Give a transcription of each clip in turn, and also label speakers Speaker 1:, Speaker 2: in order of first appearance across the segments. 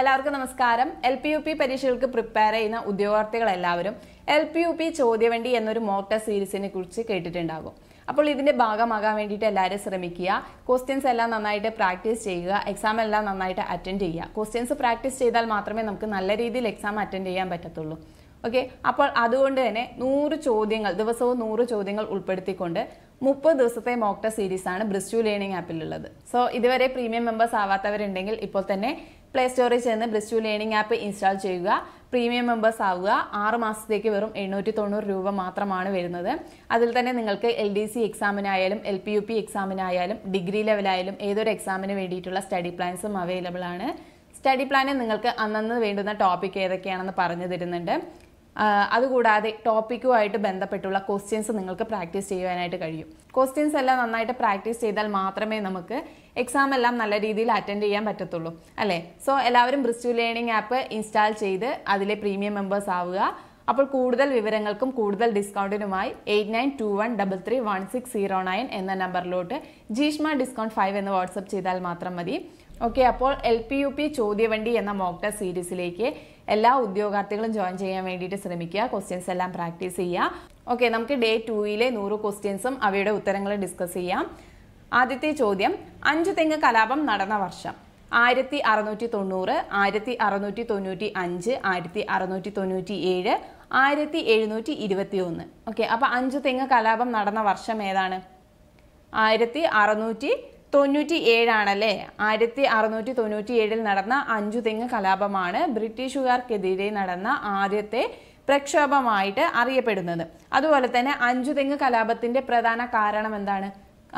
Speaker 1: എല്ലാവർക്കും നമസ്കാരം L P U P പരീക്ഷകൾക്ക് പ്രിപ്പയർ ചെയ്യുന്ന ഉദ്യോഗാർത്ഥികൾ എല്ലാവരും എൽ പി യു പി ചോദ്യവണ്ടി എന്നൊരു മോട്ട സീരീസിനെ കുറിച്ച് കേട്ടിട്ടുണ്ടാകും അപ്പോൾ ഇതിൻ്റെ ഭാഗമാകാൻ വേണ്ടിയിട്ട് എല്ലാവരും ശ്രമിക്കുക ക്വസ്റ്റ്യൻസ് എല്ലാം നന്നായിട്ട് പ്രാക്ടീസ് ചെയ്യുക എക്സാം എല്ലാം നന്നായിട്ട് അറ്റൻഡ് ചെയ്യുക ക്വസ്റ്റ്യൻസ് പ്രാക്ടീസ് ചെയ്താൽ മാത്രമേ നമുക്ക് നല്ല രീതിയിൽ എക്സാം അറ്റൻഡ് ചെയ്യാൻ പറ്റത്തുള്ളൂ ഓക്കെ അപ്പോൾ അതുകൊണ്ട് തന്നെ നൂറ് ചോദ്യങ്ങൾ ദിവസവും നൂറ് ചോദ്യങ്ങൾ ഉൾപ്പെടുത്തിക്കൊണ്ട് മുപ്പത് ദിവസത്തെ മോക്ട സീരീസാണ് ബ്രിസ്റ്റു ലേണിംഗ് ആപ്പിലുള്ളത് സോ ഇതുവരെ പ്രീമിയം മെമ്പേഴ്സ് ആവാത്തവരുണ്ടെങ്കിൽ ഇപ്പോൾ തന്നെ പ്ലേ സ്റ്റോറിൽ ചെന്ന് ബ്രിസ്റ്റു ലേണിംഗ് ആപ്പ് ഇൻസ്റ്റാൾ ചെയ്യുക പ്രീമിയം മെമ്പേഴ്സ് ആവുക ആറ് മാസത്തേക്ക് വെറും എണ്ണൂറ്റി തൊണ്ണൂറ് രൂപ മാത്രമാണ് വരുന്നത് അതിൽ തന്നെ നിങ്ങൾക്ക് എൽ ഡി സി എക്സാമിനായാലും എൽ പി യു പി എക്സാമിനായാലും ഡിഗ്രി ലെവലായാലും ഏതൊരു എക്സാമിന് വേണ്ടിയിട്ടുള്ള സ്റ്റഡി പ്ലാൻസും അവൈലബിൾ ആണ് സ്റ്റഡി പ്ലാനിൽ നിങ്ങൾക്ക് അന്നന്ന് വേണ്ടുന്ന ടോപ്പിക് ഏതൊക്കെയാണെന്ന് പറഞ്ഞു തരുന്നുണ്ട് അതുകൂടാതെ ടോപ്പിക്കുമായിട്ട് ബന്ധപ്പെട്ടുള്ള ക്വസ്റ്റ്യൻസ് നിങ്ങൾക്ക് പ്രാക്ടീസ് ചെയ്യുവാനായിട്ട് കഴിയും ക്വസ്റ്റ്യൻസ് എല്ലാം നന്നായിട്ട് പ്രാക്ടീസ് ചെയ്താൽ മാത്രമേ നമുക്ക് എക്സാം എല്ലാം നല്ല രീതിയിൽ അറ്റൻഡ് ചെയ്യാൻ പറ്റത്തുള്ളൂ അല്ലേ സോ എല്ലാവരും ബ്രിസ്റ്റു ലേണിംഗ് ആപ്പ് ഇൻസ്റ്റാൾ ചെയ്ത് അതിലെ പ്രീമിയം മെമ്പേഴ്സ് ആവുക അപ്പോൾ കൂടുതൽ വിവരങ്ങൾക്കും കൂടുതൽ ഡിസ്കൗണ്ടിനുമായി eight nine two one double three one six zero nine എന്ന നമ്പറിലോട്ട് ജീഷ്മ ഡിസ്കൗണ്ട് ഫൈവ് എന്ന് വാട്സപ്പ് ചെയ്താൽ മാത്രം മതി ഓക്കെ അപ്പോൾ എൽ പി യു പി ചോദ്യവണ്ടി എന്ന മോക്ടർ സീരീസിലേക്ക് എല്ലാ ഉദ്യോഗാർത്ഥികളും ജോയിൻ ചെയ്യാൻ വേണ്ടിയിട്ട് ശ്രമിക്കുക ക്വസ്റ്റ്യൻസ് എല്ലാം പ്രാക്ടീസ് ചെയ്യുക ഓക്കെ നമുക്ക് ഡേ ടൂയിലെ നൂറ് ക്വസ്റ്റ്യൻസും അവയുടെ ഉത്തരങ്ങളും ഡിസ്കസ് ചെയ്യാം ആദ്യത്തെ ചോദ്യം അഞ്ചു തെങ്ങ് കലാപം നടന്ന വർഷം ആയിരത്തി അറുന്നൂറ്റി തൊണ്ണൂറ് ആയിരത്തി അറുന്നൂറ്റി തൊണ്ണൂറ്റി അഞ്ച് ആയിരത്തി അറുന്നൂറ്റി തൊണ്ണൂറ്റി ഏഴ് ആയിരത്തി എഴുന്നൂറ്റി ഇരുപത്തി ഒന്ന് ഓക്കെ അപ്പോൾ അഞ്ചു തെങ്ങ് കലാപം നടന്ന വർഷം ഏതാണ് ആയിരത്തി അറുന്നൂറ്റി തൊണ്ണൂറ്റി ഏഴാണല്ലേ ആയിരത്തി അറുന്നൂറ്റി തൊണ്ണൂറ്റി ഏഴിൽ നടന്ന അഞ്ചുതെങ്ങ് കലാപമാണ് ബ്രിട്ടീഷുകാർക്കെതിരെ നടന്ന ആദ്യത്തെ പ്രക്ഷോഭമായിട്ട് അറിയപ്പെടുന്നത് അതുപോലെ തന്നെ അഞ്ചുതെങ്ങ് കലാപത്തിന്റെ പ്രധാന കാരണം എന്താണ്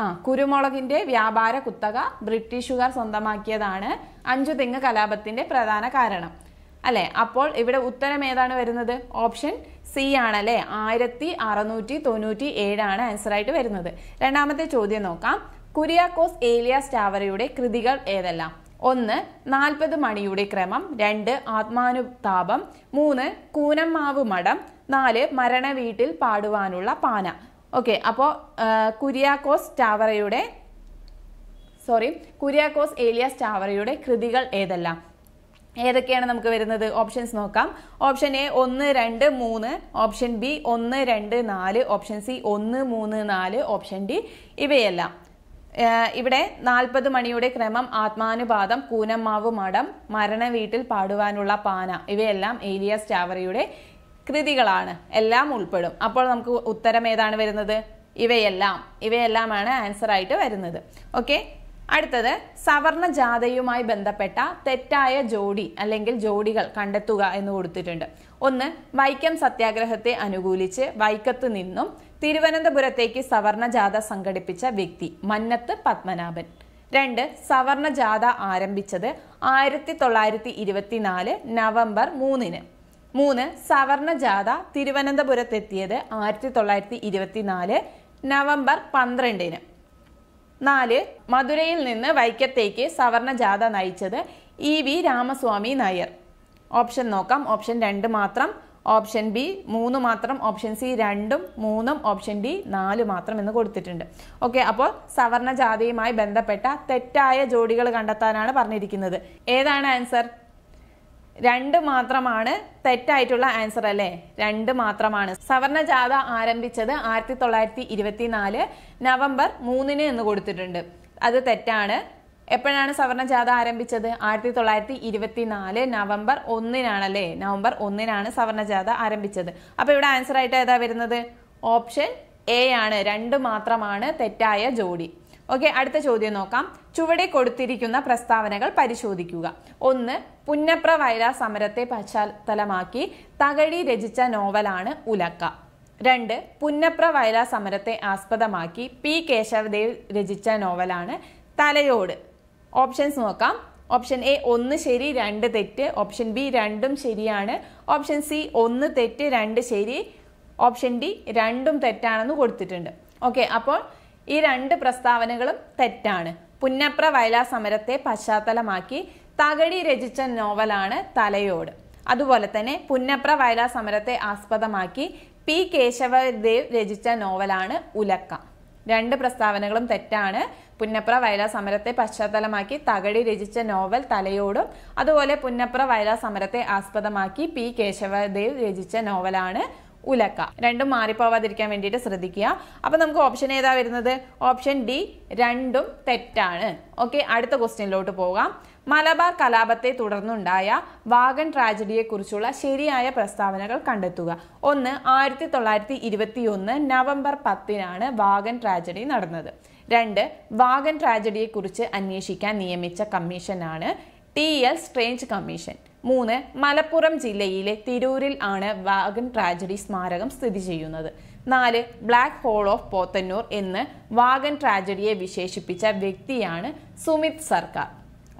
Speaker 1: ആ കുരുമുളകിന്റെ വ്യാപാര കുത്തക ബ്രിട്ടീഷുകാർ സ്വന്തമാക്കിയതാണ് അഞ്ചുതെങ്ങ് കലാപത്തിന്റെ പ്രധാന കാരണം അല്ലേ അപ്പോൾ ഇവിടെ ഉത്തരം ഏതാണ് വരുന്നത് ഓപ്ഷൻ സി ആണല്ലേ ആയിരത്തി അറുന്നൂറ്റി തൊണ്ണൂറ്റി ഏഴാണ് ആൻസറായിട്ട് വരുന്നത് രണ്ടാമത്തെ ചോദ്യം നോക്കാം കുര്യാക്കോസ് ഏലിയ സ്റ്റാവറയുടെ കൃതികൾ ഏതെല്ലാം ഒന്ന് നാൽപ്പത് മണിയുടെ ക്രമം രണ്ട് ആത്മാനുതാപം മൂന്ന് കൂനമ്മാവ് മഠം നാല് മരണ വീട്ടിൽ പാടുവാനുള്ള പാന ഓക്കെ അപ്പോൾ കുര്യാക്കോസ് ടാവറയുടെ സോറി കുര്യാക്കോസ് ഏലിയാസ് ടാവറയുടെ കൃതികൾ ഏതെല്ലാം ഏതൊക്കെയാണ് നമുക്ക് വരുന്നത് ഓപ്ഷൻസ് നോക്കാം ഓപ്ഷൻ എ ഒന്ന് രണ്ട് മൂന്ന് ഓപ്ഷൻ ബി ഒന്ന് രണ്ട് നാല് ഓപ്ഷൻ സി ഒന്ന് മൂന്ന് നാല് ഓപ്ഷൻ ഡി ഇവയെല്ലാം ഇവിടെ നാൽപ്പത് മണിയുടെ ക്രമം ആത്മാനുപാതം കൂനമ്മാവ് മഠം മരണ വീട്ടിൽ പാടുവാനുള്ള പാന ഇവയെല്ലാം ഏലിയാസ് സ്റ്റാവറിയുടെ കൃതികളാണ് എല്ലാം ഉൾപ്പെടും അപ്പോൾ നമുക്ക് ഉത്തരം ഏതാണ് വരുന്നത് ഇവയെല്ലാം ഇവയെല്ലാമാണ് ആൻസർ ആയിട്ട് വരുന്നത് ഓക്കെ അടുത്തത് സവർണ ജാഥയുമായി ബന്ധപ്പെട്ട തെറ്റായ ജോഡി അല്ലെങ്കിൽ ജോഡികൾ കണ്ടെത്തുക എന്ന് കൊടുത്തിട്ടുണ്ട് ഒന്ന് വൈക്കം സത്യാഗ്രഹത്തെ അനുകൂലിച്ച് വൈക്കത്ത് നിന്നും തിരുവനന്തപുരത്തേക്ക് സവർണ ജാഥ സംഘടിപ്പിച്ച വ്യക്തി മന്നത്ത് പത്മനാഭൻ രണ്ട് സവർണ ജാഥ ആരംഭിച്ചത് ആയിരത്തി തൊള്ളായിരത്തി ഇരുപത്തിനാല് നവംബർ മൂന്നിന് മൂന്ന് സവർണ ജാഥ തിരുവനന്തപുരത്തെത്തിയത് ആയിരത്തി തൊള്ളായിരത്തി ഇരുപത്തിനാല് നവംബർ പന്ത്രണ്ടിന് നാല് മധുരയിൽ നിന്ന് വൈക്കത്തേക്ക് സവർണ ജാഥ നയിച്ചത് E V Ramaswamy Nair option നോക്കാം ഓപ്ഷൻ രണ്ട് മാത്രം ഓപ്ഷൻ ബി മൂന്ന് മാത്രം ഓപ്ഷൻ സി രണ്ടും മൂന്നും ഓപ്ഷൻ ഡി നാല് മാത്രം എന്ന് കൊടുത്തിട്ടുണ്ട് ഓക്കെ അപ്പോൾ സവർണ ജാതിയുമായി ബന്ധപ്പെട്ട തെറ്റായ ജോഡികൾ കണ്ടെത്താനാണ് പറഞ്ഞിരിക്കുന്നത് ഏതാണ് ആൻസർ രണ്ട് മാത്രമാണ് തെറ്റായിട്ടുള്ള ആൻസർ അല്ലേ രണ്ട് മാത്രമാണ് സവർണ ജാഥ ആരംഭിച്ചത് ആയിരത്തി തൊള്ളായിരത്തി ഇരുപത്തി നാല് നവംബർ മൂന്നിന് എന്ന് കൊടുത്തിട്ടുണ്ട് അത് തെറ്റാണ് എപ്പോഴാണ് സവർണ ജാഥ ആരംഭിച്ചത് ആയിരത്തി തൊള്ളായിരത്തി ഇരുപത്തി നാല് നവംബർ അല്ലേ നവംബർ ഒന്നിനാണ് സവർണ ജാഥ ആരംഭിച്ചത് അപ്പോൾ ഇവിടെ ആൻസർ ആയിട്ട് ഏതാ വരുന്നത് ഓപ്ഷൻ എ ആണ് രണ്ട് മാത്രമാണ് തെറ്റായ ജോഡി ഓക്കെ അടുത്ത ചോദ്യം നോക്കാം ചുവടെ കൊടുത്തിരിക്കുന്ന പ്രസ്താവനകൾ പരിശോധിക്കുക ഒന്ന് പുന്നപ്ര വയല സമരത്തെ പശ്ചാത്തലമാക്കി തകഴി രചിച്ച നോവലാണ് ഉലക്ക രണ്ട് പുന്നപ്ര വയല സമരത്തെ ആസ്പദമാക്കി പി കേശവദേവ് രചിച്ച നോവലാണ് തലയോട് ഓപ്ഷൻസ് നോക്കാം ഓപ്ഷൻ എ ഒന്ന് ശരി രണ്ട് തെറ്റ് ഓപ്ഷൻ ബി രണ്ടും ശരിയാണ് ഓപ്ഷൻ സി ഒന്ന് തെറ്റ് രണ്ട് ശരി ഓപ്ഷൻ ഡി രണ്ടും തെറ്റാണെന്ന് കൊടുത്തിട്ടുണ്ട് ഓക്കെ അപ്പോൾ ഈ രണ്ട് പ്രസ്താവനകളും തെറ്റാണ് പുന്നപ്ര വയലാ സമരത്തെ പശ്ചാത്തലമാക്കി തകഴി രചിച്ച നോവലാണ് തലയോട് അതുപോലെ തന്നെ പുന്നപ്ര വയലാ സമരത്തെ ആസ്പദമാക്കി പി കേശവദേവ് രചിച്ച നോവലാണ് ഉലക്കം രണ്ട് പ്രസ്താവനകളും തെറ്റാണ് പുന്നപ്ര വയല സമരത്തെ പശ്ചാത്തലമാക്കി തകഴി രചിച്ച നോവൽ തലയോടും അതുപോലെ പുന്നപ്ര വയല സമരത്തെ ആസ്പദമാക്കി പി കേശവദേവ് രചിച്ച നോവലാണ് ഉലക്ക രണ്ടും മാറിപ്പോവാതിരിക്കാൻ വേണ്ടിയിട്ട് ശ്രദ്ധിക്കുക അപ്പം നമുക്ക് ഓപ്ഷൻ ഏതാ വരുന്നത് ഓപ്ഷൻ ഡി രണ്ടും തെറ്റാണ് ഓക്കെ അടുത്ത ക്വസ്റ്റ്യനിലോട്ട് പോകാം മലബാർ കലാപത്തെ തുടർന്നുണ്ടായ വാഗൺ ട്രാജഡിയെക്കുറിച്ചുള്ള ശരിയായ പ്രസ്താവനകൾ കണ്ടെത്തുക ഒന്ന് ആയിരത്തി തൊള്ളായിരത്തി ഇരുപത്തി ഒന്ന് നവംബർ പത്തിനാണ് വാഗൺ ട്രാജഡി നടന്നത് രണ്ട് വാഗൺ ട്രാജഡിയെക്കുറിച്ച് അന്വേഷിക്കാൻ നിയമിച്ച കമ്മീഷനാണ് ടി എൽ സ്ട്രേഞ്ച് കമ്മീഷൻ മൂന്ന് മലപ്പുറം ജില്ലയിലെ തിരൂരിൽ ആണ് വാഗൻ ട്രാജഡി സ്മാരകം സ്ഥിതി ചെയ്യുന്നത് നാല് ബ്ലാക്ക് ഹോൾ ഓഫ് പോത്തന്നൂർ എന്ന് വാഗൻ ട്രാജഡിയെ വിശേഷിപ്പിച്ച വ്യക്തിയാണ് സുമിത് സർക്കാർ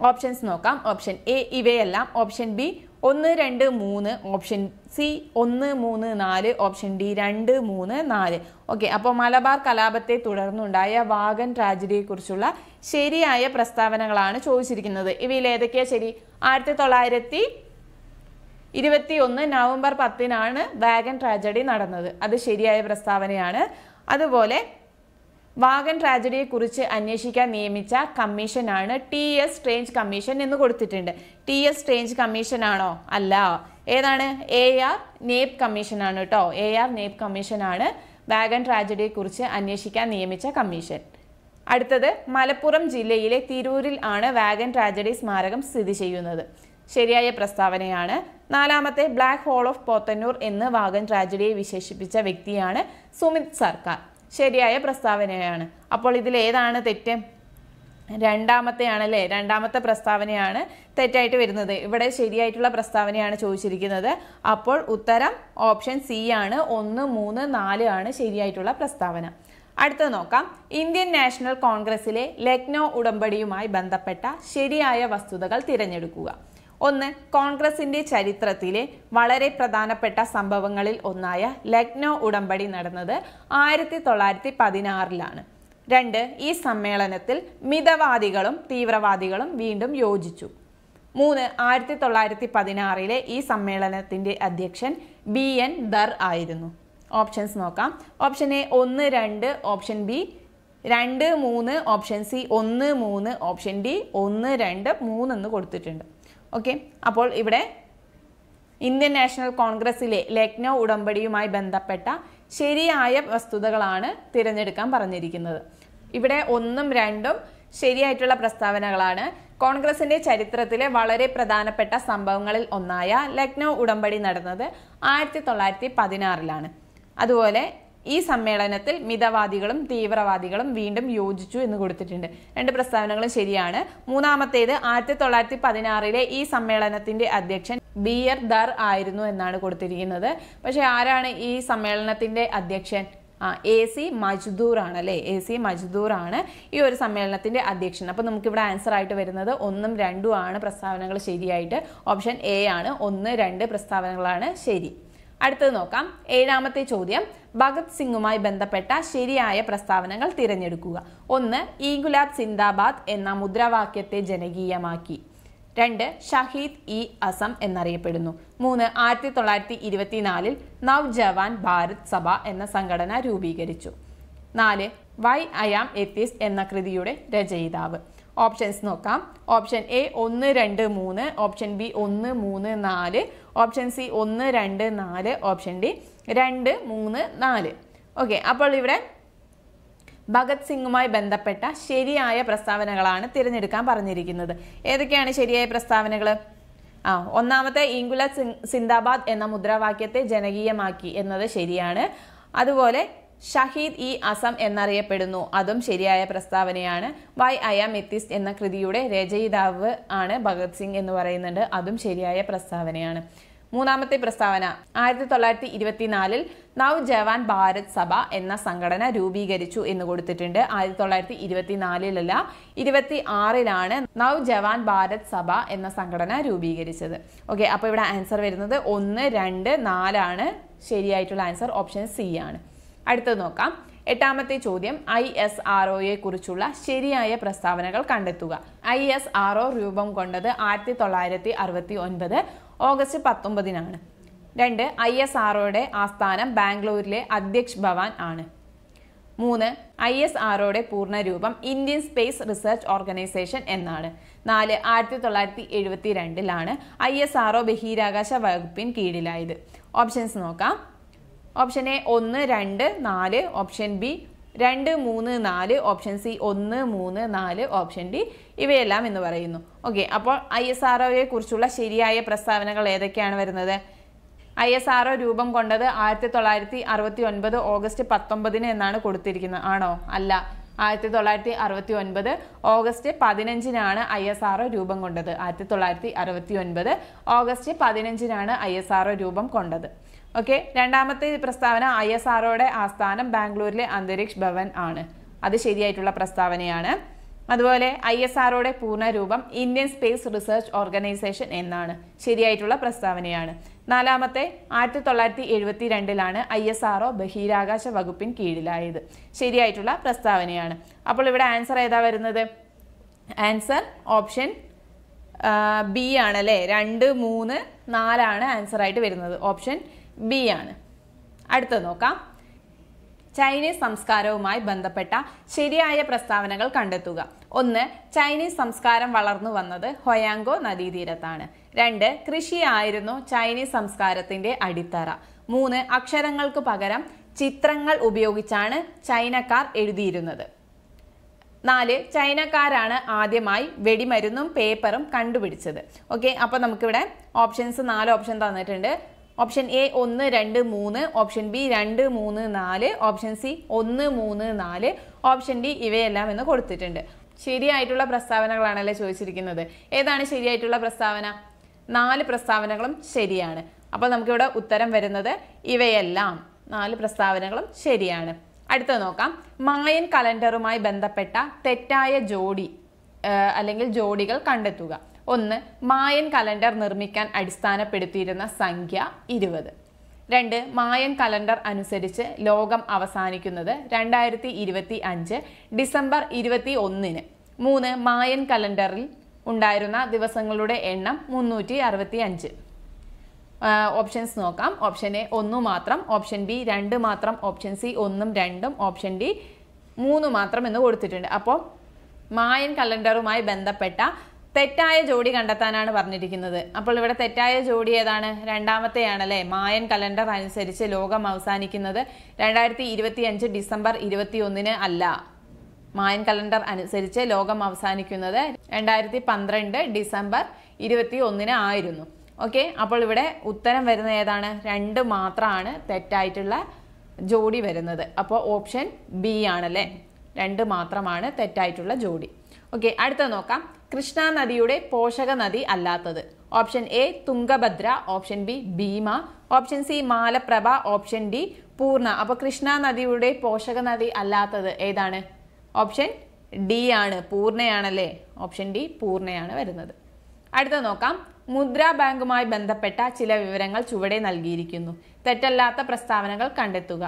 Speaker 1: ഓപ്ഷൻസ് നോക്കാം ഓപ്ഷൻ എ ഇവയെല്ലാം ഓപ്ഷൻ ബി ഒന്ന് രണ്ട് മൂന്ന് ഓപ്ഷൻ സി ഒന്ന് മൂന്ന് നാല് ഓപ്ഷൻ ഡി രണ്ട് മൂന്ന് നാല് ഓക്കെ അപ്പോൾ മലബാർ കലാപത്തെ തുടർന്നുണ്ടായ വാഗൻ ട്രാജഡിയെക്കുറിച്ചുള്ള ശരിയായ പ്രസ്താവനകളാണ് ചോദിച്ചിരിക്കുന്നത് ഇവയിൽ ഏതൊക്കെയാണ് ശരി ആയിരത്തി തൊള്ളായിരത്തി ഇരുപത്തി ഒന്ന് നവംബർ പത്തിനാണ് വാഗൻ ട്രാജഡി നടന്നത് അത് ശരിയായ പ്രസ്താവനയാണ് അതുപോലെ വാഗൻ ട്രാജഡിയെക്കുറിച്ച് അന്വേഷിക്കാൻ നിയമിച്ച കമ്മീഷനാണ് ടി എസ് ട്രേഞ്ച് കമ്മീഷൻ എന്ന് കൊടുത്തിട്ടുണ്ട് ടി എസ് ട്രേഞ്ച് കമ്മീഷനാണോ അല്ല ഏതാണ് എ ആർ നേപ് കമ്മീഷനാണ് കേട്ടോ എ ആർ നേപ് കമ്മീഷനാണ് വാഗൻ ട്രാജഡിയെക്കുറിച്ച് അന്വേഷിക്കാൻ നിയമിച്ച കമ്മീഷൻ അടുത്തത് മലപ്പുറം ജില്ലയിലെ തിരൂരിൽ ആണ് വാഗൻ ട്രാജഡി സ്മാരകം സ്ഥിതി ചെയ്യുന്നത് ശരിയായ പ്രസ്താവനയാണ് നാലാമത്തെ ബ്ലാക്ക് ഹോൾ ഓഫ് പോത്തന്നൂർ എന്ന് വാഗൻ ട്രാജഡിയെ വിശേഷിപ്പിച്ച വ്യക്തിയാണ് സുമിത് സർക്കാർ ശരിയായ പ്രസ്താവനയാണ് അപ്പോൾ ഇതിൽ ഏതാണ് തെറ്റ് രണ്ടാമത്തെയാണല്ലേ രണ്ടാമത്തെ പ്രസ്താവനയാണ് തെറ്റായിട്ട് വരുന്നത് ഇവിടെ ശരിയായിട്ടുള്ള പ്രസ്താവനയാണ് ചോദിച്ചിരിക്കുന്നത് അപ്പോൾ ഉത്തരം ഓപ്ഷൻ സി ആണ് ഒന്ന് മൂന്ന് നാല് ആണ് ശരിയായിട്ടുള്ള പ്രസ്താവന അടുത്തത് നോക്കാം ഇന്ത്യൻ നാഷണൽ കോൺഗ്രസിലെ ലക്നോ ഉടമ്പടിയുമായി ബന്ധപ്പെട്ട ശരിയായ വസ്തുതകൾ തിരഞ്ഞെടുക്കുക ഒന്ന് കോൺഗ്രസിന്റെ ചരിത്രത്തിലെ വളരെ പ്രധാനപ്പെട്ട സംഭവങ്ങളിൽ ഒന്നായ ലക്നൗ ഉടമ്പടി നടന്നത് ആയിരത്തി തൊള്ളായിരത്തി പതിനാറിലാണ് രണ്ട് ഈ സമ്മേളനത്തിൽ മിതവാദികളും തീവ്രവാദികളും വീണ്ടും യോജിച്ചു മൂന്ന് ആയിരത്തി തൊള്ളായിരത്തി പതിനാറിലെ ഈ സമ്മേളനത്തിന്റെ അധ്യക്ഷൻ ബി എൻ ദർ ആയിരുന്നു ഓപ്ഷൻസ് നോക്കാം ഓപ്ഷൻ എ ഒന്ന് രണ്ട് ഓപ്ഷൻ ബി രണ്ട് മൂന്ന് ഓപ്ഷൻ സി ഒന്ന് മൂന്ന് ഓപ്ഷൻ ഡി ഒന്ന് രണ്ട് മൂന്നെന്ന് കൊടുത്തിട്ടുണ്ട് ഓക്കെ അപ്പോൾ ഇവിടെ ഇന്ത്യൻ നാഷണൽ കോൺഗ്രസിലെ ലക്നൗ ഉടമ്പടിയുമായി ബന്ധപ്പെട്ട ശരിയായ വസ്തുതകളാണ് തിരഞ്ഞെടുക്കാൻ പറഞ്ഞിരിക്കുന്നത് ഇവിടെ ഒന്നും രണ്ടും ശരിയായിട്ടുള്ള പ്രസ്താവനകളാണ് കോൺഗ്രസിന്റെ ചരിത്രത്തിലെ വളരെ പ്രധാനപ്പെട്ട സംഭവങ്ങളിൽ ഒന്നായ ലക്നൗ ഉടമ്പടി നടന്നത് ആയിരത്തി തൊള്ളായിരത്തി പതിനാറിലാണ് അതുപോലെ ഈ സമ്മേളനത്തിൽ മിതവാദികളും തീവ്രവാദികളും വീണ്ടും യോജിച്ചു എന്ന് കൊടുത്തിട്ടുണ്ട് രണ്ട് പ്രസ്താവനകളും ശരിയാണ് മൂന്നാമത്തേത് ആയിരത്തി തൊള്ളായിരത്തി പതിനാറിലെ ഈ സമ്മേളനത്തിന്റെ അധ്യക്ഷൻ ബി എർ ദർ ആയിരുന്നു എന്നാണ് കൊടുത്തിരിക്കുന്നത് പക്ഷെ ആരാണ് ഈ സമ്മേളനത്തിന്റെ അധ്യക്ഷൻ ആ എ സി മജ്ദൂർ ആണ് അല്ലേ എ സി മജ്ദൂർ ആണ് ഈ ഒരു സമ്മേളനത്തിന്റെ അധ്യക്ഷൻ അപ്പോൾ ഇവിടെ ആൻസർ ആയിട്ട് വരുന്നത് ഒന്നും രണ്ടും ആണ് പ്രസ്താവനകൾ ശരിയായിട്ട് ഓപ്ഷൻ എ ആണ് ഒന്ന് രണ്ട് പ്രസ്താവനകളാണ് ശരി അടുത്തത് നോക്കാം ഏഴാമത്തെ ചോദ്യം ഭഗത് സിംഗുമായി ബന്ധപ്പെട്ട ശരിയായ പ്രസ്താവനകൾ തിരഞ്ഞെടുക്കുക ഒന്ന് ഈ ഗുലാബ് സിന്ദാബാദ് എന്ന മുദ്രാവാക്യത്തെ ജനകീയമാക്കി രണ്ട് ഷഹീദ് ഇ അസം എന്നറിയപ്പെടുന്നു മൂന്ന് ആയിരത്തി തൊള്ളായിരത്തി ഇരുപത്തിനാലിൽ നവജവാൻ ഭാരത് സഭ എന്ന സംഘടന രൂപീകരിച്ചു നാല് വൈ അയാം എത്തിസ് എന്ന കൃതിയുടെ രചയിതാവ് ഓപ്ഷൻസ് നോക്കാം ഓപ്ഷൻ എ ഒന്ന് രണ്ട് മൂന്ന് ഓപ്ഷൻ ബി ഒന്ന് മൂന്ന് നാല് ഓപ്ഷൻ സി ഒന്ന് രണ്ട് നാല് ഓപ്ഷൻ ഡി രണ്ട് മൂന്ന് നാല് ഓക്കെ അപ്പോൾ ഇവിടെ ഭഗത് സിംഗുമായി ബന്ധപ്പെട്ട ശരിയായ പ്രസ്താവനകളാണ് തിരഞ്ഞെടുക്കാൻ പറഞ്ഞിരിക്കുന്നത് ഏതൊക്കെയാണ് ശരിയായ പ്രസ്താവനകൾ ആ ഒന്നാമത്തെ ഇംഗുല സിന്ദാബാദ് എന്ന മുദ്രാവാക്യത്തെ ജനകീയമാക്കി എന്നത് ശരിയാണ് അതുപോലെ ഷഹീദ് ഇ അസം എന്നറിയപ്പെടുന്നു അതും ശരിയായ പ്രസ്താവനയാണ് വൈ ഐ ആം എത്തിസ് എന്ന കൃതിയുടെ രചയിതാവ് ആണ് ഭഗത് സിംഗ് എന്ന് പറയുന്നുണ്ട് അതും ശരിയായ പ്രസ്താവനയാണ് മൂന്നാമത്തെ പ്രസ്താവന ആയിരത്തി തൊള്ളായിരത്തി ഇരുപത്തിനാലിൽ നവ് ജവാൻ ഭാരത് സഭ എന്ന സംഘടന രൂപീകരിച്ചു എന്ന് കൊടുത്തിട്ടുണ്ട് ആയിരത്തി തൊള്ളായിരത്തി ഇരുപത്തിനാലിലല്ല ഇരുപത്തി ആറിലാണ് നവ് ജവാൻ ഭാരത് സഭ എന്ന സംഘടന രൂപീകരിച്ചത് ഓക്കെ അപ്പോൾ ഇവിടെ ആൻസർ വരുന്നത് ഒന്ന് രണ്ട് നാലാണ് ശരിയായിട്ടുള്ള ആൻസർ ഓപ്ഷൻ സി ആണ് അടുത്തത് നോക്കാം എട്ടാമത്തെ ചോദ്യം ഐ എസ് ആർ ഒയെ കുറിച്ചുള്ള ശരിയായ പ്രസ്താവനകൾ കണ്ടെത്തുക ഐ എസ് ആർ ഒ രൂപം കൊണ്ടത് ആയിരത്തി തൊള്ളായിരത്തി അറുപത്തി ഒൻപത് ഓഗസ്റ്റ് പത്തൊമ്പതിനാണ് രണ്ട് ഐ എസ് ആർ ഒയുടെ ആസ്ഥാനം ബാംഗ്ലൂരിലെ അധ്യക്ഷ് ഭവാൻ ആണ് മൂന്ന് ഐ എസ് ആർ ഒയുടെ രൂപം ഇന്ത്യൻ സ്പേസ് റിസർച്ച് ഓർഗനൈസേഷൻ എന്നാണ് നാല് ആയിരത്തി തൊള്ളായിരത്തി എഴുപത്തി രണ്ടിലാണ് ഐ എസ് ആർ ഒ ബഹിരാകാശ വകുപ്പിൻ കീഴിലായത് ഓപ്ഷൻസ് നോക്കാം ഓപ്ഷൻ എ ഒന്ന് രണ്ട് നാല് ഓപ്ഷൻ ബി രണ്ട് മൂന്ന് നാല് ഓപ്ഷൻ സി ഒന്ന് മൂന്ന് നാല് ഓപ്ഷൻ ഡി ഇവയെല്ലാം എന്ന് പറയുന്നു ഓക്കെ അപ്പോൾ ഐ എസ് ആർ ഒയെ കുറിച്ചുള്ള ശരിയായ പ്രസ്താവനകൾ ഏതൊക്കെയാണ് വരുന്നത് ഐ എസ് ആർ ഒ രൂപം കൊണ്ടത് ആയിരത്തി തൊള്ളായിരത്തി അറുപത്തി ഒൻപത് ഓഗസ്റ്റ് പത്തൊമ്പതിന് എന്നാണ് കൊടുത്തിരിക്കുന്നത് ആണോ അല്ല ആയിരത്തി തൊള്ളായിരത്തി അറുപത്തി ഒൻപത് ഓഗസ്റ്റ് പതിനഞ്ചിനാണ് ഐ എസ് ആർ ഒ രൂപം കൊണ്ടത് ആയിരത്തി തൊള്ളായിരത്തി അറുപത്തി ഒൻപത് ഓഗസ്റ്റ് പതിനഞ്ചിനാണ് ഐ എസ് ആർ ഒ രൂപം കൊണ്ടത് ഓക്കെ രണ്ടാമത്തെ പ്രസ്താവന ഐ എസ് ആർഒയുടെ ആസ്ഥാനം ബാംഗ്ലൂരിലെ അന്തരീക്ഷ് ഭവൻ ആണ് അത് ശരിയായിട്ടുള്ള പ്രസ്താവനയാണ് അതുപോലെ ഐ എസ് ആർഒയുടെ പൂർണ്ണരൂപം ഇന്ത്യൻ സ്പേസ് റിസർച്ച് ഓർഗനൈസേഷൻ എന്നാണ് ശരിയായിട്ടുള്ള പ്രസ്താവനയാണ് നാലാമത്തെ ആയിരത്തി തൊള്ളായിരത്തി എഴുപത്തി രണ്ടിലാണ് ഐ എസ് ആർഒ ബഹിരാകാശ വകുപ്പിൻ കീഴിലായത് ശരിയായിട്ടുള്ള പ്രസ്താവനയാണ് അപ്പോൾ ഇവിടെ ആൻസർ ഏതാ വരുന്നത് ആൻസർ ഓപ്ഷൻ ബി ആണല്ലേ രണ്ട് മൂന്ന് നാലാണ് ആൻസർ ആയിട്ട് വരുന്നത് ഓപ്ഷൻ ബി ആണ് അടുത്തത് നോക്കാം ചൈനീസ് സംസ്കാരവുമായി ബന്ധപ്പെട്ട ശരിയായ പ്രസ്താവനകൾ കണ്ടെത്തുക ഒന്ന് ചൈനീസ് സംസ്കാരം വളർന്നു വന്നത് ഹൊയാങ്കോ നദീതീരത്താണ് രണ്ട് കൃഷിയായിരുന്നു ചൈനീസ് സംസ്കാരത്തിന്റെ അടിത്തറ മൂന്ന് അക്ഷരങ്ങൾക്ക് പകരം ചിത്രങ്ങൾ ഉപയോഗിച്ചാണ് ചൈനക്കാർ എഴുതിയിരുന്നത് നാല് ചൈനക്കാരാണ് ആദ്യമായി വെടിമരുന്നും പേപ്പറും കണ്ടുപിടിച്ചത് ഓക്കെ അപ്പോൾ നമുക്കിവിടെ ഓപ്ഷൻസ് നാല് ഓപ്ഷൻ തന്നിട്ടുണ്ട് ഓപ്ഷൻ എ ഒന്ന് രണ്ട് മൂന്ന് ഓപ്ഷൻ ബി രണ്ട് മൂന്ന് നാല് ഓപ്ഷൻ സി ഒന്ന് മൂന്ന് നാല് ഓപ്ഷൻ ഡി ഇവയെല്ലാം എന്ന് കൊടുത്തിട്ടുണ്ട് ശരിയായിട്ടുള്ള പ്രസ്താവനകളാണല്ലേ ചോദിച്ചിരിക്കുന്നത് ഏതാണ് ശരിയായിട്ടുള്ള പ്രസ്താവന നാല് പ്രസ്താവനകളും ശരിയാണ് അപ്പോൾ നമുക്കിവിടെ ഉത്തരം വരുന്നത് ഇവയെല്ലാം നാല് പ്രസ്താവനകളും ശരിയാണ് അടുത്ത നോക്കാം മായൻ കലണ്ടറുമായി ബന്ധപ്പെട്ട തെറ്റായ ജോഡി അല്ലെങ്കിൽ ജോഡികൾ കണ്ടെത്തുക ഒന്ന് മായൻ കലണ്ടർ നിർമ്മിക്കാൻ അടിസ്ഥാനപ്പെടുത്തിയിരുന്ന സംഖ്യ ഇരുപത് രണ്ട് മായൻ കലണ്ടർ അനുസരിച്ച് ലോകം അവസാനിക്കുന്നത് രണ്ടായിരത്തി ഇരുപത്തി അഞ്ച് ഡിസംബർ ഇരുപത്തി ഒന്നിന് മൂന്ന് മായൻ കലണ്ടറിൽ ഉണ്ടായിരുന്ന ദിവസങ്ങളുടെ എണ്ണം മുന്നൂറ്റി അറുപത്തി അഞ്ച് ഓപ്ഷൻസ് നോക്കാം ഓപ്ഷൻ എ ഒന്ന് മാത്രം ഓപ്ഷൻ ബി രണ്ട് മാത്രം ഓപ്ഷൻ സി ഒന്നും രണ്ടും ഓപ്ഷൻ ഡി മൂന്ന് മാത്രം എന്ന് കൊടുത്തിട്ടുണ്ട് അപ്പോൾ മായൻ കലണ്ടറുമായി ബന്ധപ്പെട്ട തെറ്റായ ജോഡി കണ്ടെത്താനാണ് പറഞ്ഞിരിക്കുന്നത് അപ്പോൾ ഇവിടെ തെറ്റായ ജോഡി ഏതാണ് രണ്ടാമത്തെയാണല്ലേ മായൻ കലണ്ടർ അനുസരിച്ച് ലോകം അവസാനിക്കുന്നത് രണ്ടായിരത്തി ഇരുപത്തി അഞ്ച് ഡിസംബർ ഇരുപത്തിയൊന്നിന് അല്ല മായൻ കലണ്ടർ അനുസരിച്ച് ലോകം അവസാനിക്കുന്നത് രണ്ടായിരത്തി പന്ത്രണ്ട് ഡിസംബർ ഇരുപത്തി ഒന്നിന് ആയിരുന്നു ഓക്കെ അപ്പോൾ ഇവിടെ ഉത്തരം വരുന്ന ഏതാണ് രണ്ട് മാത്രമാണ് തെറ്റായിട്ടുള്ള ജോഡി വരുന്നത് അപ്പോൾ ഓപ്ഷൻ ബി ആണല്ലേ രണ്ട് മാത്രമാണ് തെറ്റായിട്ടുള്ള ജോഡി ഓക്കെ അടുത്ത നോക്കാം കൃഷ്ണ നദിയുടെ പോഷക നദി അല്ലാത്തത് option A Tungabhadra option B Bhima option C Malaprabha option D Purna അപ്പോൾ കൃഷ്ണ നദിയുടെ പോഷക നദി അല്ലാത്തത് ഏതാണ് ഓപ്ഷൻ ഡി ആണ് പൂർണ്ണയാണല്ലേ ഓപ്ഷൻ ഡി പൂർണ്ണയാണ് വരുന്നത് അടുത്ത നോക്കാം മുദ്രാ ബാങ്കുമായി ബന്ധപ്പെട്ട ചില വിവരങ്ങൾ ചുവടെ നൽകിയിരിക്കുന്നു തെറ്റല്ലാത്ത പ്രസ്താവനകൾ കണ്ടെത്തുക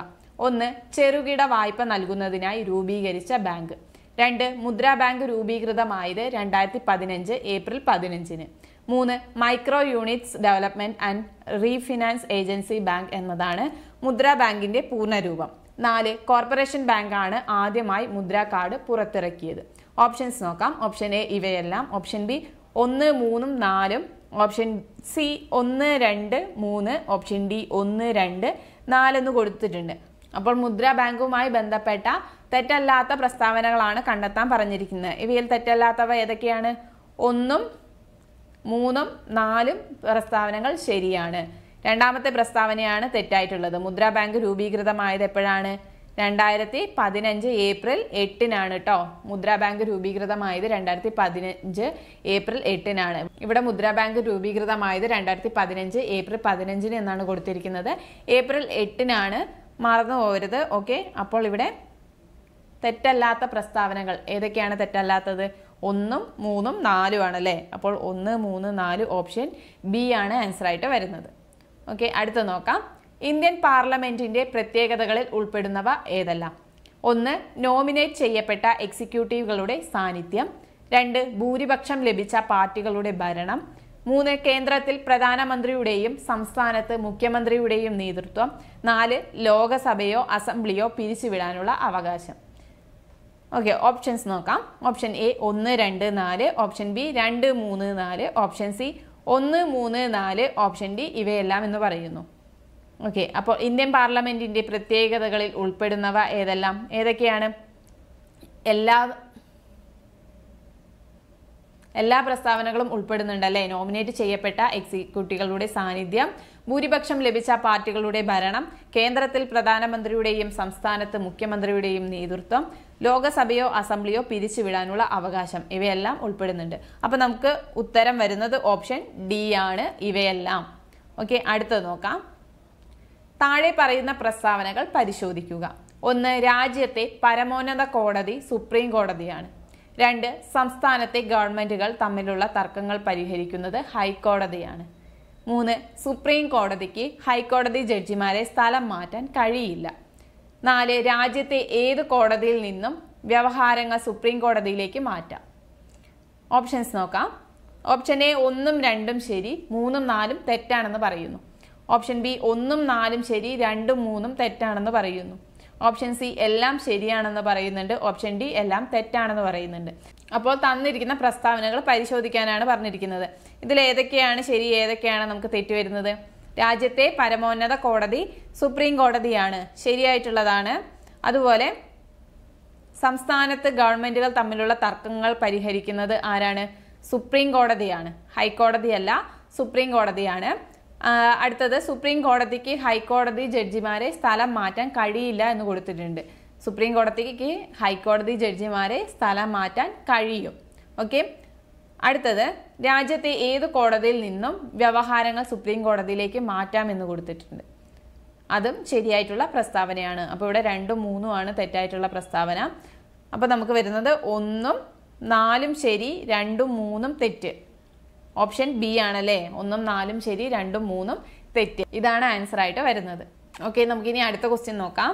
Speaker 1: ഒന്ന് ചെറുകിട വായ്പ നൽകുന്നതിനായി രൂപീകരിച്ച ബാങ്ക് രണ്ട് മുദ്രാ ബാങ്ക് രൂപീകൃതമായത് രണ്ടായിരത്തി പതിനഞ്ച് ഏപ്രിൽ പതിനഞ്ചിന് മൂന്ന് micro units development and refinance agency bank എന്നതാണ് മുദ്രാ ബാങ്കിന്റെ പൂർണ്ണരൂപം നാല് കോർപ്പറേഷൻ ബാങ്കാണ് ആദ്യമായി മുദ്രാ കാർഡ് പുറത്തിറക്കിയത് ഓപ്ഷൻസ് നോക്കാം ഓപ്ഷൻ എ ഇവയെല്ലാം ഓപ്ഷൻ ബി ഒന്ന് മൂന്നും നാലും ഓപ്ഷൻ സി ഒന്ന് രണ്ട് മൂന്ന് ഓപ്ഷൻ ഡി ഒന്ന് രണ്ട് നാലെന്ന് കൊടുത്തിട്ടുണ്ട് അപ്പോൾ മുദ്രാ ബാങ്കുമായി ബന്ധപ്പെട്ട തെറ്റല്ലാത്ത പ്രസ്താവനകളാണ് കണ്ടെത്താൻ പറഞ്ഞിരിക്കുന്നത് ഇവയിൽ തെറ്റല്ലാത്തവ ഏതൊക്കെയാണ് ഒന്നും മൂന്നും നാലും പ്രസ്താവനകൾ ശരിയാണ് രണ്ടാമത്തെ പ്രസ്താവനയാണ് തെറ്റായിട്ടുള്ളത് മുദ്രാ ബാങ്ക് രൂപീകൃതമായത് എപ്പോഴാണ് രണ്ടായിരത്തി പതിനഞ്ച് ഏപ്രിൽ എട്ടിനാണ് കേട്ടോ മുദ്രാ ബാങ്ക് രൂപീകൃതമായത് രണ്ടായിരത്തി പതിനഞ്ച് ഏപ്രിൽ എട്ടിനാണ് ഇവിടെ മുദ്രാ ബാങ്ക് രൂപീകൃതമായത് രണ്ടായിരത്തി പതിനഞ്ച് ഏപ്രിൽ പതിനഞ്ചിന് എന്നാണ് കൊടുത്തിരിക്കുന്നത് ഏപ്രിൽ എട്ടിനാണ് മറന്നു പോകരുത് ഓക്കെ അപ്പോൾ ഇവിടെ തെറ്റല്ലാത്ത പ്രസ്താവനകൾ ഏതൊക്കെയാണ് തെറ്റല്ലാത്തത് ഒന്നും മൂന്നും ആണ് അല്ലേ അപ്പോൾ ഒന്ന് മൂന്ന് നാല് ഓപ്ഷൻ ബി ആണ് ആൻസർ ആയിട്ട് വരുന്നത് ഓക്കെ അടുത്ത് നോക്കാം ഇന്ത്യൻ പാർലമെൻറ്റിൻ്റെ പ്രത്യേകതകളിൽ ഉൾപ്പെടുന്നവ ഏതെല്ലാം ഒന്ന് നോമിനേറ്റ് ചെയ്യപ്പെട്ട എക്സിക്യൂട്ടീവുകളുടെ സാന്നിധ്യം രണ്ട് ഭൂരിപക്ഷം ലഭിച്ച പാർട്ടികളുടെ ഭരണം മൂന്ന് കേന്ദ്രത്തിൽ പ്രധാനമന്ത്രിയുടെയും സംസ്ഥാനത്ത് മുഖ്യമന്ത്രിയുടെയും നേതൃത്വം നാല് ലോകസഭയോ അസംബ്ലിയോ പിരിച്ചുവിടാനുള്ള അവകാശം ഓക്കെ ഓപ്ഷൻസ് നോക്കാം ഓപ്ഷൻ എ ഒന്ന് രണ്ട് നാല് ഓപ്ഷൻ ബി രണ്ട് മൂന്ന് നാല് ഓപ്ഷൻ സി ഒന്ന് മൂന്ന് നാല് ഓപ്ഷൻ ഡി ഇവയെല്ലാം എന്ന് പറയുന്നു ഓക്കെ അപ്പോൾ ഇന്ത്യൻ പാർലമെൻറ്റിൻ്റെ പ്രത്യേകതകളിൽ ഉൾപ്പെടുന്നവ ഏതെല്ലാം ഏതൊക്കെയാണ് എല്ലാ എല്ലാ പ്രസ്താവനകളും ഉൾപ്പെടുന്നുണ്ടല്ലേ നോമിനേറ്റ് ചെയ്യപ്പെട്ട എക്സിക്യൂട്ടീവുകളുടെ സാന്നിധ്യം ഭൂരിപക്ഷം ലഭിച്ച പാർട്ടികളുടെ ഭരണം കേന്ദ്രത്തിൽ പ്രധാനമന്ത്രിയുടെയും സംസ്ഥാനത്ത് മുഖ്യമന്ത്രിയുടെയും നേതൃത്വം ലോകസഭയോ അസംബ്ലിയോ പിരിച്ചുവിടാനുള്ള അവകാശം ഇവയെല്ലാം ഉൾപ്പെടുന്നുണ്ട് അപ്പോൾ നമുക്ക് ഉത്തരം വരുന്നത് ഓപ്ഷൻ ഡി ആണ് ഇവയെല്ലാം ഓക്കെ അടുത്തത് നോക്കാം താഴെ പറയുന്ന പ്രസ്താവനകൾ പരിശോധിക്കുക ഒന്ന് രാജ്യത്തെ പരമോന്നത കോടതി സുപ്രീം കോടതിയാണ് രണ്ട് സംസ്ഥാനത്തെ ഗവൺമെന്റുകൾ തമ്മിലുള്ള തർക്കങ്ങൾ പരിഹരിക്കുന്നത് ഹൈക്കോടതിയാണ് മൂന്ന് സുപ്രീം കോടതിക്ക് ഹൈക്കോടതി ജഡ്ജിമാരെ സ്ഥലം മാറ്റാൻ കഴിയില്ല നാല് രാജ്യത്തെ ഏത് കോടതിയിൽ നിന്നും വ്യവഹാരങ്ങൾ സുപ്രീം കോടതിയിലേക്ക് മാറ്റാം ഓപ്ഷൻസ് നോക്കാം ഓപ്ഷൻ എ ഒന്നും രണ്ടും ശരി മൂന്നും നാലും തെറ്റാണെന്ന് പറയുന്നു ഓപ്ഷൻ ബി ഒന്നും നാലും ശരി രണ്ടും മൂന്നും തെറ്റാണെന്ന് പറയുന്നു ഓപ്ഷൻ സി എല്ലാം ശരിയാണെന്ന് പറയുന്നുണ്ട് ഓപ്ഷൻ ഡി എല്ലാം തെറ്റാണെന്ന് പറയുന്നുണ്ട് അപ്പോൾ തന്നിരിക്കുന്ന പ്രസ്താവനകൾ പരിശോധിക്കാനാണ് പറഞ്ഞിരിക്കുന്നത് ഇതിൽ ഏതൊക്കെയാണ് ശരി ഏതൊക്കെയാണ് നമുക്ക് തെറ്റ് വരുന്നത് രാജ്യത്തെ പരമോന്നത കോടതി സുപ്രീം കോടതിയാണ് ശരിയായിട്ടുള്ളതാണ് അതുപോലെ സംസ്ഥാനത്ത് ഗവൺമെൻറ്റുകൾ തമ്മിലുള്ള തർക്കങ്ങൾ പരിഹരിക്കുന്നത് ആരാണ് സുപ്രീം കോടതിയാണ് ഹൈക്കോടതിയല്ല സുപ്രീം കോടതിയാണ് അടുത്തത് സുപ്രീം കോടതിക്ക് ഹൈക്കോടതി ജഡ്ജിമാരെ സ്ഥലം മാറ്റാൻ കഴിയില്ല എന്ന് കൊടുത്തിട്ടുണ്ട് സുപ്രീം കോടതിക്ക് ഹൈക്കോടതി ജഡ്ജിമാരെ സ്ഥലം മാറ്റാൻ കഴിയും ഓക്കെ അടുത്തത് രാജ്യത്തെ ഏത് കോടതിയിൽ നിന്നും വ്യവഹാരങ്ങൾ സുപ്രീം കോടതിയിലേക്ക് മാറ്റാം എന്ന് കൊടുത്തിട്ടുണ്ട് അതും ശരിയായിട്ടുള്ള പ്രസ്താവനയാണ് അപ്പോൾ ഇവിടെ രണ്ടും മൂന്നും ആണ് തെറ്റായിട്ടുള്ള പ്രസ്താവന അപ്പോൾ നമുക്ക് വരുന്നത് ഒന്നും നാലും ശരി രണ്ടും മൂന്നും തെറ്റ് ഓപ്ഷൻ ബി ആണല്ലേ ഒന്നും നാലും ശരി രണ്ടും മൂന്നും തെറ്റ് ഇതാണ് ആൻസർ ആയിട്ട് വരുന്നത് ഓക്കെ നമുക്കിനി അടുത്ത ക്വസ്റ്റ്യൻ നോക്കാം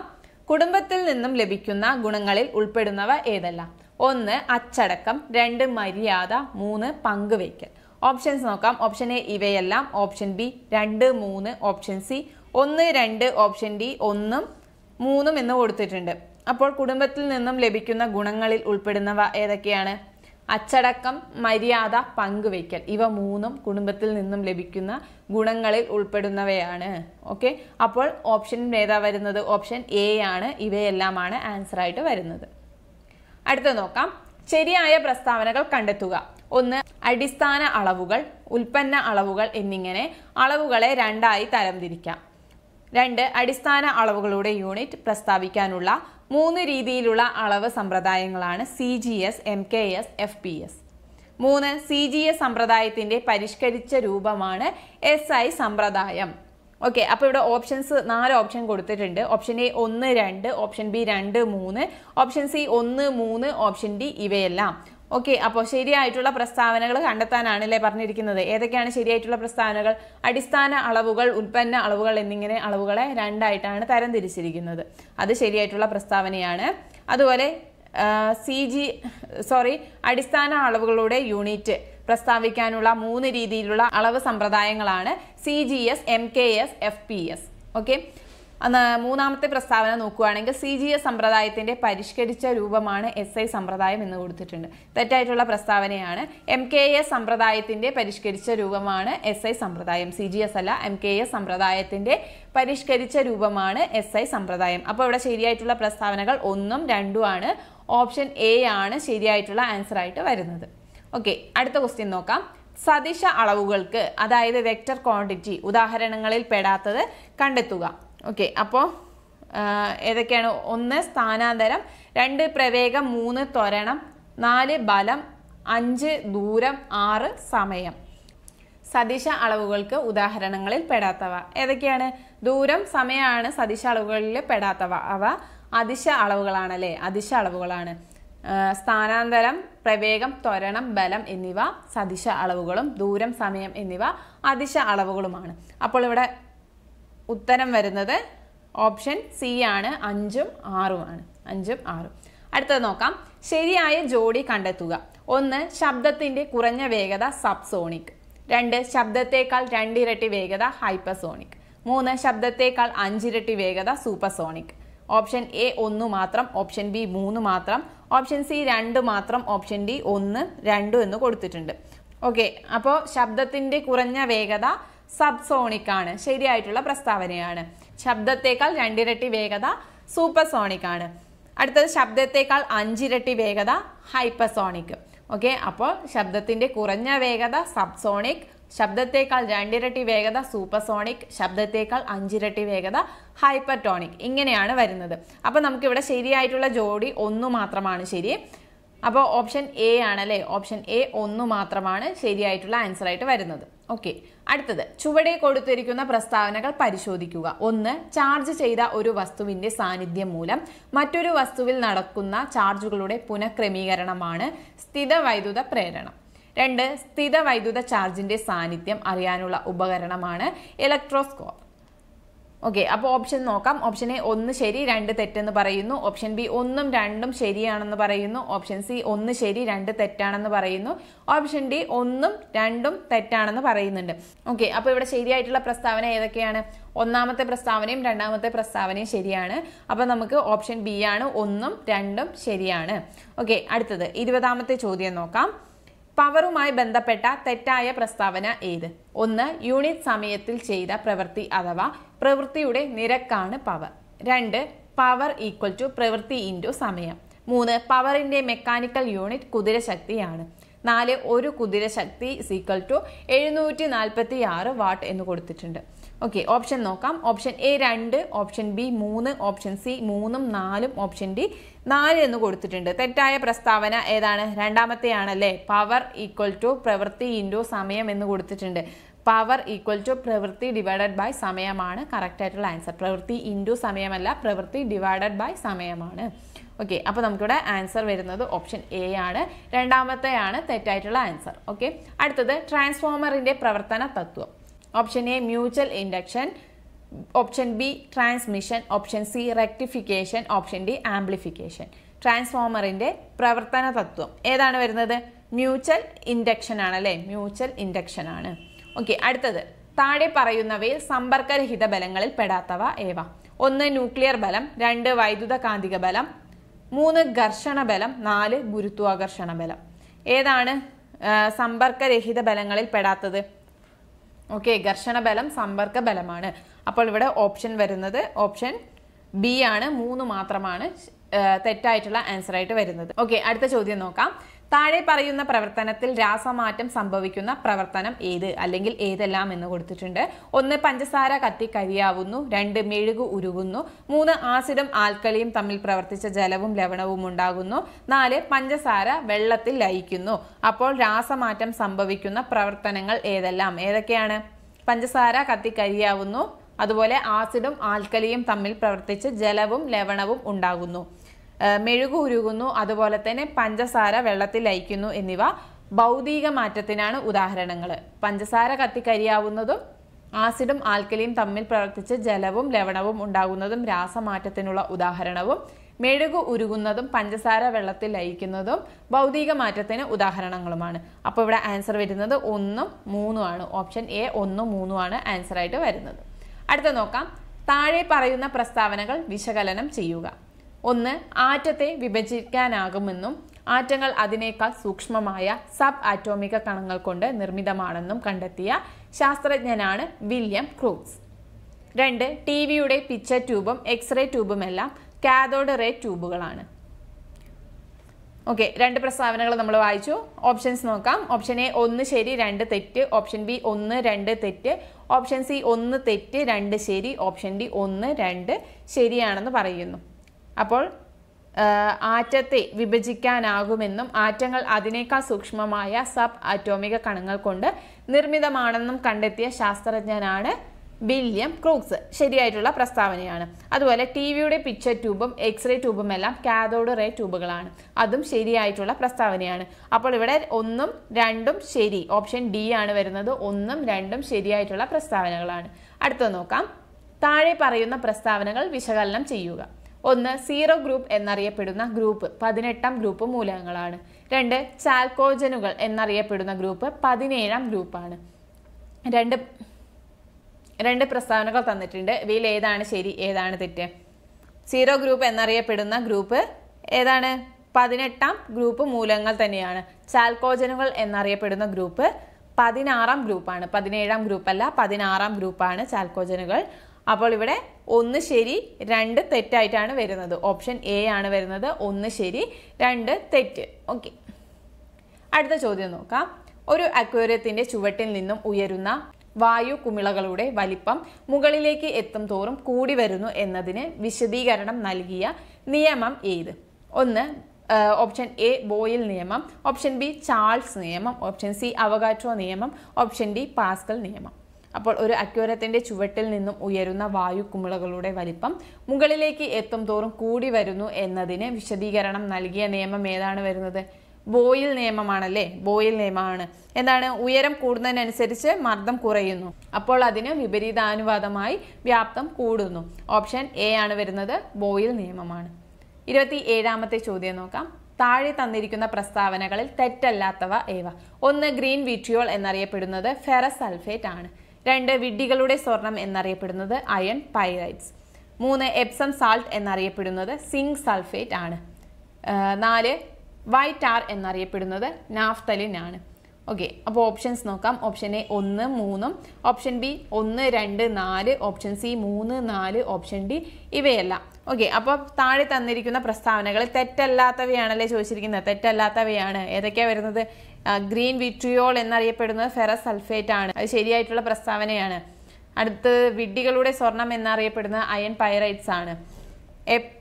Speaker 1: കുടുംബത്തിൽ നിന്നും ലഭിക്കുന്ന ഗുണങ്ങളിൽ ഉൾപ്പെടുന്നവ ഏതല്ല ഒന്ന് അച്ചടക്കം രണ്ട് മര്യാദ മൂന്ന് പങ്കുവയ്ക്കൽ ഓപ്ഷൻസ് നോക്കാം ഓപ്ഷൻ എ ഇവയെല്ലാം ഓപ്ഷൻ ബി രണ്ട് മൂന്ന് ഓപ്ഷൻ സി ഒന്ന് രണ്ട് ഓപ്ഷൻ ഡി ഒന്നും മൂന്നും എന്ന് കൊടുത്തിട്ടുണ്ട് അപ്പോൾ കുടുംബത്തിൽ നിന്നും ലഭിക്കുന്ന ഗുണങ്ങളിൽ ഉൾപ്പെടുന്നവ ഏതൊക്കെയാണ് അച്ചടക്കം മര്യാദ പങ്കുവയ്ക്കൽ ഇവ മൂന്നും കുടുംബത്തിൽ നിന്നും ലഭിക്കുന്ന ഗുണങ്ങളിൽ ഉൾപ്പെടുന്നവയാണ് ഓക്കെ അപ്പോൾ ഓപ്ഷൻ ഏതാ വരുന്നത് ഓപ്ഷൻ എ ആണ് ഇവയെല്ലാമാണ് ആൻസർ ആയിട്ട് വരുന്നത് അടുത്ത നോക്കാം ശരിയായ പ്രസ്താവനകൾ കണ്ടെത്തുക ഒന്ന് അടിസ്ഥാന അളവുകൾ ഉൽപ്പന്ന അളവുകൾ എന്നിങ്ങനെ അളവുകളെ രണ്ടായി തരംതിരിക്കാം രണ്ട് അടിസ്ഥാന അളവുകളുടെ യൂണിറ്റ് പ്രസ്താവിക്കാനുള്ള മൂന്ന് രീതിയിലുള്ള അളവ് സമ്പ്രദായങ്ങളാണ് C G S M K S F P S മൂന്ന് സി ജി എസ് സമ്പ്രദായത്തിൻ്റെ പരിഷ്കരിച്ച രൂപമാണ് എസ് ഐ സമ്പ്രദായം ഓക്കെ അപ്പോൾ ഇവിടെ ഓപ്ഷൻസ് നാല് ഓപ്ഷൻ കൊടുത്തിട്ടുണ്ട് ഓപ്ഷൻ എ ഒന്ന് രണ്ട് ഓപ്ഷൻ ബി രണ്ട് മൂന്ന് ഓപ്ഷൻ സി ഒന്ന് മൂന്ന് ഓപ്ഷൻ ഡി ഇവയെല്ലാം ഓക്കെ അപ്പോൾ ശരിയായിട്ടുള്ള പ്രസ്താവനകൾ കണ്ടെത്താനാണ് അല്ലേ പറഞ്ഞിരിക്കുന്നത് ഏതൊക്കെയാണ് ശരിയായിട്ടുള്ള പ്രസ്താവനകൾ അടിസ്ഥാന അളവുകൾ ഉൽപ്പന്ന അളവുകൾ എന്നിങ്ങനെ അളവുകളെ രണ്ടായിട്ടാണ് തരംതിരിച്ചിരിക്കുന്നത് അത് ശരിയായിട്ടുള്ള പ്രസ്താവനയാണ് അതുപോലെ സി ജി സോറി അടിസ്ഥാന അളവുകളുടെ യൂണിറ്റ് പ്രസ്താവിക്കാനുള്ള മൂന്ന് രീതിയിലുള്ള അളവ് സമ്പ്രദായങ്ങളാണ് C G S M K S F P S okay മൂന്നാമത്തെ പ്രസ്താവന നോക്കുകയാണെങ്കിൽ സി ജി എസ് സമ്പ്രദായത്തിൻ്റെ പരിഷ്കരിച്ച രൂപമാണ് എസ് ഐ സമ്പ്രദായം എന്ന് കൊടുത്തിട്ടുണ്ട് തെറ്റായിട്ടുള്ള പ്രസ്താവനയാണ് എം കെ എസ് സമ്പ്രദായത്തിൻ്റെ പരിഷ്കരിച്ച രൂപമാണ് എസ് ഐ സമ്പ്രദായം സി ജി എസ് അല്ല എം കെ എസ് സമ്പ്രദായത്തിൻ്റെ പരിഷ്കരിച്ച രൂപമാണ് എസ് ഐ സമ്പ്രദായം അപ്പോൾ ഇവിടെ ശരിയായിട്ടുള്ള പ്രസ്താവനകൾ ഒന്നും രണ്ടും ആണ് ഓപ്ഷൻ എ ആണ് ശരിയായിട്ടുള്ള ആൻസർ ആയിട്ട് വരുന്നത് ഓക്കെ അടുത്ത ക്വസ്റ്റ്യൻ നോക്കാം സദിശ അളവുകൾക്ക് അതായത് വെക്റ്റർ ക്വാണ്ടിറ്റി ഉദാഹരണങ്ങളിൽ പെടാത്തത് കണ്ടെത്തുക ഓക്കെ അപ്പോൾ ഏതൊക്കെയാണ് ഒന്ന് സ്ഥാനാന്തരം രണ്ട് പ്രവേഗം മൂന്ന് ത്വരണം നാല് ബലം അഞ്ച് ദൂരം ആറ് സമയം സദിശ അളവുകൾക്ക് ഉദാഹരണങ്ങളിൽ പെടാത്തവ ഏതൊക്കെയാണ് ദൂരം സമയമാണ് സദിശ അളവുകളിൽ പെടാത്തവ അവ അതിശ അളവുകളാണ് അല്ലേ അതിശ അളവുകളാണ് സ്ഥാനാന്തരം പ്രവേഗം ത്വരണം ബലം എന്നിവ സദിശ അളവുകളും ദൂരം സമയം എന്നിവ അതിശ അളവുകളുമാണ് അപ്പോൾ ഇവിടെ ഉത്തരം വരുന്നത് ഓപ്ഷൻ സി ആണ് അഞ്ചും ആറുമാണ് അഞ്ചും ആറും അടുത്തത് നോക്കാം ശരിയായ ജോഡി കണ്ടെത്തുക ഒന്ന് ശബ്ദത്തിൻ്റെ കുറഞ്ഞ വേഗത സബ്സോണിക് രണ്ട് ശബ്ദത്തേക്കാൾ രണ്ടിരട്ടി വേഗത ഹൈപ്പസോണിക് മൂന്ന് ശബ്ദത്തേക്കാൾ അഞ്ചിരട്ടി വേഗത സൂപ്പർസോണിക് ഓപ്ഷൻ എ ഒന്ന് മാത്രം ഓപ്ഷൻ ബി മൂന്ന് മാത്രം ഓപ്ഷൻ സി രണ്ട് മാത്രം ഓപ്ഷൻ ഡി ഒന്ന് രണ്ടും എന്ന് കൊടുത്തിട്ടുണ്ട് ഓക്കെ അപ്പോൾ ശബ്ദത്തിൻ്റെ കുറഞ്ഞ വേഗത സബ്സോണിക് ആണ് ശരിയായിട്ടുള്ള പ്രസ്താവനയാണ് ശബ്ദത്തേക്കാൾ രണ്ടിരട്ടി വേഗത സൂപ്പർസോണിക് ആണ് അടുത്തത് ശബ്ദത്തേക്കാൾ അഞ്ചിരട്ടി വേഗത ഹൈപ്പർസോണിക് ഓക്കെ അപ്പോൾ ശബ്ദത്തിൻ്റെ കുറഞ്ഞ വേഗത സബ്സോണിക് ശബ്ദത്തേക്കാൾ രണ്ടിരട്ടി വേഗത സൂപ്പർസോണിക് ശബ്ദത്തേക്കാൾ അഞ്ചിരട്ടി വേഗത ഹൈപ്പർടോണിക് ഇങ്ങനെയാണ് വരുന്നത് അപ്പോൾ നമുക്കിവിടെ ശരിയായിട്ടുള്ള ജോഡി ഒന്ന് മാത്രമാണ് ശരി അപ്പോൾ ഓപ്ഷൻ എ ആണല്ലേ ഓപ്ഷൻ എ ഒന്ന് മാത്രമാണ് ശരിയായിട്ടുള്ള ആൻസറായിട്ട് വരുന്നത് ഓക്കെ അടുത്തത് ചുവടെ കൊടുത്തിരിക്കുന്ന പ്രസ്താവനകൾ പരിശോധിക്കുക ഒന്ന് ചാർജ് ചെയ്ത ഒരു വസ്തുവിന്റെ സാന്നിധ്യം മൂലം മറ്റൊരു വസ്തുവിൽ നടക്കുന്ന ചാർജുകളുടെ പുനഃക്രമീകരണമാണ് സ്ഥിത വൈദ്യുത പ്രേരണം രണ്ട് സ്ഥിത വൈദ്യുത ചാർജിന്റെ സാന്നിധ്യം അറിയാനുള്ള ഉപകരണമാണ് ഇലക്ട്രോസ്കോപ്പ് ഓക്കെ അപ്പോൾ ഓപ്ഷൻ നോക്കാം ഓപ്ഷൻ എ ഒന്ന് ശരി രണ്ട് തെറ്റെന്ന് പറയുന്നു ഓപ്ഷൻ ബി ഒന്നും രണ്ടും ശരിയാണെന്ന് പറയുന്നു ഓപ്ഷൻ സി ഒന്ന് ശരി രണ്ട് തെറ്റാണെന്ന് പറയുന്നു ഓപ്ഷൻ ഡി ഒന്നും രണ്ടും തെറ്റാണെന്ന് പറയുന്നുണ്ട് ഓക്കെ അപ്പോൾ ഇവിടെ ശരിയായിട്ടുള്ള പ്രസ്താവന ഏതൊക്കെയാണ് ഒന്നാമത്തെ പ്രസ്താവനയും രണ്ടാമത്തെ പ്രസ്താവനയും ശരിയാണ് അപ്പോൾ നമുക്ക് ഓപ്ഷൻ ബി ആണ് ഒന്നും രണ്ടും ശരിയാണ് ഓക്കെ അടുത്തത് ഇരുപതാമത്തെ ചോദ്യം നോക്കാം പവറുമായി ബന്ധപ്പെട്ട തെറ്റായ പ്രസ്താവന ഏത് ഒന്ന് യൂണിറ്റ് സമയത്തിൽ ചെയ്ത പ്രവൃത്തി അഥവാ പ്രവൃത്തിയുടെ നിരക്കാണ് പവർ രണ്ട് പവർ ഈക്വൽ ടു പ്രവൃത്തി ഇൻറ്റു സമയം മൂന്ന് പവറിൻ്റെ മെക്കാനിക്കൽ യൂണിറ്റ് കുതിരശക്തിയാണ് നാല് ഒരു കുതിരശക്തി സീക്വൽ ടു എഴുന്നൂറ്റി നാൽപ്പത്തി ആറ് വാട്ട് എന്ന് കൊടുത്തിട്ടുണ്ട് ഓക്കെ ഓപ്ഷൻ നോക്കാം ഓപ്ഷൻ എ രണ്ട് ഓപ്ഷൻ ബി മൂന്ന് ഓപ്ഷൻ സി മൂന്നും നാലും ഓപ്ഷൻ ഡി നാല് എന്ന് കൊടുത്തിട്ടുണ്ട് തെറ്റായ പ്രസ്താവന ഏതാണ് രണ്ടാമത്തെയാണല്ലേ പവർ ഈക്വൽ ടു പ്രവൃത്തി ഇൻറ്റു സമയം എന്ന് കൊടുത്തിട്ടുണ്ട് പവർ ഈക്വൽ ടു പ്രവൃത്തി ഡിവൈഡഡ് ബൈ സമയമാണ് കറക്റ്റ് ആയിട്ടുള്ള ആൻസർ പ്രവൃത്തി ഇൻറ്റു സമയമല്ല പ്രവൃത്തി ഡിവൈഡഡ് ബൈ സമയമാണ് ഓക്കെ അപ്പോൾ നമുക്കിവിടെ ആൻസർ വരുന്നത് ഓപ്ഷൻ എ ആണ് രണ്ടാമത്തെയാണ് തെറ്റായിട്ടുള്ള ആൻസർ ഓക്കെ അടുത്തത് ട്രാൻസ്ഫോമറിൻ്റെ പ്രവർത്തന തത്വം option A mutual induction option B transmission option C rectification option D amplification ട്രാൻസ്ഫോമറിൻ്റെ പ്രവർത്തന തത്വം ഏതാണ് വരുന്നത് മ്യൂച്വൽ ഇൻഡക്ഷൻ ആണ് അല്ലേ മ്യൂച്വൽ ഇൻഡക്ഷൻ ആണ് ഓക്കെ അടുത്തത് താഴെ പറയുന്നവയിൽ സമ്പർക്കരഹിത ബലങ്ങളിൽ പെടാത്തവ ഏവ ഒന്ന് ന്യൂക്ലിയർ ബലം രണ്ട് വൈദ്യുത കാന്തിക ബലം മൂന്ന് ഘർഷണ ബലം നാല് ഗുരുത്വാകർഷണ ബലം ഏതാണ് സമ്പർക്കരഹിത ബലങ്ങളിൽ പെടാത്തത് ഓക്കെ ഘർഷണ ബലം സമ്പർക്ക ബലമാണ് അപ്പോൾ ഇവിടെ ഓപ്ഷൻ വരുന്നത് ഓപ്ഷൻ ബി ആണ് മൂന്ന് മാത്രമാണ് തെറ്റായിട്ടുള്ള ആൻസർ ആയിട്ട് വരുന്നത് ഓക്കെ അടുത്ത ചോദ്യം നോക്കാം താഴെ പറയുന്ന പ്രവർത്തനത്തിൽ രാസമാറ്റം സംഭവിക്കുന്ന പ്രവർത്തനം ഏത് അല്ലെങ്കിൽ ഏതെല്ലാം എന്ന് കൊടുത്തിട്ടുണ്ട് ഒന്ന് പഞ്ചസാര കത്തി കരിയാവുന്നു രണ്ട് മെഴുകു ഉരുകുന്നു മൂന്ന് ആസിഡും ആൽക്കളിയും തമ്മിൽ പ്രവർത്തിച്ച ജലവും ലവണവും ഉണ്ടാകുന്നു നാല് പഞ്ചസാര വെള്ളത്തിൽ ലയിക്കുന്നു അപ്പോൾ രാസമാറ്റം സംഭവിക്കുന്ന പ്രവർത്തനങ്ങൾ ഏതെല്ലാം ഏതൊക്കെയാണ് പഞ്ചസാര കത്തി കരിയാവുന്നു അതുപോലെ ആസിഡും ആൽക്കലിയും തമ്മിൽ പ്രവർത്തിച്ച് ജലവും ലവണവും ഉണ്ടാകുന്നു മെഴുകു ഉരുകുന്നു അതുപോലെ തന്നെ പഞ്ചസാര വെള്ളത്തിൽ ലയിക്കുന്നു എന്നിവ ഭൗതിക മാറ്റത്തിനാണ് ഉദാഹരണങ്ങൾ പഞ്ചസാര കത്തിക്കരിയാവുന്നതും ആസിഡും ആൽക്കലിയും തമ്മിൽ പ്രവർത്തിച്ച് ജലവും ലവണവും ഉണ്ടാകുന്നതും രാസമാറ്റത്തിനുള്ള ഉദാഹരണവും മെഴുകു ഉരുകുന്നതും പഞ്ചസാര വെള്ളത്തിൽ ലയിക്കുന്നതും ഭൗതിക മാറ്റത്തിന് ഉദാഹരണങ്ങളുമാണ് അപ്പോൾ ഇവിടെ ആൻസർ വരുന്നത് ഒന്നും മൂന്നും ആണ് ഓപ്ഷൻ എ ഒന്നും മൂന്നും ആണ് ആൻസറായിട്ട് വരുന്നത് അടുത്ത നോക്കാം താഴെ പറയുന്ന പ്രസ്താവനകൾ വിശകലനം ചെയ്യുക ഒന്ന് ആറ്റത്തെ വിഭജിക്കാനാകുമെന്നും ആറ്റങ്ങൾ അതിനേക്കാൾ സൂക്ഷ്മമായ സബ് ആറ്റോമിക കണങ്ങൾ കൊണ്ട് നിർമ്മിതമാണെന്നും കണ്ടെത്തിയ ശാസ്ത്രജ്ഞനാണ് വില്യം ക്രൂസ് രണ്ട് ടി വിയുടെ പിച്ചർ ട്യൂബും എക്സ്റേ ട്യൂബുമെല്ലാം കാഥോഡ് റേ ട്യൂബുകളാണ് ഓക്കെ രണ്ട് പ്രസ്താവനകൾ നമ്മൾ വായിച്ചു ഓപ്ഷൻസ് നോക്കാം ഓപ്ഷൻ എ ഒന്ന് ശരി രണ്ട് തെറ്റ് ഓപ്ഷൻ ബി ഒന്ന് രണ്ട് തെറ്റ് ഓപ്ഷൻ സി ഒന്ന് തെറ്റ് രണ്ട് ശരി ഓപ്ഷൻ ഡി ഒന്ന് രണ്ട് ശരിയാണെന്ന് പറയുന്നു അപ്പോൾ ആറ്റത്തെ വിഭജിക്കാനാകുമെന്നും ആറ്റങ്ങൾ അതിനേക്കാൾ സൂക്ഷ്മമായ സബ് അറ്റോമിക കണങ്ങൾ കൊണ്ട് നിർമ്മിതമാണെന്നും കണ്ടെത്തിയ ശാസ്ത്രജ്ഞനാണ് വില്യം ക്രൂക്സ് ശരിയായിട്ടുള്ള പ്രസ്താവനയാണ് അതുപോലെ ടി വിയുടെ പിക്ചർ ട്യൂബും എക്സ്റേ ട്യൂബും എല്ലാം കാഥോഡ് റേ ട്യൂബുകളാണ് അതും ശരിയായിട്ടുള്ള പ്രസ്താവനയാണ് അപ്പോൾ ഇവിടെ ഒന്നും രണ്ടും ശരി ഓപ്ഷൻ ഡി ആണ് വരുന്നത് ഒന്നും രണ്ടും ശരിയായിട്ടുള്ള പ്രസ്താവനകളാണ് അടുത്ത നോക്കാം താഴെ പറയുന്ന പ്രസ്താവനകൾ വിശകലനം ചെയ്യുക ഒന്ന് സീറോ ഗ്രൂപ്പ് എന്നറിയപ്പെടുന്ന ഗ്രൂപ്പ് പതിനെട്ടാം ഗ്രൂപ്പ് മൂലകങ്ങളാണ് രണ്ട് ചാൽക്കോജനുകൾ എന്നറിയപ്പെടുന്ന ഗ്രൂപ്പ് പതിനേഴാം ഗ്രൂപ്പാണ് രണ്ട് രണ്ട് പ്രസ്താവനകൾ തന്നിട്ടുണ്ട് ഇവയിൽ ഏതാണ് ശരി ഏതാണ് തെറ്റ് സീറോ ഗ്രൂപ്പ് എന്നറിയപ്പെടുന്ന ഗ്രൂപ്പ് ഏതാണ് പതിനെട്ടാം ഗ്രൂപ്പ് മൂലങ്ങൾ തന്നെയാണ് ചാൽക്കോജനുകൾ എന്നറിയപ്പെടുന്ന ഗ്രൂപ്പ് പതിനാറാം ഗ്രൂപ്പാണ് പതിനേഴാം ഗ്രൂപ്പല്ല പതിനാറാം ഗ്രൂപ്പാണ് ചാൽക്കോജനുകൾ അപ്പോൾ ഇവിടെ ഒന്ന് ശരി രണ്ട് തെറ്റായിട്ടാണ് വരുന്നത് ഓപ്ഷൻ എ ആണ് വരുന്നത് ഒന്ന് ശരി രണ്ട് തെറ്റ് ഓക്കെ അടുത്ത ചോദ്യം നോക്കാം ഒരു അക്വേറിയത്തിൻ്റെ ചുവട്ടിൽ നിന്നും ഉയരുന്ന വായു കുമിളകളുടെ വലിപ്പം മുകളിലേക്ക് എത്തും തോറും കൂടി വരുന്നു എന്നതിന് വിശദീകരണം നൽകിയ നിയമം ഏത് ഒന്ന് ഓപ്ഷൻ എ ബോയിൽ നിയമം ഓപ്ഷൻ ബി ചാൾസ് നിയമം ഓപ്ഷൻ സി അവകാറ്റോ നിയമം ഓപ്ഷൻ ഡി പാസ്കൽ നിയമം അപ്പോൾ ഒരു അക്യൂരത്തിൻ്റെ ചുവട്ടിൽ നിന്നും ഉയരുന്ന വായു കുമിളകളുടെ വലിപ്പം മുകളിലേക്ക് എത്തും തോറും കൂടി വരുന്നു എന്നതിന് വിശദീകരണം നൽകിയ നിയമം ഏതാണ് വരുന്നത് ബോയിൽ നിയമമാണല്ലേ ബോയിൽ നിയമമാണ് എന്താണ് ഉയരം കൂടുന്നതിനനുസരിച്ച് മർദ്ദം കുറയുന്നു അപ്പോൾ അതിന് വിപരീതാനുവാദമായി വ്യാപ്തം കൂടുന്നു ഓപ്ഷൻ എ ആണ് വരുന്നത് ബോയിൽ നിയമമാണ് ഇരുപത്തി ഏഴാമത്തെ ചോദ്യം നോക്കാം താഴെ തന്നിരിക്കുന്ന പ്രസ്താവനകളിൽ തെറ്റല്ലാത്തവ ഏവ ഒന്ന് ഗ്രീൻ വിട്രിയോൾ എന്നറിയപ്പെടുന്നത് ഫെറസ് സൾഫേറ്റ് ആണ് രണ്ട് വിഡ്ഡികളുടെ സ്വർണം എന്നറിയപ്പെടുന്നത് അയൺ പൈറൈറ്റ്സ് മൂന്ന് എപ്സം സാൾട്ട് എന്നറിയപ്പെടുന്നത് സിങ്ക് സൾഫേറ്റ് ആണ് നാല് വൈറ്റ് ടാർ എന്നറിയപ്പെടുന്നത് ആണ് ഓക്കെ അപ്പോൾ ഓപ്ഷൻസ് നോക്കാം ഓപ്ഷൻ എ ഒന്ന് മൂന്നും ഓപ്ഷൻ ബി ഒന്ന് രണ്ട് നാല് ഓപ്ഷൻ സി മൂന്ന് നാല് ഓപ്ഷൻ ഡി ഇവയെല്ലാം ഓക്കെ അപ്പോൾ താഴെ തന്നിരിക്കുന്ന പ്രസ്താവനകൾ തെറ്റല്ലാത്തവയാണല്ലേ ചോദിച്ചിരിക്കുന്നത് തെറ്റല്ലാത്തവയാണ് ഏതൊക്കെയാണ് വരുന്നത് ഗ്രീൻ വിട്രിയോൾ എന്നറിയപ്പെടുന്നത് ഫെറസ് സൾഫേറ്റ് ആണ് അത് ശരിയായിട്ടുള്ള പ്രസ്താവനയാണ് അടുത്ത് വിഡ്ഡികളുടെ സ്വർണം എന്നറിയപ്പെടുന്നത് അയൺ പൈറൈറ്റ്സ് ആണ്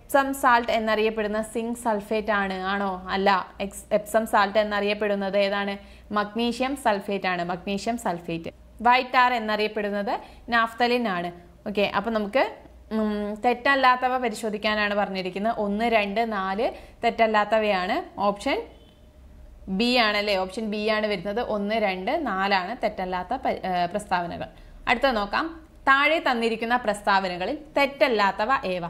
Speaker 1: എപ്സം സാൾട്ട് എന്നറിയപ്പെടുന്ന സിങ്ക് സൾഫേറ്റ് ആണ് ആണോ അല്ല എക്സ് എപ്സം സാൾട്ട് എന്നറിയപ്പെടുന്നത് ഏതാണ് മഗ്നീഷ്യം സൾഫേറ്റ് ആണ് മഗ്നീഷ്യം സൾഫേറ്റ് വൈറ്റ് ആർ എന്നറിയപ്പെടുന്നത് നാഫ്തലിൻ ആണ് ഓക്കെ അപ്പം നമുക്ക് തെറ്റല്ലാത്തവ പരിശോധിക്കാനാണ് പറഞ്ഞിരിക്കുന്നത് ഒന്ന് രണ്ട് നാല് തെറ്റല്ലാത്തവയാണ് ഓപ്ഷൻ ബി ആണല്ലേ ഓപ്ഷൻ ബി ആണ് വരുന്നത് ഒന്ന് രണ്ട് നാലാണ് തെറ്റല്ലാത്ത പ്രസ്താവനകൾ അടുത്ത നോക്കാം താഴെ തന്നിരിക്കുന്ന പ്രസ്താവനകളിൽ തെറ്റല്ലാത്തവ ഏവ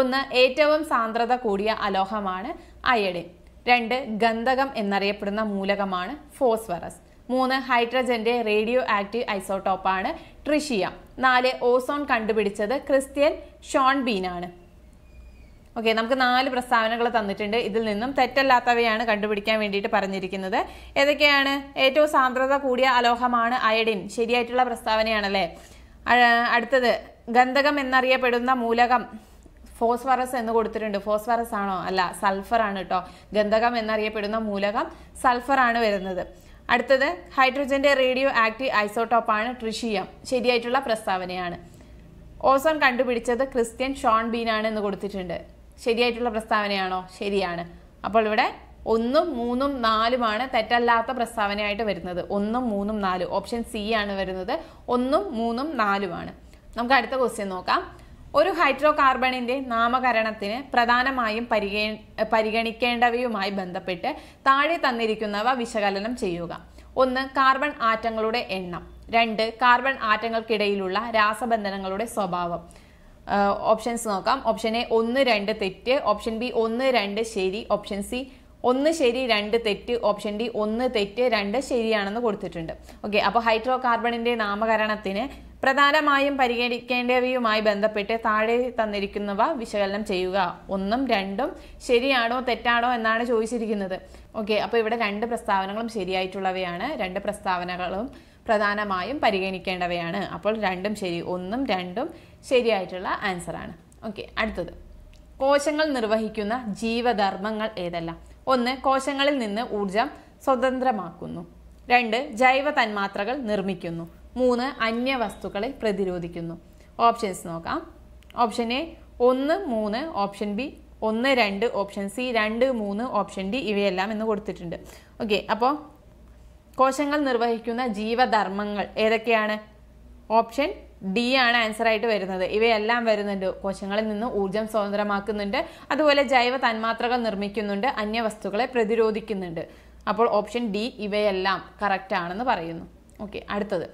Speaker 1: ഒന്ന് ഏറ്റവും സാന്ദ്രത കൂടിയ അലോഹമാണ് അയഡിൻ രണ്ട് ഗന്ധകം എന്നറിയപ്പെടുന്ന മൂലകമാണ് ഫോസ്ഫറസ് മൂന്ന് ഹൈഡ്രജന്റെ റേഡിയോ ആക്റ്റീവ് ഐസോട്ടോപ്പാണ് ട്രിഷിയ നാല് ഓസോൺ കണ്ടുപിടിച്ചത് ക്രിസ്ത്യൻ ഷോൺബീനാണ് ഓക്കെ നമുക്ക് നാല് പ്രസ്താവനകൾ തന്നിട്ടുണ്ട് ഇതിൽ നിന്നും തെറ്റല്ലാത്തവയാണ് കണ്ടുപിടിക്കാൻ വേണ്ടിയിട്ട് പറഞ്ഞിരിക്കുന്നത് ഏതൊക്കെയാണ് ഏറ്റവും സാന്ദ്രത കൂടിയ അലോഹമാണ് അയഡിൻ ശരിയായിട്ടുള്ള പ്രസ്താവനയാണല്ലേ അടുത്തത് ഗന്ധകം എന്നറിയപ്പെടുന്ന മൂലകം ഫോസ്ഫറസ് എന്ന് കൊടുത്തിട്ടുണ്ട് ഫോസ്ഫറസ് ആണോ അല്ല സൾഫർ ആണ് കേട്ടോ ഗന്ധകം എന്നറിയപ്പെടുന്ന മൂലകം സൾഫർ ആണ് വരുന്നത് അടുത്തത് ഹൈഡ്രജന്റെ റേഡിയോ ആക്റ്റീവ് ആണ് ട്രിഷിയം ശരിയായിട്ടുള്ള പ്രസ്താവനയാണ് ഓസോൺ കണ്ടുപിടിച്ചത് ക്രിസ്ത്യൻ ഷോൺ ബീനാണ് എന്ന് കൊടുത്തിട്ടുണ്ട് ശരിയായിട്ടുള്ള പ്രസ്താവനയാണോ ശരിയാണ് അപ്പോൾ ഇവിടെ ഒന്നും മൂന്നും നാലുമാണ് തെറ്റല്ലാത്ത പ്രസ്താവനയായിട്ട് വരുന്നത് ഒന്നും മൂന്നും നാല് ഓപ്ഷൻ സി ആണ് വരുന്നത് ഒന്നും മൂന്നും നാലുമാണ് നമുക്ക് അടുത്ത ക്വസ്റ്റ്യൻ നോക്കാം ഒരു ഹൈഡ്രോ കാർബണിന്റെ നാമകരണത്തിന് പ്രധാനമായും പരിഗേ പരിഗണിക്കേണ്ടവയുമായി ബന്ധപ്പെട്ട് താഴെ തന്നിരിക്കുന്നവ വിശകലനം ചെയ്യുക ഒന്ന് കാർബൺ ആറ്റങ്ങളുടെ എണ്ണം രണ്ട് കാർബൺ ആറ്റങ്ങൾക്കിടയിലുള്ള രാസബന്ധനങ്ങളുടെ സ്വഭാവം ഓപ്ഷൻസ് നോക്കാം ഓപ്ഷൻ എ ഒന്ന് രണ്ട് തെറ്റ് ഓപ്ഷൻ ബി ഒന്ന് രണ്ട് ശരി ഓപ്ഷൻ സി ഒന്ന് ശരി രണ്ട് തെറ്റ് ഓപ്ഷൻ ഡി ഒന്ന് തെറ്റ് രണ്ട് ശരിയാണെന്ന് കൊടുത്തിട്ടുണ്ട് ഓക്കെ അപ്പോൾ ഹൈഡ്രോ കാർബണിൻ്റെ നാമകരണത്തിന് പ്രധാനമായും പരിഗണിക്കേണ്ടവയുമായി ബന്ധപ്പെട്ട് താഴെ തന്നിരിക്കുന്നവ വിശകലനം ചെയ്യുക ഒന്നും രണ്ടും ശരിയാണോ തെറ്റാണോ എന്നാണ് ചോദിച്ചിരിക്കുന്നത് ഓക്കെ അപ്പോൾ ഇവിടെ രണ്ട് പ്രസ്താവനകളും ശരിയായിട്ടുള്ളവയാണ് രണ്ട് പ്രസ്താവനകളും പ്രധാനമായും പരിഗണിക്കേണ്ടവയാണ് അപ്പോൾ രണ്ടും ശരി ഒന്നും രണ്ടും ശരിയായിട്ടുള്ള ആൻസറാണ് ഓക്കെ അടുത്തത് കോശങ്ങൾ നിർവഹിക്കുന്ന ജീവധർമ്മങ്ങൾ ഏതെല്ലാം ഒന്ന് കോശങ്ങളിൽ നിന്ന് ഊർജം സ്വതന്ത്രമാക്കുന്നു രണ്ട് ജൈവ തന്മാത്രകൾ നിർമ്മിക്കുന്നു മൂന്ന് അന്യവസ്തുക്കളെ പ്രതിരോധിക്കുന്നു ഓപ്ഷൻസ് നോക്കാം ഓപ്ഷൻ എ ഒന്ന് മൂന്ന് ഓപ്ഷൻ ബി ഒന്ന് രണ്ട് ഓപ്ഷൻ സി രണ്ട് മൂന്ന് ഓപ്ഷൻ ഡി ഇവയെല്ലാം എന്ന് കൊടുത്തിട്ടുണ്ട് ഓക്കെ അപ്പോൾ കോശങ്ങൾ നിർവഹിക്കുന്ന ജീവധർമ്മങ്ങൾ ഏതൊക്കെയാണ് ഓപ്ഷൻ ഡി ആണ് ആൻസർ ആയിട്ട് വരുന്നത് ഇവയെല്ലാം വരുന്നുണ്ട് കോശങ്ങളിൽ നിന്ന് ഊർജ്ജം സ്വതന്ത്രമാക്കുന്നുണ്ട് അതുപോലെ ജൈവ തന്മാത്രകൾ നിർമ്മിക്കുന്നുണ്ട് അന്യവസ്തുക്കളെ പ്രതിരോധിക്കുന്നുണ്ട് അപ്പോൾ ഓപ്ഷൻ ഡി ഇവയെല്ലാം കറക്റ്റ് ആണെന്ന് പറയുന്നു ഓക്കെ അടുത്തത്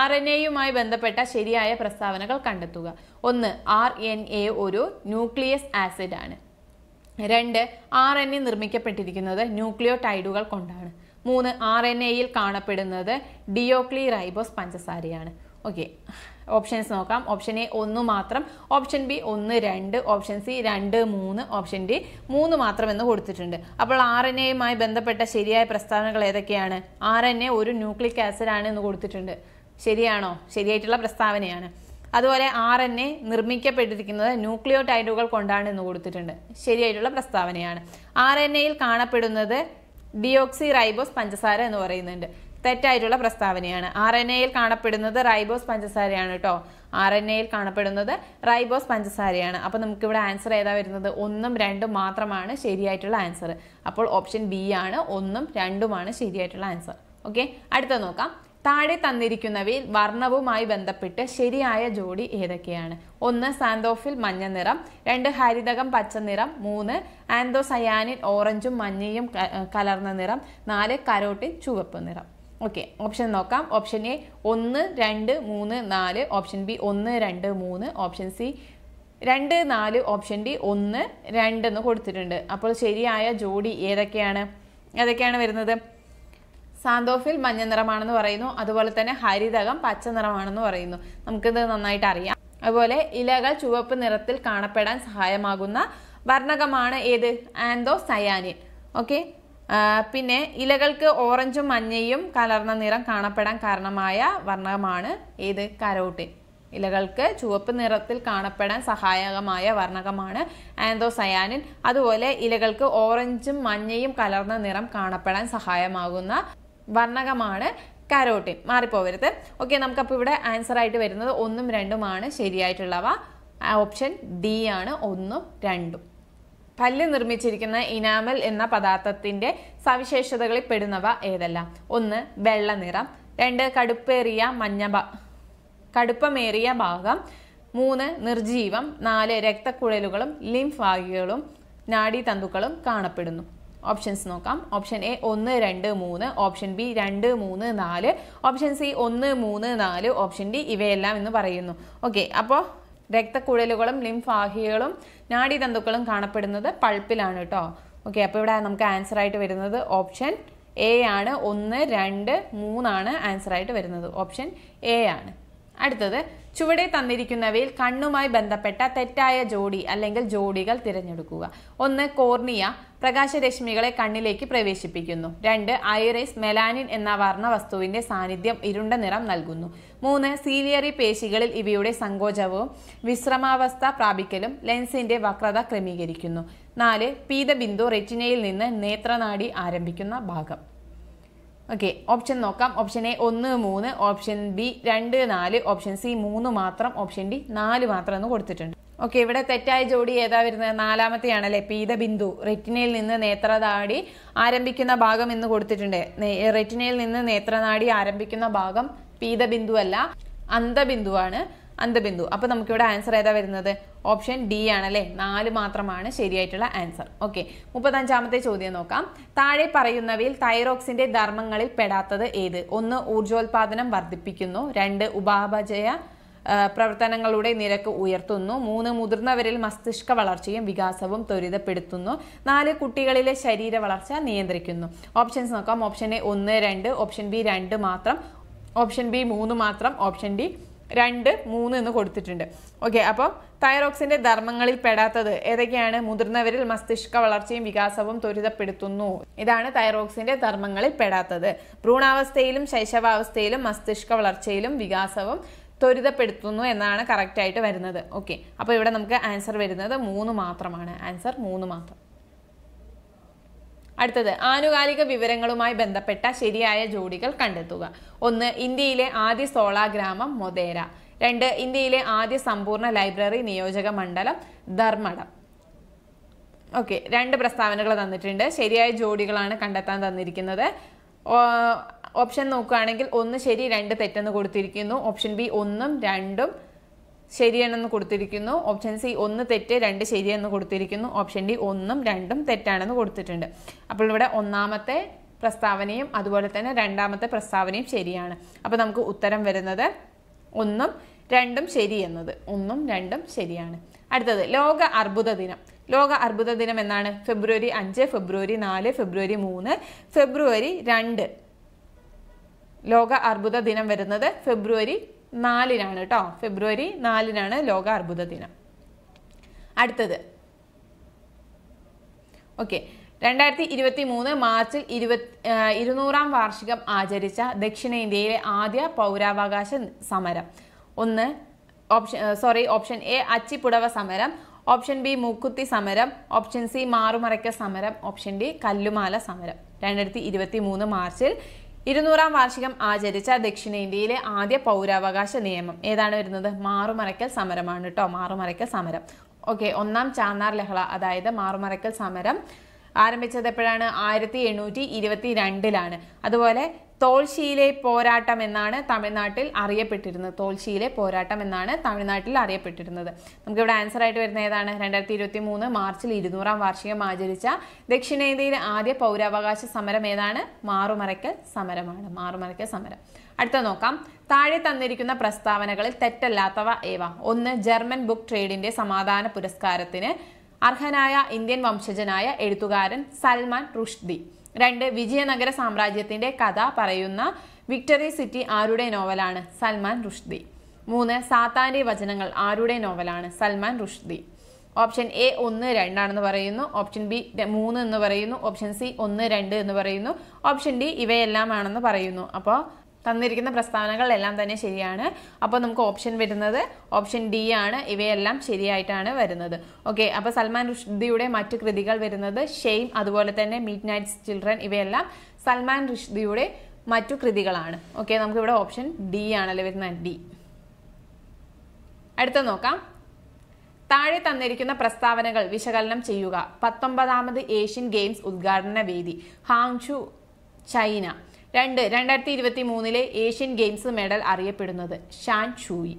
Speaker 1: ആർ എൻ എയുമായി ബന്ധപ്പെട്ട ശരിയായ പ്രസ്താവനകൾ കണ്ടെത്തുക ഒന്ന് ആർ എൻ എ ഒരു ന്യൂക്ലിയസ് ആസിഡ് ആണ് രണ്ട് ആർ എൻ എ നിർമ്മിക്കപ്പെട്ടിരിക്കുന്നത് ന്യൂക്ലിയോടൈഡുകൾ കൊണ്ടാണ് മൂന്ന് ആർ എൻ എയിൽ കാണപ്പെടുന്നത് ഡിയോക്ലി റൈബോസ് പഞ്ചസാരയാണ് ഓക്കെ ഓപ്ഷൻസ് നോക്കാം ഓപ്ഷൻ എ ഒന്ന് മാത്രം ഓപ്ഷൻ ബി ഒന്ന് രണ്ട് ഓപ്ഷൻ സി രണ്ട് മൂന്ന് ഓപ്ഷൻ ഡി മൂന്ന് മാത്രം എന്ന് കൊടുത്തിട്ടുണ്ട് അപ്പോൾ ആർ എൻ എയുമായി ബന്ധപ്പെട്ട ശരിയായ പ്രസ്താവനകൾ ഏതൊക്കെയാണ് ആർ എൻ എ ഒരു ന്യൂക്ലിക് ആസിഡ് ആണ് എന്ന് കൊടുത്തിട്ടുണ്ട് ശരിയാണോ ശരിയായിട്ടുള്ള പ്രസ്താവനയാണ് അതുപോലെ ആർ എൻ എ നിർമ്മിക്കപ്പെട്ടിരിക്കുന്നത് ന്യൂക്ലിയോടൈഡുകൾ കൊണ്ടാണ് എന്ന് കൊടുത്തിട്ടുണ്ട് ശരിയായിട്ടുള്ള പ്രസ്താവനയാണ് ആർ എൻ എയിൽ കാണപ്പെടുന്നത് ഡിയോക്സി റൈബോസ് പഞ്ചസാര എന്ന് പറയുന്നുണ്ട് തെറ്റായിട്ടുള്ള പ്രസ്താവനയാണ് ആർ എൻ എയിൽ കാണപ്പെടുന്നത് റൈബോസ് പഞ്ചസാരയാണ് കേട്ടോ ആർ എൻ എയിൽ കാണപ്പെടുന്നത് റൈബോസ് പഞ്ചസാരയാണ് അപ്പോൾ നമുക്കിവിടെ ആൻസർ ഏതാ വരുന്നത് ഒന്നും രണ്ടും മാത്രമാണ് ശരിയായിട്ടുള്ള ആൻസർ അപ്പോൾ ഓപ്ഷൻ ബി ആണ് ഒന്നും രണ്ടുമാണ് ശരിയായിട്ടുള്ള ആൻസർ ഓക്കെ അടുത്ത നോക്കാം താഴെ തന്നിരിക്കുന്നവയിൽ വർണ്ണവുമായി ബന്ധപ്പെട്ട് ശരിയായ ജോഡി ഏതൊക്കെയാണ് ഒന്ന് സാന്തോഫിൽ മഞ്ഞ നിറം രണ്ട് ഹരിതകം പച്ച നിറം മൂന്ന് ആന്തോസയാനിൽ ഓറഞ്ചും മഞ്ഞയും കലർന്ന നിറം നാല് കരോട്ടിൻ ചുവപ്പ് നിറം ഓക്കെ ഓപ്ഷൻ നോക്കാം ഓപ്ഷൻ എ ഒന്ന് രണ്ട് മൂന്ന് നാല് ഓപ്ഷൻ ബി ഒന്ന് രണ്ട് മൂന്ന് ഓപ്ഷൻ സി രണ്ട് നാല് ഓപ്ഷൻ ഡി ഒന്ന് എന്ന് കൊടുത്തിട്ടുണ്ട് അപ്പോൾ ശരിയായ ജോഡി ഏതൊക്കെയാണ് ഏതൊക്കെയാണ് വരുന്നത് സാന്തോഫിൽ മഞ്ഞ നിറമാണെന്ന് പറയുന്നു അതുപോലെ തന്നെ ഹരിതകം പച്ച നിറമാണെന്ന് പറയുന്നു നമുക്കിത് നന്നായിട്ട് അറിയാം അതുപോലെ ഇലകൾ ചുവപ്പ് നിറത്തിൽ കാണപ്പെടാൻ സഹായമാകുന്ന വർണ്ണകമാണ് ഏത് ആൻഡോ സയാനിൻ ഓക്കെ പിന്നെ ഇലകൾക്ക് ഓറഞ്ചും മഞ്ഞയും കലർന്ന നിറം കാണപ്പെടാൻ കാരണമായ വർണ്ണകമാണ് ഏത് കരോട്ടിൻ ഇലകൾക്ക് ചുവപ്പ് നിറത്തിൽ കാണപ്പെടാൻ സഹായകമായ വർണ്ണകമാണ് ആന്തോസയാനിൻ അതുപോലെ ഇലകൾക്ക് ഓറഞ്ചും മഞ്ഞയും കലർന്ന നിറം കാണപ്പെടാൻ സഹായമാകുന്ന വർണ്ണകമാണ് കരോട്ടിൻ മാറിപ്പോവരുത് ഓക്കെ നമുക്കപ്പോൾ ഇവിടെ ആൻസർ ആയിട്ട് വരുന്നത് ഒന്നും രണ്ടുമാണ് ശരിയായിട്ടുള്ളവ ഓപ്ഷൻ ഡി ആണ് ഒന്നും രണ്ടും പല്ല് നിർമ്മിച്ചിരിക്കുന്ന ഇനാമൽ എന്ന പദാർത്ഥത്തിന്റെ സവിശേഷതകളിൽ പെടുന്നവ ഏതെല്ലാം ഒന്ന് വെള്ള നിറം രണ്ട് കടുപ്പേറിയ മഞ്ഞ കടുപ്പമേറിയ ഭാഗം മൂന്ന് നിർജീവം നാല് രക്തക്കുഴലുകളും ലിംഫ് വാഗികളും നാഡീതന്തുക്കളും കാണപ്പെടുന്നു ഓപ്ഷൻസ് നോക്കാം ഓപ്ഷൻ എ ഒന്ന് രണ്ട് മൂന്ന് ഓപ്ഷൻ ബി രണ്ട് മൂന്ന് നാല് ഓപ്ഷൻ സി ഒന്ന് മൂന്ന് നാല് ഓപ്ഷൻ ഡി ഇവയെല്ലാം എന്ന് പറയുന്നു ഓക്കെ അപ്പോൾ രക്തക്കുഴലുകളും ലിംഫാഹികളും നാഡീതന്തുക്കളും കാണപ്പെടുന്നത് പൾപ്പിലാണ് കേട്ടോ ഓക്കെ അപ്പോൾ ഇവിടെ നമുക്ക് ആൻസർ ആയിട്ട് വരുന്നത് ഓപ്ഷൻ എ ആണ് ഒന്ന് രണ്ട് മൂന്നാണ് ആൻസർ ആയിട്ട് വരുന്നത് ഓപ്ഷൻ എ ആണ് അടുത്തത് ചുവടെ തന്നിരിക്കുന്നവയിൽ കണ്ണുമായി ബന്ധപ്പെട്ട തെറ്റായ ജോഡി അല്ലെങ്കിൽ ജോഡികൾ തിരഞ്ഞെടുക്കുക ഒന്ന് കോർണിയ പ്രകാശരശ്മികളെ കണ്ണിലേക്ക് പ്രവേശിപ്പിക്കുന്നു രണ്ട് ഐറിസ് മെലാനിൻ എന്ന വർണ്ണ വസ്തുവിന്റെ സാന്നിധ്യം ഇരുണ്ട നിറം നൽകുന്നു മൂന്ന് സീലിയറി പേശികളിൽ ഇവയുടെ സങ്കോചവും വിശ്രമാവസ്ഥ പ്രാപിക്കലും ലെൻസിന്റെ വക്രത ക്രമീകരിക്കുന്നു നാല് പീതബിന്ദു റെറ്റിനയിൽ നിന്ന് നേത്രനാടി ആരംഭിക്കുന്ന ഭാഗം ഓക്കെ ഓപ്ഷൻ നോക്കാം ഓപ്ഷൻ എ ഒന്ന് മൂന്ന് ഓപ്ഷൻ ബി രണ്ട് നാല് ഓപ്ഷൻ സി മൂന്ന് മാത്രം ഓപ്ഷൻ ഡി നാല് മാത്രം എന്ന് കൊടുത്തിട്ടുണ്ട് ഓക്കെ ഇവിടെ തെറ്റായ ജോഡി ഏതാ വരുന്നത് നാലാമത്തെയാണല്ലേ പീതബിന്ദു റെറ്റിനയിൽ നിന്ന് നേത്രനാടി ആരംഭിക്കുന്ന ഭാഗം എന്ന് കൊടുത്തിട്ടുണ്ട് റെറ്റിനയിൽ നിന്ന് നേത്രനാടി ആരംഭിക്കുന്ന ഭാഗം പീതബിന്ദു അല്ല അന്തബിന്ദുവാണ് അന്തബിന്ദു നമുക്ക് നമുക്കിവിടെ ആൻസർ ഏതാ വരുന്നത് ഓപ്ഷൻ ഡി ആണ് നാല് മാത്രമാണ് ശരിയായിട്ടുള്ള ആൻസർ ഓക്കെ മുപ്പത്തഞ്ചാമത്തെ ചോദ്യം നോക്കാം താഴെ പറയുന്നവയിൽ തൈറോക്സിന്റെ ധർമ്മങ്ങളിൽ പെടാത്തത് ഏത് ഒന്ന് ഊർജോത്പാദനം വർദ്ധിപ്പിക്കുന്നു രണ്ട് ഉപാപചയ പ്രവർത്തനങ്ങളുടെ നിരക്ക് ഉയർത്തുന്നു മൂന്ന് മുതിർന്നവരിൽ മസ്തിഷ്ക വളർച്ചയും വികാസവും ത്വരിതപ്പെടുത്തുന്നു നാല് കുട്ടികളിലെ ശരീര വളർച്ച നിയന്ത്രിക്കുന്നു ഓപ്ഷൻസ് നോക്കാം ഓപ്ഷൻ എ ഒന്ന് രണ്ട് ഓപ്ഷൻ ബി രണ്ട് മാത്രം ഓപ്ഷൻ ബി മൂന്ന് മാത്രം ഓപ്ഷൻ ഡി രണ്ട് മൂന്ന് എന്ന് കൊടുത്തിട്ടുണ്ട് ഓക്കെ അപ്പോൾ തൈറോക്സിൻ്റെ ധർമ്മങ്ങളിൽ പെടാത്തത് ഏതൊക്കെയാണ് മുതിർന്നവരിൽ മസ്തിഷ്ക വളർച്ചയും വികാസവും ത്വരിതപ്പെടുത്തുന്നു ഇതാണ് തൈറോക്സിൻ്റെ ധർമ്മങ്ങളിൽ പെടാത്തത് ഭ്രൂണാവസ്ഥയിലും ശൈശവാവസ്ഥയിലും മസ്തിഷ്ക വളർച്ചയിലും വികാസവും ത്വരിതപ്പെടുത്തുന്നു എന്നാണ് കറക്റ്റായിട്ട് വരുന്നത് ഓക്കെ അപ്പോൾ ഇവിടെ നമുക്ക് ആൻസർ വരുന്നത് മൂന്ന് മാത്രമാണ് ആൻസർ മൂന്ന് മാത്രം അടുത്തത് ആനുകാലിക വിവരങ്ങളുമായി ബന്ധപ്പെട്ട ശരിയായ ജോഡികൾ കണ്ടെത്തുക ഒന്ന് ഇന്ത്യയിലെ ആദ്യ സോളാ ഗ്രാമം മൊതേര രണ്ട് ഇന്ത്യയിലെ ആദ്യ സമ്പൂർണ്ണ ലൈബ്രറി നിയോജക മണ്ഡലം ധർമ്മടം ഓക്കെ രണ്ട് പ്രസ്താവനകൾ തന്നിട്ടുണ്ട് ശരിയായ ജോഡികളാണ് കണ്ടെത്താൻ തന്നിരിക്കുന്നത് ഓപ്ഷൻ നോക്കുകയാണെങ്കിൽ ഒന്ന് ശരി രണ്ട് തെറ്റെന്ന് കൊടുത്തിരിക്കുന്നു ഓപ്ഷൻ ബി ഒന്നും രണ്ടും ശരിയാണെന്ന് കൊടുത്തിരിക്കുന്നു ഓപ്ഷൻ സി ഒന്ന് തെറ്റ് രണ്ട് ശരിയെന്ന് കൊടുത്തിരിക്കുന്നു ഓപ്ഷൻ ഡി ഒന്നും രണ്ടും തെറ്റാണെന്ന് കൊടുത്തിട്ടുണ്ട് അപ്പോൾ ഇവിടെ ഒന്നാമത്തെ പ്രസ്താവനയും അതുപോലെ തന്നെ രണ്ടാമത്തെ പ്രസ്താവനയും ശരിയാണ് അപ്പോൾ നമുക്ക് ഉത്തരം വരുന്നത് ഒന്നും രണ്ടും ശരി എന്നത് ഒന്നും രണ്ടും ശരിയാണ് അടുത്തത് ലോക അർബുദ ദിനം ലോക അർബുദ ദിനം എന്നാണ് ഫെബ്രുവരി അഞ്ച് ഫെബ്രുവരി നാല് ഫെബ്രുവരി മൂന്ന് ഫെബ്രുവരി രണ്ട് ലോക അർബുദ ദിനം വരുന്നത് ഫെബ്രുവരി നാലിനാണ് കേട്ടോ ഫെബ്രുവരി നാലിനാണ് ലോക അർബുദ ദിനം അടുത്തത് ഓക്കെ രണ്ടായിരത്തി ഇരുപത്തി മൂന്ന് മാർച്ചിൽ ഇരുപത്തി ഇരുന്നൂറാം വാർഷികം ആചരിച്ച ദക്ഷിണേന്ത്യയിലെ ആദ്യ പൗരാവകാശ സമരം ഒന്ന് ഓപ്ഷൻ സോറി ഓപ്ഷൻ എ അച്ചിപ്പുടവ സമരം ഓപ്ഷൻ ബി മൂക്കുത്തി സമരം ഓപ്ഷൻ സി മാറുമറയ്ക്ക സമരം ഓപ്ഷൻ ഡി കല്ലുമാല സമരം രണ്ടായിരത്തി ഇരുപത്തി മൂന്ന് മാർച്ചിൽ ഇരുന്നൂറാം വാർഷികം ആചരിച്ച ദക്ഷിണേന്ത്യയിലെ ആദ്യ പൗരാവകാശ നിയമം ഏതാണ് വരുന്നത് മാറുമറയ്ക്കൽ സമരമാണ് കേട്ടോ മാറുമറയ്ക്കൽ സമരം ഓക്കെ ഒന്നാം ചാന്നാർ ലഹള അതായത് മാറുമറയ്ക്കൽ സമരം ആരംഭിച്ചത് എപ്പോഴാണ് ആയിരത്തി എണ്ണൂറ്റി ഇരുപത്തി രണ്ടിലാണ് അതുപോലെ തോൾശീലെ പോരാട്ടം എന്നാണ് തമിഴ്നാട്ടിൽ അറിയപ്പെട്ടിരുന്നത് തോൾശീലെ പോരാട്ടം എന്നാണ് തമിഴ്നാട്ടിൽ അറിയപ്പെട്ടിരുന്നത് നമുക്കിവിടെ ആൻസർ ആയിട്ട് വരുന്ന ഏതാണ് രണ്ടായിരത്തി ഇരുപത്തി മൂന്ന് മാർച്ചിൽ ഇരുന്നൂറാം വാർഷികം ആചരിച്ച ദക്ഷിണേന്ത്യയിലെ ആദ്യ പൗരാവകാശ സമരം ഏതാണ് മാറുമറയ്ക്കൽ സമരമാണ് മാറുമറയ്ക്കൽ സമരം അടുത്ത നോക്കാം താഴെ തന്നിരിക്കുന്ന പ്രസ്താവനകളിൽ തെറ്റല്ലാത്തവ ഏവ ഒന്ന് ജർമ്മൻ ബുക്ക് ട്രേഡിന്റെ സമാധാന പുരസ്കാരത്തിന് അർഹനായ ഇന്ത്യൻ വംശജനായ എഴുത്തുകാരൻ സൽമാൻ റുഷ്ദി രണ്ട് വിജയനഗര സാമ്രാജ്യത്തിന്റെ കഥ പറയുന്ന വിക്ടറി സിറ്റി ആരുടെ നോവലാണ് സൽമാൻ റുഷ്ദി മൂന്ന് സാത്താന്റെ വചനങ്ങൾ ആരുടെ നോവലാണ് സൽമാൻ റുഷ്ദി ഓപ്ഷൻ എ ഒന്ന് രണ്ടാണെന്ന് പറയുന്നു ഓപ്ഷൻ ബി മൂന്ന് എന്ന് പറയുന്നു ഓപ്ഷൻ സി ഒന്ന് രണ്ട് എന്ന് പറയുന്നു ഓപ്ഷൻ ഡി ഇവയെല്ലാം ആണെന്ന് പറയുന്നു അപ്പോൾ തന്നിരിക്കുന്ന പ്രസ്താവനകൾ എല്ലാം തന്നെ ശരിയാണ് അപ്പോൾ നമുക്ക് ഓപ്ഷൻ വരുന്നത് ഓപ്ഷൻ ഡി ആണ് ഇവയെല്ലാം ശരിയായിട്ടാണ് വരുന്നത് ഓക്കെ അപ്പോൾ സൽമാൻ റുഷ്ദിയുടെ മറ്റു കൃതികൾ വരുന്നത് ഷെയിം അതുപോലെ തന്നെ മീറ്റ് നൈറ്റ്സ് ചിൽഡ്രൻ ഇവയെല്ലാം സൽമാൻ റുഷ്ദിയുടെ മറ്റു കൃതികളാണ് ഓക്കെ നമുക്കിവിടെ ഓപ്ഷൻ ഡി ആണല്ലോ വരുന്നത് ഡി അടുത്ത നോക്കാം താഴെ തന്നിരിക്കുന്ന പ്രസ്താവനകൾ വിശകലനം ചെയ്യുക പത്തൊമ്പതാമത് ഏഷ്യൻ ഗെയിംസ് ഉദ്ഘാടന വേദി ഹാങ്ഷു ചൈന രണ്ട് രണ്ടായിരത്തി ഇരുപത്തി മൂന്നിലെ ഏഷ്യൻ ഗെയിംസ് മെഡൽ അറിയപ്പെടുന്നത് ഷാൻ ഷൂയി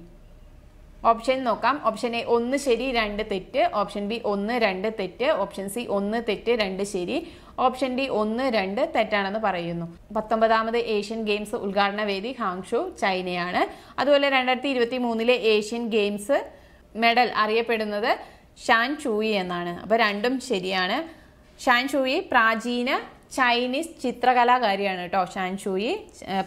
Speaker 1: ഓപ്ഷൻ നോക്കാം ഓപ്ഷൻ എ ഒന്ന് ശരി രണ്ട് തെറ്റ് ഓപ്ഷൻ ബി ഒന്ന് രണ്ട് തെറ്റ് ഓപ്ഷൻ സി ഒന്ന് തെറ്റ് രണ്ട് ശരി ഓപ്ഷൻ ഡി ഒന്ന് രണ്ട് തെറ്റാണെന്ന് പറയുന്നു പത്തൊമ്പതാമത് ഏഷ്യൻ ഗെയിംസ് ഉദ്ഘാടന വേദി ഹാങ്ഷു ചൈനയാണ് അതുപോലെ രണ്ടായിരത്തി ഇരുപത്തി മൂന്നിലെ ഏഷ്യൻ ഗെയിംസ് മെഡൽ അറിയപ്പെടുന്നത് ഷാൻ ചൂയി എന്നാണ് അപ്പോൾ രണ്ടും ശരിയാണ് ഷാൻ ചൂയി പ്രാചീന ചൈനീസ് ചിത്രകലാകാരിയാണ് കേട്ടോ ഷാൻഷൂയി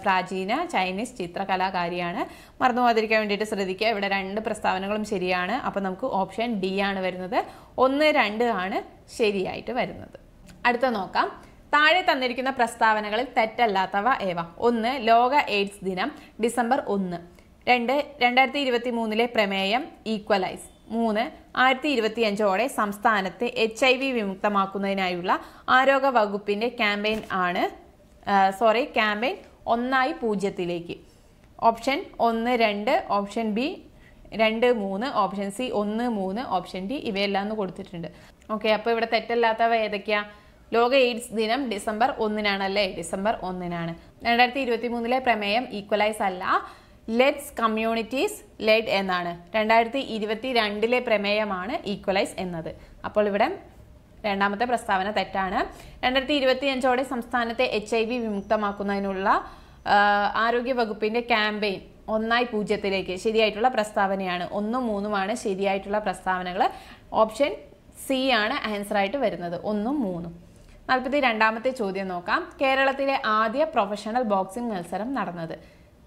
Speaker 1: പ്രാചീന ചൈനീസ് ചിത്രകലാകാരിയാണ് മറന്നു പോകാതിരിക്കാൻ വേണ്ടിയിട്ട് ശ്രദ്ധിക്കുക ഇവിടെ രണ്ട് പ്രസ്താവനകളും ശരിയാണ് അപ്പോൾ നമുക്ക് ഓപ്ഷൻ ഡി ആണ് വരുന്നത് ഒന്ന് രണ്ട് ആണ് ശരിയായിട്ട് വരുന്നത് അടുത്ത നോക്കാം താഴെ തന്നിരിക്കുന്ന പ്രസ്താവനകളിൽ തെറ്റല്ലാത്തവ ഏവ ഒന്ന് ലോക എയ്ഡ്സ് ദിനം ഡിസംബർ ഒന്ന് രണ്ട് രണ്ടായിരത്തി ഇരുപത്തി മൂന്നിലെ പ്രമേയം ഈക്വലൈസ് മൂന്ന് ആയിരത്തി അഞ്ചോടെ സംസ്ഥാനത്തെ എച്ച് ഐ വി വിമുക്തമാക്കുന്നതിനായുള്ള ആരോഗ്യ വകുപ്പിൻ്റെ ക്യാമ്പയിൻ ആണ് സോറി ക്യാമ്പയിൻ ഒന്നായി പൂജ്യത്തിലേക്ക് ഓപ്ഷൻ ഒന്ന് രണ്ട് ഓപ്ഷൻ ബി രണ്ട് മൂന്ന് ഓപ്ഷൻ സി ഒന്ന് മൂന്ന് ഓപ്ഷൻ ഡി ഇവയെല്ലാം കൊടുത്തിട്ടുണ്ട് ഓക്കെ അപ്പോൾ ഇവിടെ തെറ്റല്ലാത്തവ ഏതൊക്കെയാണ് ലോക എയ്ഡ്സ് ദിനം ഡിസംബർ ഒന്നിനാണല്ലേ ഡിസംബർ ഒന്നിനാണ് രണ്ടായിരത്തി ഇരുപത്തി മൂന്നിലെ പ്രമേയം ഈക്വലൈസ് അല്ല ലെറ്റ്സ് കമ്മ്യൂണിറ്റീസ് ലെഡ് എന്നാണ് രണ്ടായിരത്തി ഇരുപത്തി രണ്ടിലെ പ്രമേയമാണ് ഈക്വലൈസ് എന്നത് അപ്പോൾ ഇവിടെ രണ്ടാമത്തെ പ്രസ്താവന തെറ്റാണ് രണ്ടായിരത്തി ഇരുപത്തിയഞ്ചോടെ സംസ്ഥാനത്തെ എച്ച് ഐ വി വിമുക്തമാക്കുന്നതിനുള്ള ആരോഗ്യവകുപ്പിൻ്റെ ക്യാമ്പയിൻ ഒന്നായി പൂജ്യത്തിലേക്ക് ശരിയായിട്ടുള്ള പ്രസ്താവനയാണ് ഒന്നും മൂന്നുമാണ് ശരിയായിട്ടുള്ള പ്രസ്താവനകൾ ഓപ്ഷൻ സി ആണ് ആൻസർ ആയിട്ട് വരുന്നത് ഒന്നും മൂന്നും നാൽപ്പത്തി രണ്ടാമത്തെ ചോദ്യം നോക്കാം കേരളത്തിലെ ആദ്യ പ്രൊഫഷണൽ ബോക്സിംഗ് മത്സരം നടന്നത്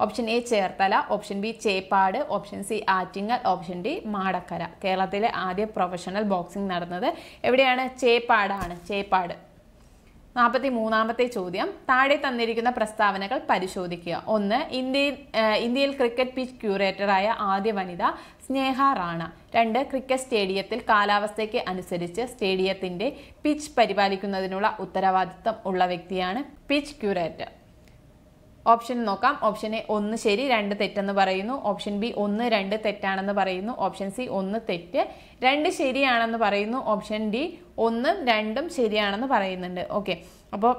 Speaker 1: option A Cherthala option B Cheppad option C Attingal option D Madakkara കേരളത്തിലെ ആദ്യ പ്രൊഫഷണൽ ബോക്സിംഗ് നടന്നത് എവിടെയാണ് ചേപ്പാടാണ് ചേപ്പാട് നാൽപ്പത്തി മൂന്നാമത്തെ ചോദ്യം താഴെ തന്നിരിക്കുന്ന പ്രസ്താവനകൾ പരിശോധിക്കുക ഒന്ന് ഇന്ത്യയിൽ ഇന്ത്യയിൽ ക്രിക്കറ്റ് പിച്ച് ക്യൂറേറ്ററായ ആദ്യ വനിത സ്നേഹ റാണ രണ്ട് ക്രിക്കറ്റ് സ്റ്റേഡിയത്തിൽ കാലാവസ്ഥയ്ക്ക് അനുസരിച്ച് സ്റ്റേഡിയത്തിൻ്റെ പിച്ച് പരിപാലിക്കുന്നതിനുള്ള ഉത്തരവാദിത്തം ഉള്ള വ്യക്തിയാണ് പിച്ച് ക്യൂറേറ്റർ ഓപ്ഷൻ നോക്കാം ഓപ്ഷൻ എ ഒന്ന് ശരി രണ്ട് തെറ്റെന്ന് പറയുന്നു ഓപ്ഷൻ ബി ഒന്ന് രണ്ട് തെറ്റാണെന്ന് പറയുന്നു ഓപ്ഷൻ സി ഒന്ന് തെറ്റ് രണ്ട് ശരിയാണെന്ന് പറയുന്നു ഓപ്ഷൻ ഡി ഒന്നും രണ്ടും ശരിയാണെന്ന് പറയുന്നുണ്ട് ഓക്കെ അപ്പോൾ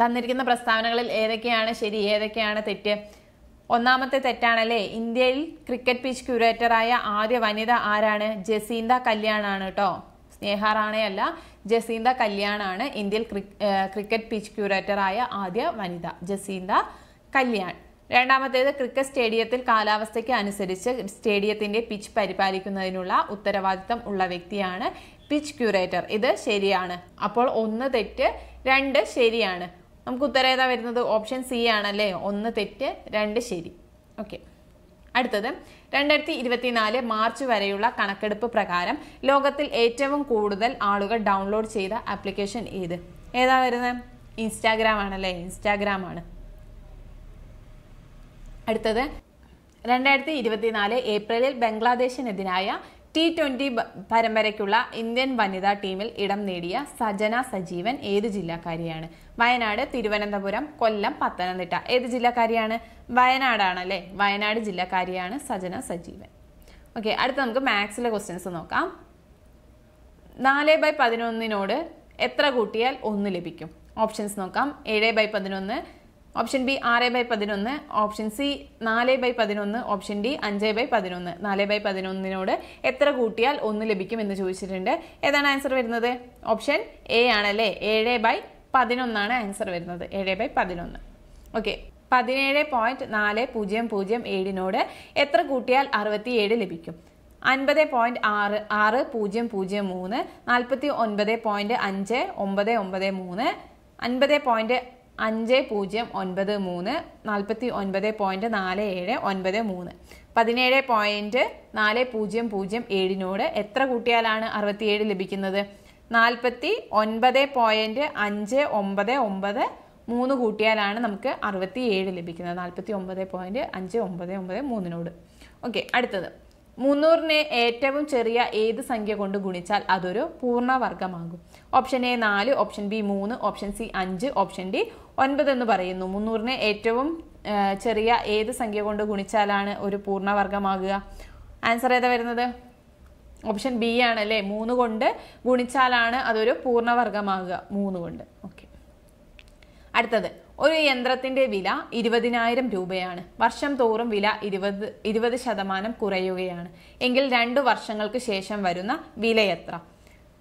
Speaker 1: തന്നിരിക്കുന്ന പ്രസ്താവനകളിൽ ഏതൊക്കെയാണ് ശരി ഏതൊക്കെയാണ് തെറ്റ് ഒന്നാമത്തെ തെറ്റാണല്ലേ ഇന്ത്യയിൽ ക്രിക്കറ്റ് പിച്ച് ക്യൂറേറ്ററായ ആദ്യ വനിത ആരാണ് ജസീന്ത കല്യാണാണ് കേട്ടോ സ്നേഹാറാണയല്ല ജസീന്ത കല്യാണാണ് ഇന്ത്യയിൽ ക്രിക്കറ്റ് പിച്ച് ക്യൂറേറ്ററായ ആദ്യ വനിത ജസീന്ത കല്യാൺ രണ്ടാമത്തേത് ക്രിക്കറ്റ് സ്റ്റേഡിയത്തിൽ കാലാവസ്ഥയ്ക്ക് അനുസരിച്ച് സ്റ്റേഡിയത്തിൻ്റെ പിച്ച് പരിപാലിക്കുന്നതിനുള്ള ഉത്തരവാദിത്തം ഉള്ള വ്യക്തിയാണ് പിച്ച് ക്യൂറേറ്റർ ഇത് ശരിയാണ് അപ്പോൾ ഒന്ന് തെറ്റ് രണ്ട് ശരിയാണ് നമുക്ക് ഉത്തരേതാ വരുന്നത് ഓപ്ഷൻ സി ആണല്ലേ ഒന്ന് തെറ്റ് രണ്ട് ശരി ഓക്കെ അടുത്തത് രണ്ടായിരത്തി ഇരുപത്തിനാല് മാർച്ച് വരെയുള്ള കണക്കെടുപ്പ് പ്രകാരം ലോകത്തിൽ ഏറ്റവും കൂടുതൽ ആളുകൾ ഡൗൺലോഡ് ചെയ്ത ആപ്ലിക്കേഷൻ ഏത് ഏതാ വരുന്നത് ഇൻസ്റ്റാഗ്രാം ആണല്ലേ ഇൻസ്റ്റാഗ്രാം ആണ് അടുത്തത് രണ്ടായിരത്തി ഇരുപത്തിനാല് ഏപ്രിലിൽ ബംഗ്ലാദേശിനെതിരായ ടി ട്വന്റി പരമ്പരയ്ക്കുള്ള ഇന്ത്യൻ വനിതാ ടീമിൽ ഇടം നേടിയ സജന സജീവൻ ഏത് ജില്ലക്കാരിയാണ് വയനാട് തിരുവനന്തപുരം കൊല്ലം പത്തനംതിട്ട ഏത് ജില്ലക്കാരിയാണ് വയനാടാണ് അല്ലേ വയനാട് ജില്ലക്കാരിയാണ് സജന സജീവൻ ഓക്കെ അടുത്ത നമുക്ക് മാത്സിലെ ക്വസ്റ്റ്യൻസ് നോക്കാം നാല് ബൈ പതിനൊന്നിനോട് എത്ര കൂട്ടിയാൽ ഒന്ന് ലഭിക്കും ഓപ്ഷൻസ് നോക്കാം ഏഴ് ബൈ പതിനൊന്ന് ഓപ്ഷൻ ബി ആറ് ബൈ പതിനൊന്ന് ഓപ്ഷൻ സി നാല് ബൈ പതിനൊന്ന് ഓപ്ഷൻ ഡി അഞ്ച് ബൈ പതിനൊന്ന് നാല് ബൈ പതിനൊന്നിനോട് എത്ര കൂട്ടിയാൽ ഒന്ന് ലഭിക്കും എന്ന് ചോദിച്ചിട്ടുണ്ട് ഏതാണ് ആൻസർ വരുന്നത് ഓപ്ഷൻ എ ആണല്ലേ ഏഴ് ബൈ പതിനൊന്നാണ് ആൻസർ വരുന്നത് ഏഴ് ബൈ പതിനൊന്ന് ഓക്കെ പതിനേഴ് പോയിന്റ് നാല് പൂജ്യം പൂജ്യം ഏഴിനോട് എത്ര കൂട്ടിയാൽ അറുപത്തിയേഴ് ലഭിക്കും അൻപത് പോയിന്റ് ആറ് ആറ് പൂജ്യം പൂജ്യം മൂന്ന് നാൽപ്പത്തി ഒൻപത് പോയിന്റ് അഞ്ച് ഒമ്പത് ഒമ്പത് മൂന്ന് അൻപത് പോയിന്റ് അഞ്ച് പൂജ്യം ഒൻപത് മൂന്ന് നാൽപ്പത്തി ഒൻപത് പോയിൻറ്റ് നാല് ഏഴ് ഒൻപത് മൂന്ന് പതിനേഴ് പോയിൻറ്റ് നാല് പൂജ്യം പൂജ്യം ഏഴിനോട് എത്ര കൂട്ടിയാലാണ് അറുപത്തിയേഴ് ലഭിക്കുന്നത് നാൽപ്പത്തി ഒൻപത് പോയിൻറ്റ് അഞ്ച് ഒമ്പത് ഒമ്പത് മൂന്ന് കൂട്ടിയാലാണ് നമുക്ക് അറുപത്തി ഏഴ് ലഭിക്കുന്നത് നാൽപ്പത്തി ഒമ്പത് പോയിൻറ്റ് അഞ്ച് ഒമ്പത് ഒമ്പത് മൂന്നിനോട് ഓക്കെ അടുത്തത് മുന്നൂറിനെ ഏറ്റവും ചെറിയ ഏത് സംഖ്യ കൊണ്ട് ഗുണിച്ചാൽ അതൊരു പൂർണ്ണവർഗമാകും ഓപ്ഷൻ എ നാല് ഓപ്ഷൻ ബി മൂന്ന് ഓപ്ഷൻ സി അഞ്ച് ഓപ്ഷൻ ഡി ഒൻപത് എന്ന് പറയുന്നു മുന്നൂറിനെ ഏറ്റവും ചെറിയ ഏത് സംഖ്യ കൊണ്ട് ഗുണിച്ചാലാണ് ഒരു പൂർണ്ണവർഗമാകുക ആൻസർ ഏതാ വരുന്നത് ഓപ്ഷൻ ബി ആണ് അല്ലേ മൂന്ന് കൊണ്ട് ഗുണിച്ചാലാണ് അതൊരു പൂർണ്ണവർഗമാകുക മൂന്ന് കൊണ്ട് ഓക്കെ അടുത്തത് ഒരു യന്ത്രത്തിൻ്റെ വില ഇരുപതിനായിരം രൂപയാണ് വർഷം തോറും വില ഇരുപത് ഇരുപത് ശതമാനം കുറയുകയാണ് എങ്കിൽ രണ്ടു വർഷങ്ങൾക്ക് ശേഷം വരുന്ന വില എത്ര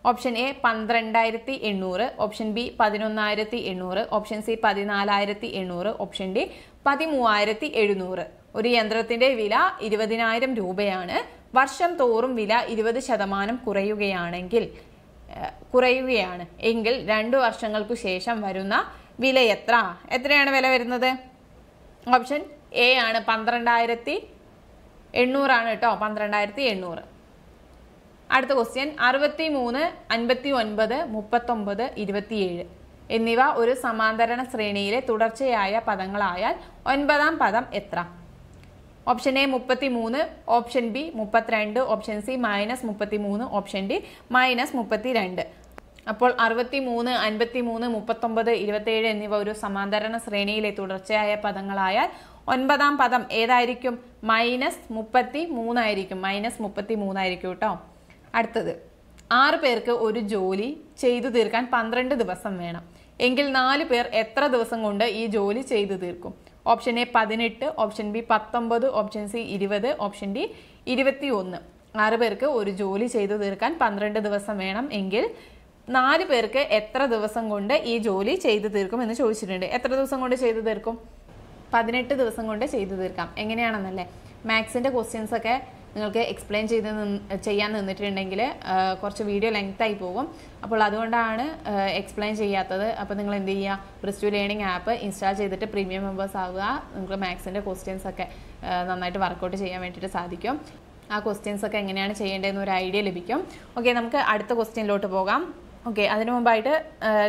Speaker 1: ഓപ്ഷൻ എ പന്ത്രണ്ടായിരത്തി എണ്ണൂറ് ഓപ്ഷൻ ബി പതിനൊന്നായിരത്തി എണ്ണൂറ് ഓപ്ഷൻ സി പതിനാലായിരത്തി എണ്ണൂറ് ഓപ്ഷൻ ഡി പതിമൂവായിരത്തി എഴുന്നൂറ് ഒരു യന്ത്രത്തിന്റെ വില ഇരുപതിനായിരം രൂപയാണ് വർഷം തോറും വില ഇരുപത് ശതമാനം കുറയുകയാണെങ്കിൽ കുറയുകയാണ് എങ്കിൽ രണ്ടു വർഷങ്ങൾക്കു ശേഷം വരുന്ന വില എത്ര എത്രയാണ് വില വരുന്നത് ഓപ്ഷൻ എ ആണ് പന്ത്രണ്ടായിരത്തി എണ്ണൂറാണ് കേട്ടോ പന്ത്രണ്ടായിരത്തി എണ്ണൂറ് അടുത്ത ക്വസ്റ്റ്യൻ അറുപത്തി മൂന്ന് അൻപത്തി ഒൻപത് മുപ്പത്തൊമ്പത് ഇരുപത്തിയേഴ് എന്നിവ ഒരു സമാന്തരണ ശ്രേണിയിലെ തുടർച്ചയായ പദങ്ങളായാൽ ഒൻപതാം പദം എത്ര ഓപ്ഷൻ എ മുപ്പത്തി മൂന്ന് ഓപ്ഷൻ ബി മുപ്പത്തിരണ്ട് ഓപ്ഷൻ സി മൈനസ് മുപ്പത്തി മൂന്ന് ഓപ്ഷൻ ഡി മൈനസ് മുപ്പത്തി രണ്ട് അപ്പോൾ അറുപത്തി മൂന്ന് അൻപത്തി മൂന്ന് മുപ്പത്തൊമ്പത് ഇരുപത്തേഴ് എന്നിവ ഒരു സമാന്തരണ ശ്രേണിയിലെ തുടർച്ചയായ പദങ്ങളായാൽ ഒൻപതാം പദം ഏതായിരിക്കും മൈനസ് മുപ്പത്തി മൂന്നായിരിക്കും മൈനസ് മുപ്പത്തി മൂന്നായിരിക്കും കേട്ടോ അടുത്തത് ആറ് പേർക്ക് ഒരു ജോലി ചെയ്തു തീർക്കാൻ പന്ത്രണ്ട് ദിവസം വേണം എങ്കിൽ നാല് പേർ എത്ര ദിവസം കൊണ്ട് ഈ ജോലി ചെയ്തു തീർക്കും ഓപ്ഷൻ എ പതിനെട്ട് ഓപ്ഷൻ ബി പത്തൊമ്പത് ഓപ്ഷൻ സി ഇരുപത് ഓപ്ഷൻ ഡി ഇരുപത്തി ഒന്ന് ആറ് പേർക്ക് ഒരു ജോലി ചെയ്തു തീർക്കാൻ പന്ത്രണ്ട് ദിവസം വേണം എങ്കിൽ നാല് പേർക്ക് എത്ര ദിവസം കൊണ്ട് ഈ ജോലി ചെയ്തു തീർക്കും എന്ന് ചോദിച്ചിട്ടുണ്ട് എത്ര ദിവസം കൊണ്ട് ചെയ്തു തീർക്കും പതിനെട്ട് ദിവസം കൊണ്ട് ചെയ്തു തീർക്കാം എങ്ങനെയാണെന്നല്ലേ മാത്സിൻ്റെ ക്വസ്റ്റ്യൻസ് ഒക്കെ നിങ്ങൾക്ക് എക്സ്പ്ലെയിൻ ചെയ്ത് ചെയ്യാൻ നിന്നിട്ടുണ്ടെങ്കിൽ കുറച്ച് വീഡിയോ ആയി പോകും അപ്പോൾ അതുകൊണ്ടാണ് എക്സ്പ്ലെയിൻ ചെയ്യാത്തത് അപ്പോൾ നിങ്ങൾ എന്ത് ചെയ്യുക പ്രിസ്റ്റു ലേണിംഗ് ആപ്പ് ഇൻസ്റ്റാൾ ചെയ്തിട്ട് പ്രീമിയം മെമ്പേഴ്സ് ആവുക നിങ്ങൾക്ക് മാത്സിൻ്റെ ക്വസ്റ്റ്യൻസ് ഒക്കെ നന്നായിട്ട് വർക്കൗട്ട് ചെയ്യാൻ വേണ്ടിയിട്ട് സാധിക്കും ആ ക്വസ്റ്റ്യൻസ് ഒക്കെ എങ്ങനെയാണ് ചെയ്യേണ്ടതെന്ന് ഒരു ഐഡിയ ലഭിക്കും ഓക്കെ നമുക്ക് അടുത്ത ക്വസ്റ്റ്യനിലോട്ട് പോകാം ഓക്കെ അതിനു മുമ്പായിട്ട്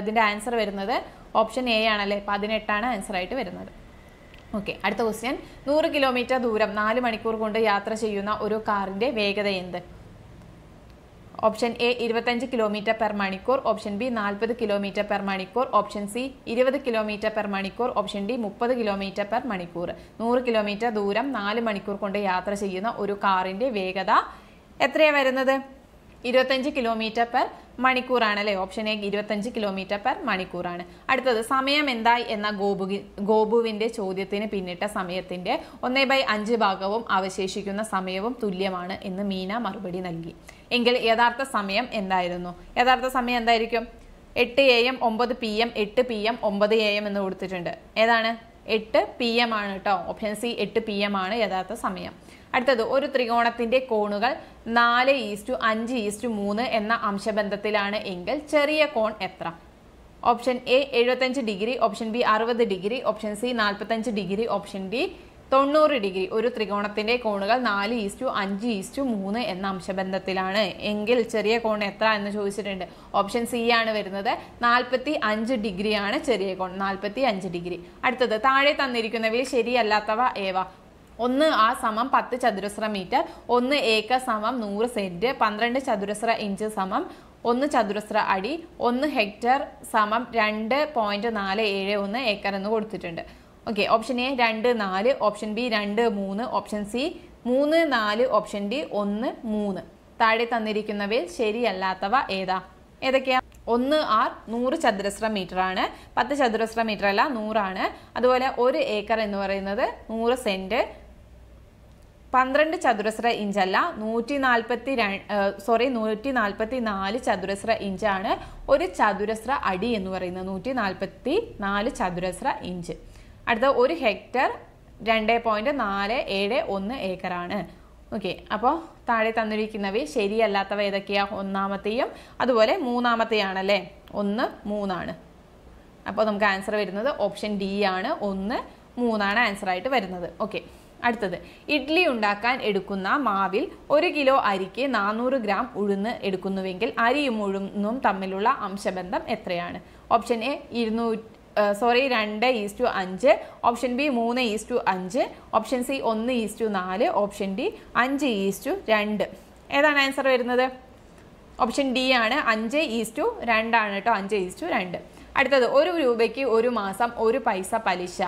Speaker 1: ഇതിൻ്റെ ആൻസർ വരുന്നത് ഓപ്ഷൻ എ ആണല്ലേ പതിനെട്ടാണ് ആൻസറായിട്ട് വരുന്നത് ഓക്കെ അടുത്ത ക്വസ്റ്റ്യൻ നൂറ് കിലോമീറ്റർ ദൂരം നാല് മണിക്കൂർ കൊണ്ട് യാത്ര ചെയ്യുന്ന ഒരു കാറിൻ്റെ വേഗത എന്ത് ഓപ്ഷൻ എ ഇരുപത്തഞ്ച് കിലോമീറ്റർ പെർ മണിക്കൂർ ഓപ്ഷൻ ബി നാൽപ്പത് കിലോമീറ്റർ പെർ മണിക്കൂർ ഓപ്ഷൻ സി ഇരുപത് കിലോമീറ്റർ പെർ മണിക്കൂർ ഓപ്ഷൻ ഡി മുപ്പത് കിലോമീറ്റർ പെർ മണിക്കൂർ നൂറ് കിലോമീറ്റർ ദൂരം നാല് മണിക്കൂർ കൊണ്ട് യാത്ര ചെയ്യുന്ന ഒരു കാറിൻ്റെ വേഗത എത്രയാണ് വരുന്നത് ഇരുപത്തഞ്ച് കിലോമീറ്റർ പെർ മണിക്കൂറാണ് അല്ലേ ഓപ്ഷൻ എ ഇരുപത്തഞ്ച് കിലോമീറ്റർ പെർ മണിക്കൂറാണ് അടുത്തത് സമയം എന്തായി എന്ന ഗോപു ഗോപുവിൻ്റെ ചോദ്യത്തിന് പിന്നിട്ട സമയത്തിൻ്റെ ഒന്നേ ബൈ അഞ്ച് ഭാഗവും അവശേഷിക്കുന്ന സമയവും തുല്യമാണ് എന്ന് മീന മറുപടി നൽകി എങ്കിൽ യഥാർത്ഥ സമയം എന്തായിരുന്നു യഥാർത്ഥ സമയം എന്തായിരിക്കും എട്ട് എ എം ഒമ്പത് പി എം എട്ട് പി എം ഒമ്പത് എ എം എന്ന് കൊടുത്തിട്ടുണ്ട് ഏതാണ് എട്ട് പി എം ആണ് കേട്ടോ ഓപ്ഷൻ സി എട്ട് പി എം ആണ് യഥാർത്ഥ സമയം അടുത്തത് ഒരു ത്രികോണത്തിന്റെ കോണുകൾ നാല് ഈസ്റ്റു അഞ്ച് ഈസ്റ്റു മൂന്ന് എന്ന അംശബന്ധത്തിലാണ് എങ്കിൽ ചെറിയ കോൺ എത്ര ഓപ്ഷൻ എ എഴുപത്തഞ്ച് ഡിഗ്രി ഓപ്ഷൻ ബി അറുപത് ഡിഗ്രി ഓപ്ഷൻ സി നാൽപ്പത്തഞ്ച് ഡിഗ്രി ഓപ്ഷൻ ഡി തൊണ്ണൂറ് ഡിഗ്രി ഒരു ത്രികോണത്തിന്റെ കോണുകൾ നാല് ഈസ്റ്റു അഞ്ച് ഈസ്റ്റു മൂന്ന് എന്ന അംശബന്ധത്തിലാണ് എങ്കിൽ ചെറിയ കോൺ എത്ര എന്ന് ചോദിച്ചിട്ടുണ്ട് ഓപ്ഷൻ സി ആണ് വരുന്നത് നാൽപ്പത്തി അഞ്ച് ഡിഗ്രിയാണ് ചെറിയ കോൺ നാൽപ്പത്തി അഞ്ച് ഡിഗ്രി അടുത്തത് താഴെ തന്നിരിക്കുന്നവയിൽ ശരിയല്ലാത്തവ ഏവ ഒന്ന് ആ സമം പത്ത് ചതുരശ്ര മീറ്റർ ഒന്ന് ഏക്കർ സമം നൂറ് സെൻറ്റ് പന്ത്രണ്ട് ചതുരശ്ര ഇഞ്ച് സമം ഒന്ന് ചതുരശ്ര അടി ഒന്ന് ഹെക്ടർ സമം രണ്ട് പോയിൻറ്റ് നാല് ഏഴ് ഒന്ന് ഏക്കർ എന്ന് കൊടുത്തിട്ടുണ്ട് ഓക്കെ ഓപ്ഷൻ എ രണ്ട് നാല് ഓപ്ഷൻ ബി രണ്ട് മൂന്ന് ഓപ്ഷൻ സി മൂന്ന് നാല് ഓപ്ഷൻ ഡി ഒന്ന് മൂന്ന് താഴെ തന്നിരിക്കുന്നവയിൽ ശരിയല്ലാത്തവ ഏതാ ഏതൊക്കെയാ ഒന്ന് ആർ നൂറ് ചതുരശ്ര മീറ്റർ ആണ് പത്ത് ചതുരശ്ര മീറ്റർ അല്ല നൂറാണ് അതുപോലെ ഒരു ഏക്കർ എന്ന് പറയുന്നത് നൂറ് സെൻറ്റ് പന്ത്രണ്ട് ചതുരശ്ര ഇഞ്ചല്ല നൂറ്റി നാൽപ്പത്തി സോറി നൂറ്റി നാൽപ്പത്തി നാല് ചതുരശ്ര ഇഞ്ചാണ് ഒരു ചതുരശ്ര അടി എന്ന് പറയുന്നത് നൂറ്റി നാൽപ്പത്തി നാല് ചതുരശ്ര ഇഞ്ച് അടുത്ത ഒരു ഹെക്ടർ രണ്ട് പോയിന്റ് നാല് ഏഴ് ഒന്ന് ഏക്കറാണ് ഓക്കെ അപ്പോൾ താഴെ തന്നിരിക്കുന്നവ ശരിയല്ലാത്തവ ഏതൊക്കെയാ ഒന്നാമത്തെയും അതുപോലെ മൂന്നാമത്തെയാണല്ലേ ഒന്ന് മൂന്നാണ് അപ്പോൾ നമുക്ക് ആൻസർ വരുന്നത് ഓപ്ഷൻ ഡി ആണ് ഒന്ന് മൂന്നാണ് ആൻസർ ആയിട്ട് വരുന്നത് ഓക്കെ അടുത്തത് ഇഡ്ഡലി ഉണ്ടാക്കാൻ എടുക്കുന്ന മാവിൽ ഒരു കിലോ അരിക്ക് നാനൂറ് ഗ്രാം ഉഴുന്ന് എടുക്കുന്നുവെങ്കിൽ അരിയും ഉഴുന്നും തമ്മിലുള്ള അംശബന്ധം എത്രയാണ് ഓപ്ഷൻ എ ഇരുന്നൂ സോറി രണ്ട് ടു അഞ്ച് ഓപ്ഷൻ ബി മൂന്ന് ടു അഞ്ച് ഓപ്ഷൻ സി ഒന്ന് ടു നാല് ഓപ്ഷൻ ഡി അഞ്ച് ടു രണ്ട് ഏതാണ് ആൻസർ വരുന്നത് ഓപ്ഷൻ ഡി ആണ് അഞ്ച് ടു രണ്ടാണ് കേട്ടോ അഞ്ച് ടു രണ്ട് അടുത്തത് ഒരു രൂപയ്ക്ക് ഒരു മാസം ഒരു പൈസ പലിശ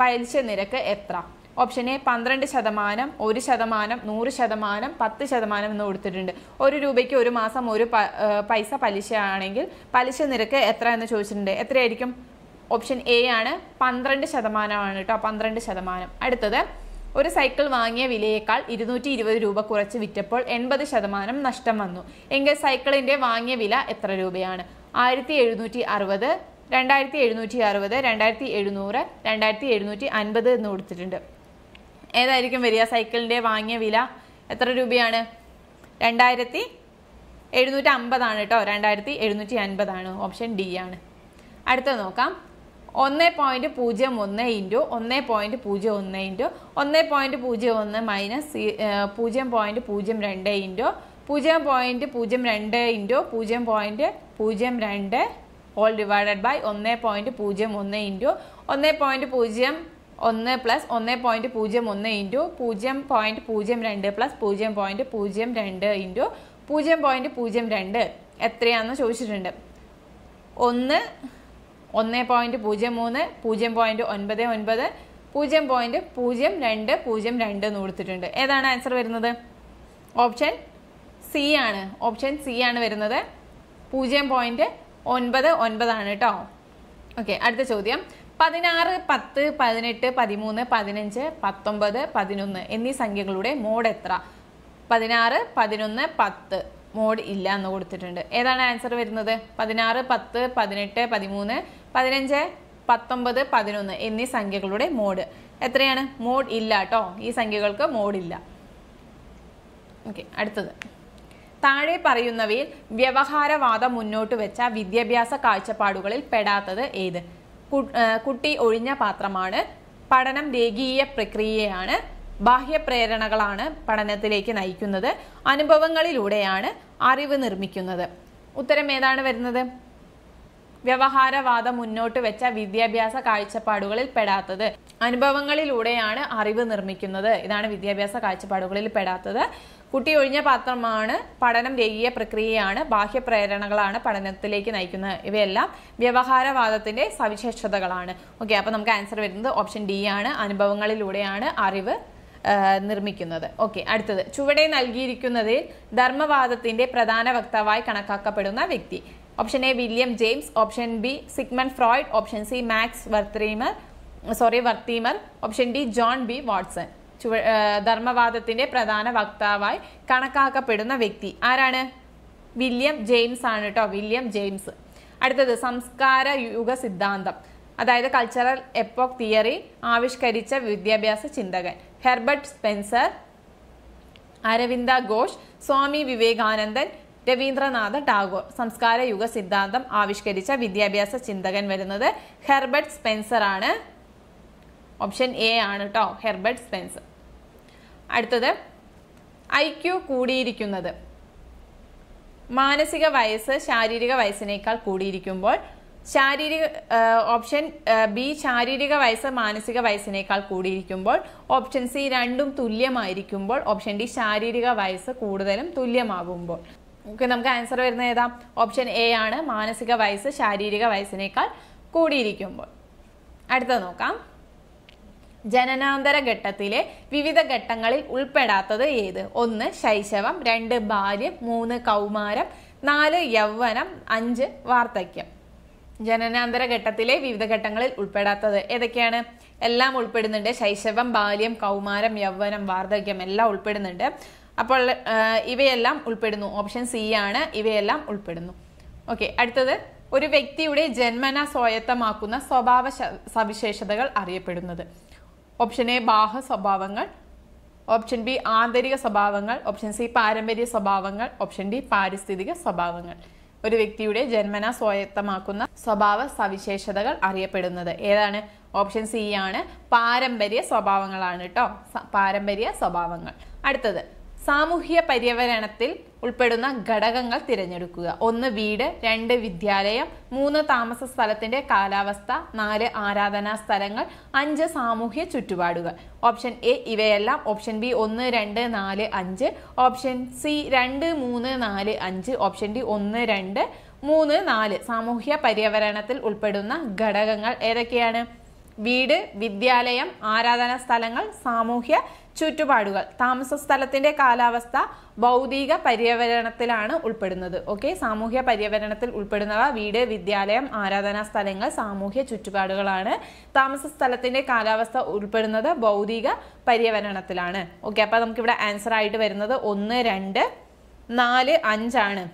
Speaker 1: പലിശ നിരക്ക് എത്ര ഓപ്ഷൻ എ പന്ത്രണ്ട് ശതമാനം ഒരു ശതമാനം നൂറ് ശതമാനം പത്ത് ശതമാനം എന്ന് കൊടുത്തിട്ടുണ്ട് ഒരു രൂപയ്ക്ക് ഒരു മാസം ഒരു പൈസ പലിശയാണെങ്കിൽ പലിശ നിരക്ക് എത്ര എന്ന് ചോദിച്ചിട്ടുണ്ട് എത്രയായിരിക്കും ഓപ്ഷൻ എ ആണ് പന്ത്രണ്ട് ശതമാനമാണ് കേട്ടോ പന്ത്രണ്ട് ശതമാനം അടുത്തത് ഒരു സൈക്കിൾ വാങ്ങിയ വിലയേക്കാൾ ഇരുന്നൂറ്റി ഇരുപത് രൂപ കുറച്ച് വിറ്റപ്പോൾ എൺപത് ശതമാനം നഷ്ടം വന്നു എങ്കിൽ സൈക്കിളിൻ്റെ വാങ്ങിയ വില എത്ര രൂപയാണ് ആയിരത്തി എഴുന്നൂറ്റി അറുപത് രണ്ടായിരത്തി എഴുന്നൂറ്റി അറുപത് രണ്ടായിരത്തി എഴുന്നൂറ് രണ്ടായിരത്തി എഴുന്നൂറ്റി അൻപത് എന്ന് കൊടുത്തിട്ടുണ്ട് ഏതായിരിക്കും വരിക സൈക്കിളിൻ്റെ വാങ്ങിയ വില എത്ര രൂപയാണ് രണ്ടായിരത്തി എഴുന്നൂറ്റി അമ്പതാണ് കേട്ടോ രണ്ടായിരത്തി എഴുന്നൂറ്റി അൻപതാണ് ഓപ്ഷൻ ഡി ആണ് അടുത്ത നോക്കാം ഒന്ന് പോയിൻറ്റ് പൂജ്യം ഒന്ന് ഇൻറ്റു ഒന്ന് പോയിൻറ്റ് പൂജ്യം ഒന്ന് ഇൻറ്റു ഒന്ന് പോയിൻറ്റ് പൂജ്യം ഒന്ന് മൈനസ് പൂജ്യം പോയിൻറ്റ് പൂജ്യം രണ്ട് ഇൻറ്റു പൂജ്യം പോയിൻറ്റ് പൂജ്യം രണ്ട് ഇൻറ്റു പൂജ്യം പോയിൻറ്റ് പൂജ്യം രണ്ട് ഓൾ ഡിവൈഡഡ് ബൈ ഒന്ന് പോയിൻറ്റ് പൂജ്യം ഒന്ന് ഇൻറ്റു ഒന്ന് പോയിൻറ്റ് പൂജ്യം ഒന്ന് പ്ലസ് ഒന്ന് പോയിന്റ് പൂജ്യം ഒന്ന് ഇൻറ്റു പൂജ്യം പോയിൻറ്റ് പൂജ്യം രണ്ട് പ്ലസ് പൂജ്യം പോയിൻറ്റ് പൂജ്യം രണ്ട് ഇൻറ്റു പൂജ്യം പോയിൻറ്റ് പൂജ്യം രണ്ട് എത്രയാണെന്ന് ചോദിച്ചിട്ടുണ്ട് ഒന്ന് ഒന്ന് പോയിൻറ്റ് പൂജ്യം മൂന്ന് പൂജ്യം പോയിൻറ്റ് ഒൻപത് ഒൻപത് പൂജ്യം പോയിൻറ്റ് പൂജ്യം രണ്ട് പൂജ്യം രണ്ട് എന്ന് കൊടുത്തിട്ടുണ്ട് ഏതാണ് ആൻസർ വരുന്നത് ഓപ്ഷൻ സി ആണ് ഓപ്ഷൻ സി ആണ് വരുന്നത് പൂജ്യം പോയിൻറ്റ് ഒൻപത് ഒൻപതാണ് കേട്ടോ ഓക്കെ അടുത്ത ചോദ്യം പതിനാറ് പത്ത് പതിനെട്ട് പതിമൂന്ന് പതിനഞ്ച് പത്തൊമ്പത് പതിനൊന്ന് എന്നീ സംഖ്യകളുടെ മോഡ് എത്ര പതിനാറ് പതിനൊന്ന് പത്ത് മോഡ് ഇല്ല എന്ന് കൊടുത്തിട്ടുണ്ട് ഏതാണ് ആൻസർ വരുന്നത് പതിനാറ് പത്ത് പതിനെട്ട് പതിമൂന്ന് പതിനഞ്ച് പത്തൊമ്പത് പതിനൊന്ന് എന്നീ സംഖ്യകളുടെ മോഡ് എത്രയാണ് മോഡ് ഇല്ല കേട്ടോ ഈ സംഖ്യകൾക്ക് മോഡില്ല ഓക്കെ അടുത്തത് താഴെ പറയുന്നവയിൽ വ്യവഹാരവാദം മുന്നോട്ട് വെച്ച വിദ്യാഭ്യാസ കാഴ്ചപ്പാടുകളിൽ പെടാത്തത് ഏത് കുട്ടി ഒഴിഞ്ഞ പാത്രമാണ് പഠനം രേഖീയ പ്രക്രിയയാണ് ബാഹ്യപ്രേരണകളാണ് പഠനത്തിലേക്ക് നയിക്കുന്നത് അനുഭവങ്ങളിലൂടെയാണ് അറിവ് നിർമ്മിക്കുന്നത് ഉത്തരം ഏതാണ് വരുന്നത് വ്യവഹാരവാദം മുന്നോട്ട് വെച്ച വിദ്യാഭ്യാസ കാഴ്ചപ്പാടുകളിൽ പെടാത്തത് അനുഭവങ്ങളിലൂടെയാണ് അറിവ് നിർമ്മിക്കുന്നത് ഇതാണ് വിദ്യാഭ്യാസ കാഴ്ചപ്പാടുകളിൽ പെടാത്തത് കുട്ടി ഒഴിഞ്ഞ പാത്രമാണ് പഠനം രേഖീയ പ്രക്രിയയാണ് ബാഹ്യ പ്രേരണകളാണ് പഠനത്തിലേക്ക് നയിക്കുന്നത് ഇവയെല്ലാം വ്യവഹാരവാദത്തിന്റെ സവിശേഷതകളാണ് ഓക്കെ അപ്പോൾ നമുക്ക് ആൻസർ വരുന്നത് ഓപ്ഷൻ ഡി ആണ് അനുഭവങ്ങളിലൂടെയാണ് അറിവ് നിർമ്മിക്കുന്നത് ഓക്കെ അടുത്തത് ചുവടെ നൽകിയിരിക്കുന്നതിൽ ധർമ്മവാദത്തിന്റെ പ്രധാന വക്താവായി കണക്കാക്കപ്പെടുന്ന വ്യക്തി option A William James option B Sigmund Freud option C Max Wertheimer sorry Wertheimer option D John B Watson ചുവ ധർമ്മവാദത്തിന്റെ പ്രധാന വക്താവായി കണക്കാക്കപ്പെടുന്ന വ്യക്തി ആരാണ് വില്യം ജെയിംസ് ആണ് കേട്ടോ വില്യം ജെയിംസ് അടുത്തത് സംസ്കാര യുഗ സിദ്ധാന്തം അതായത് കൾച്ചറൽ എപ്പോക് തിയറി ആവിഷ്കരിച്ച വിദ്യാഭ്യാസ ചിന്തകൻ ഹെർബർട്ട് സ്പെൻസർ അരവിന്ദ ഘോഷ് സ്വാമി വിവേകാനന്ദൻ രവീന്ദ്രനാഥ ടാഗോർ സംസ്കാര യുഗ സിദ്ധാന്തം ആവിഷ്കരിച്ച വിദ്യാഭ്യാസ ചിന്തകൻ വരുന്നത് ഹെർബർട്ട് സ്പെൻസർ ആണ് ഓപ്ഷൻ എ ആണ് കേട്ടോ ഹെർബർട്ട് സ്പെൻസർ അടുത്തത് ഐ ക്യു കൂടിയിരിക്കുന്നത് മാനസിക വയസ്സ് ശാരീരിക വയസ്സിനേക്കാൾ കൂടിയിരിക്കുമ്പോൾ ശാരീരിക ഓപ്ഷൻ ബി ശാരീരിക വയസ്സ് മാനസിക വയസ്സിനേക്കാൾ കൂടിയിരിക്കുമ്പോൾ ഓപ്ഷൻ സി രണ്ടും തുല്യമായിരിക്കുമ്പോൾ ഓപ്ഷൻ ഡി ശാരീരിക വയസ്സ് കൂടുതലും തുല്യമാകുമ്പോൾ ഓക്കെ നമുക്ക് ആൻസർ വരുന്ന ഏതാ ഓപ്ഷൻ എ ആണ് മാനസിക വയസ്സ് ശാരീരിക വയസ്സിനേക്കാൾ കൂടിയിരിക്കുമ്പോൾ അടുത്തത് നോക്കാം ജനനാന്തര ഘട്ടത്തിലെ വിവിധ ഘട്ടങ്ങളിൽ ഉൾപ്പെടാത്തത് ഏത് ഒന്ന് ശൈശവം രണ്ട് ബാല്യം മൂന്ന് കൗമാരം നാല് യൗവനം അഞ്ച് വാർദ്ധക്യം ജനനാന്തര ഘട്ടത്തിലെ വിവിധ ഘട്ടങ്ങളിൽ ഉൾപ്പെടാത്തത് ഏതൊക്കെയാണ് എല്ലാം ഉൾപ്പെടുന്നുണ്ട് ശൈശവം ബാല്യം കൗമാരം യൗവനം വാർദ്ധക്യം എല്ലാം ഉൾപ്പെടുന്നുണ്ട് അപ്പോൾ ഇവയെല്ലാം ഉൾപ്പെടുന്നു ഓപ്ഷൻ സി ആണ് ഇവയെല്ലാം ഉൾപ്പെടുന്നു ഓക്കെ അടുത്തത് ഒരു വ്യക്തിയുടെ ജന്മന സ്വായത്തമാക്കുന്ന സ്വഭാവ സവിശേഷതകൾ അറിയപ്പെടുന്നത് ഓപ്ഷൻ എ ബാഹ സ്വഭാവങ്ങൾ ഓപ്ഷൻ ബി ആന്തരിക സ്വഭാവങ്ങൾ ഓപ്ഷൻ സി പാരമ്പര്യ സ്വഭാവങ്ങൾ ഓപ്ഷൻ ഡി പാരിസ്ഥിതിക സ്വഭാവങ്ങൾ ഒരു വ്യക്തിയുടെ ജന്മന സ്വായത്തമാക്കുന്ന സ്വഭാവ സവിശേഷതകൾ അറിയപ്പെടുന്നത് ഏതാണ് ഓപ്ഷൻ സി ആണ് പാരമ്പര്യ സ്വഭാവങ്ങളാണ് കേട്ടോ പാരമ്പര്യ സ്വഭാവങ്ങൾ അടുത്തത് സാമൂഹ്യ പര്യവരണത്തിൽ ഉൾപ്പെടുന്ന ഘടകങ്ങൾ തിരഞ്ഞെടുക്കുക ഒന്ന് വീട് രണ്ട് വിദ്യാലയം മൂന്ന് താമസ സ്ഥലത്തിന്റെ കാലാവസ്ഥ നാല് ആരാധനാ സ്ഥലങ്ങൾ അഞ്ച് സാമൂഹ്യ ചുറ്റുപാടുകൾ ഓപ്ഷൻ എ ഇവയെല്ലാം ഓപ്ഷൻ ബി ഒന്ന് രണ്ട് നാല് അഞ്ച് ഓപ്ഷൻ സി രണ്ട് മൂന്ന് നാല് അഞ്ച് ഓപ്ഷൻ ഡി ഒന്ന് രണ്ട് മൂന്ന് നാല് സാമൂഹ്യ പര്യവരണത്തിൽ ഉൾപ്പെടുന്ന ഘടകങ്ങൾ ഏതൊക്കെയാണ് വീട് വിദ്യാലയം ആരാധനാ സ്ഥലങ്ങൾ സാമൂഹ്യ ചുറ്റുപാടുകൾ താമസ സ്ഥലത്തിന്റെ കാലാവസ്ഥ ഭൗതിക പര്യവരണത്തിലാണ് ഉൾപ്പെടുന്നത് ഓക്കെ സാമൂഹ്യ പര്യവരണത്തിൽ ഉൾപ്പെടുന്നവ വീട് വിദ്യാലയം ആരാധനാ സ്ഥലങ്ങൾ സാമൂഹ്യ ചുറ്റുപാടുകളാണ് താമസ സ്ഥലത്തിന്റെ കാലാവസ്ഥ ഉൾപ്പെടുന്നത് ഭൗതിക പര്യവരണത്തിലാണ് ഓക്കെ അപ്പോൾ നമുക്കിവിടെ ആൻസർ ആയിട്ട് വരുന്നത് ഒന്ന് രണ്ട് നാല് അഞ്ചാണ്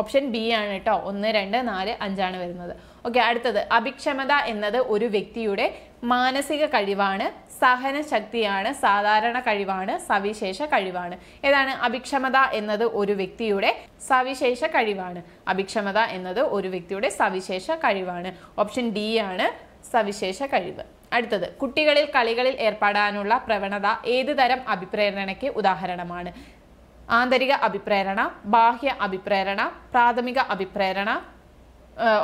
Speaker 1: ഓപ്ഷൻ ബി ആണ് കേട്ടോ ഒന്ന് രണ്ട് നാല് അഞ്ചാണ് വരുന്നത് ഓക്കെ അടുത്തത് അഭിക്ഷമത എന്നത് ഒരു വ്യക്തിയുടെ മാനസിക കഴിവാണ് സഹന ശക്തിയാണ് സാധാരണ കഴിവാണ് സവിശേഷ കഴിവാണ് ഏതാണ് അഭിക്ഷമത എന്നത് ഒരു വ്യക്തിയുടെ സവിശേഷ കഴിവാണ് അഭിക്ഷമത എന്നത് ഒരു വ്യക്തിയുടെ സവിശേഷ കഴിവാണ് ഓപ്ഷൻ ഡി ആണ് സവിശേഷ കഴിവ് അടുത്തത് കുട്ടികളിൽ കളികളിൽ ഏർപ്പെടാനുള്ള പ്രവണത ഏത് തരം അഭിപ്രേരണയ്ക്ക് ഉദാഹരണമാണ് ആന്തരിക അഭിപ്രേരണ ബാഹ്യ അഭിപ്രേരണ പ്രാഥമിക അഭിപ്രേരണ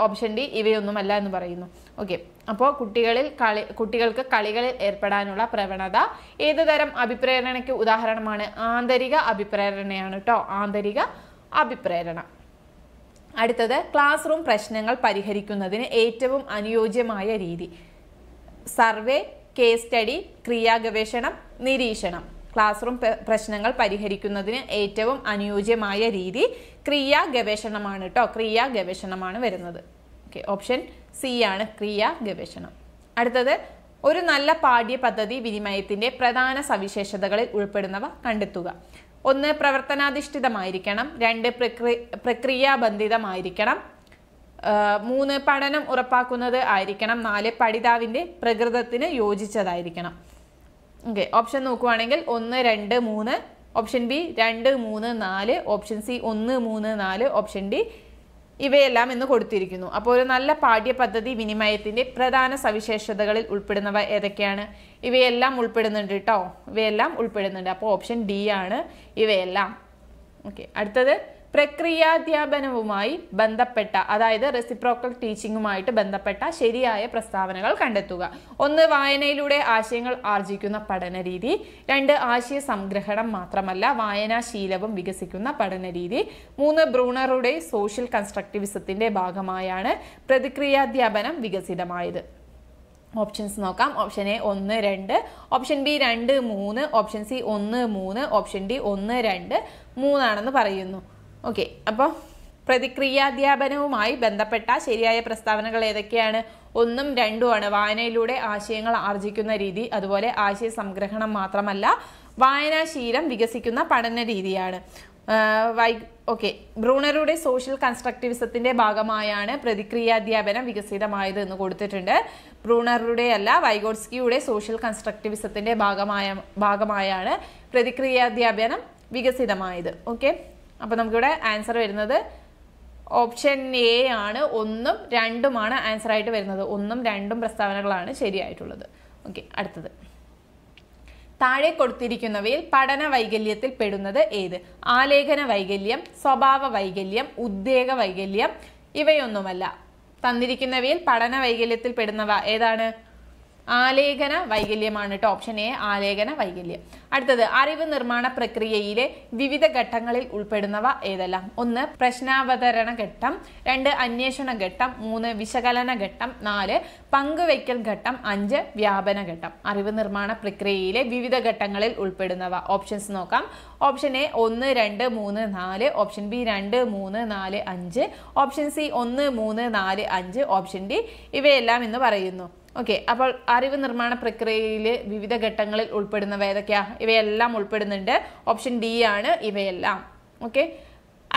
Speaker 1: ഓപ്ഷൻ ഡി ഇവയൊന്നുമല്ല എന്ന് പറയുന്നു ഓക്കെ അപ്പോൾ കുട്ടികളിൽ കളി കുട്ടികൾക്ക് കളികളിൽ ഏർപ്പെടാനുള്ള പ്രവണത ഏതുതരം അഭിപ്രേരണയ്ക്ക് ഉദാഹരണമാണ് ആന്തരിക അഭിപ്രേരണയാണ് കേട്ടോ ആന്തരിക അഭിപ്രേരണ അടുത്തത് ക്ലാസ് റൂം പ്രശ്നങ്ങൾ പരിഹരിക്കുന്നതിന് ഏറ്റവും അനുയോജ്യമായ രീതി സർവേ കേസ് സ്റ്റഡി ക്രിയാ ഗവേഷണം നിരീക്ഷണം ക്ലാസ് റൂം പ്രശ്നങ്ങൾ പരിഹരിക്കുന്നതിന് ഏറ്റവും അനുയോജ്യമായ രീതി ക്രിയ ഗവേഷണമാണ് കേട്ടോ ക്രിയ ഗവേഷണമാണ് വരുന്നത് ഓക്കെ ഓപ്ഷൻ സി ആണ് ക്രിയ ഗവേഷണം അടുത്തത് ഒരു നല്ല പാഠ്യപദ്ധതി വിനിമയത്തിൻ്റെ പ്രധാന സവിശേഷതകളിൽ ഉൾപ്പെടുന്നവ കണ്ടെത്തുക ഒന്ന് പ്രവർത്തനാധിഷ്ഠിതമായിരിക്കണം രണ്ട് പ്രക്രി പ്രക്രിയാബന്ധിതമായിരിക്കണം മൂന്ന് പഠനം ഉറപ്പാക്കുന്നത് ആയിരിക്കണം നാല് പഠിതാവിൻ്റെ പ്രകൃതത്തിന് യോജിച്ചതായിരിക്കണം ഓക്കെ ഓപ്ഷൻ നോക്കുവാണെങ്കിൽ ഒന്ന് രണ്ട് മൂന്ന് ഓപ്ഷൻ ബി രണ്ട് മൂന്ന് നാല് ഓപ്ഷൻ സി ഒന്ന് മൂന്ന് നാല് ഓപ്ഷൻ ഡി ഇവയെല്ലാം എന്ന് കൊടുത്തിരിക്കുന്നു അപ്പോൾ ഒരു നല്ല പാഠ്യപദ്ധതി വിനിമയത്തിൻ്റെ പ്രധാന സവിശേഷതകളിൽ ഉൾപ്പെടുന്നവ ഏതൊക്കെയാണ് ഇവയെല്ലാം ഉൾപ്പെടുന്നുണ്ട് കേട്ടോ ഇവയെല്ലാം ഉൾപ്പെടുന്നുണ്ട് അപ്പോൾ ഓപ്ഷൻ ഡി ആണ് ഇവയെല്ലാം ഓക്കെ അടുത്തത് പ്രക്രിയാധ്യാപനവുമായി ബന്ധപ്പെട്ട അതായത് റെസിപ്രോക്കൽ ടീച്ചിങ്ങുമായിട്ട് ബന്ധപ്പെട്ട ശരിയായ പ്രസ്താവനകൾ കണ്ടെത്തുക ഒന്ന് വായനയിലൂടെ ആശയങ്ങൾ ആർജിക്കുന്ന പഠന രീതി രണ്ട് ആശയ സംഗ്രഹണം മാത്രമല്ല വായനാശീലവും വികസിക്കുന്ന പഠന രീതി മൂന്ന് ബ്രൂണറുടെ സോഷ്യൽ കൺസ്ട്രക്റ്റിവിസത്തിന്റെ ഭാഗമായാണ് പ്രതിക്രിയാധ്യാപനം വികസിതമായത് ഓപ്ഷൻസ് നോക്കാം ഓപ്ഷൻ എ ഒന്ന് രണ്ട് ഓപ്ഷൻ ബി രണ്ട് മൂന്ന് ഓപ്ഷൻ സി ഒന്ന് മൂന്ന് ഓപ്ഷൻ ഡി ഒന്ന് രണ്ട് മൂന്നാണെന്ന് പറയുന്നു ഓക്കെ അപ്പോൾ പ്രതിക്രിയാധ്യാപനവുമായി ബന്ധപ്പെട്ട ശരിയായ പ്രസ്താവനകൾ ഏതൊക്കെയാണ് ഒന്നും രണ്ടുമാണ് വായനയിലൂടെ ആശയങ്ങൾ ആർജിക്കുന്ന രീതി അതുപോലെ ആശയ സംഗ്രഹണം മാത്രമല്ല വായനാശീലം വികസിക്കുന്ന പഠന രീതിയാണ് വൈ ഓക്കെ ബ്രൂണറുടെ സോഷ്യൽ കൺസ്ട്രക്റ്റിവിസത്തിന്റെ ഭാഗമായാണ് പ്രതിക്രിയാധ്യാപനം വികസിതമായത് എന്ന് കൊടുത്തിട്ടുണ്ട് ബ്രൂണറുടെ അല്ല വൈഗോഡ്സ്കിയുടെ സോഷ്യൽ കൺസ്ട്രക്റ്റിവിസത്തിന്റെ ഭാഗമായ ഭാഗമായാണ് പ്രതിക്രിയാധ്യാപനം വികസിതമായത് ഓക്കെ അപ്പോൾ നമുക്കിവിടെ ആൻസർ വരുന്നത് ഓപ്ഷൻ എ ആണ് ഒന്നും രണ്ടുമാണ് ആൻസർ ആയിട്ട് വരുന്നത് ഒന്നും രണ്ടും പ്രസ്താവനകളാണ് ശരിയായിട്ടുള്ളത് ഓക്കെ അടുത്തത് താഴെ കൊടുത്തിരിക്കുന്നവയിൽ പഠന വൈകല്യത്തിൽ പെടുന്നത് ഏത് ആലേഖന വൈകല്യം സ്വഭാവ വൈകല്യം ഉദ്വേഗ വൈകല്യം ഇവയൊന്നുമല്ല തന്നിരിക്കുന്നവയിൽ പഠന വൈകല്യത്തിൽ പെടുന്നവ ഏതാണ് ആലേഖന വൈകല്യമാണ് കേട്ടോ ഓപ്ഷൻ എ ആലേഖന വൈകല്യം അടുത്തത് അറിവ് നിർമ്മാണ പ്രക്രിയയിലെ വിവിധ ഘട്ടങ്ങളിൽ ഉൾപ്പെടുന്നവ ഏതെല്ലാം ഒന്ന് പ്രശ്നാവതരണ ഘട്ടം രണ്ട് അന്വേഷണ ഘട്ടം മൂന്ന് വിശകലന ഘട്ടം നാല് പങ്കുവയ്ക്കൽ ഘട്ടം അഞ്ച് വ്യാപന ഘട്ടം അറിവ് നിർമ്മാണ പ്രക്രിയയിലെ വിവിധ ഘട്ടങ്ങളിൽ ഉൾപ്പെടുന്നവ ഓപ്ഷൻസ് നോക്കാം ഓപ്ഷൻ എ ഒന്ന് രണ്ട് മൂന്ന് നാല് ഓപ്ഷൻ ബി രണ്ട് മൂന്ന് നാല് അഞ്ച് ഓപ്ഷൻ സി ഒന്ന് മൂന്ന് നാല് അഞ്ച് ഓപ്ഷൻ ഡി ഇവയെല്ലാം എന്ന് പറയുന്നു ഓക്കെ അപ്പോൾ അറിവ് നിർമ്മാണ പ്രക്രിയയിൽ വിവിധ ഘട്ടങ്ങളിൽ ഉൾപ്പെടുന്നവ ഏതൊക്കെയാ ഇവയെല്ലാം ഉൾപ്പെടുന്നുണ്ട് ഓപ്ഷൻ ഡി ആണ് ഇവയെല്ലാം ഓക്കെ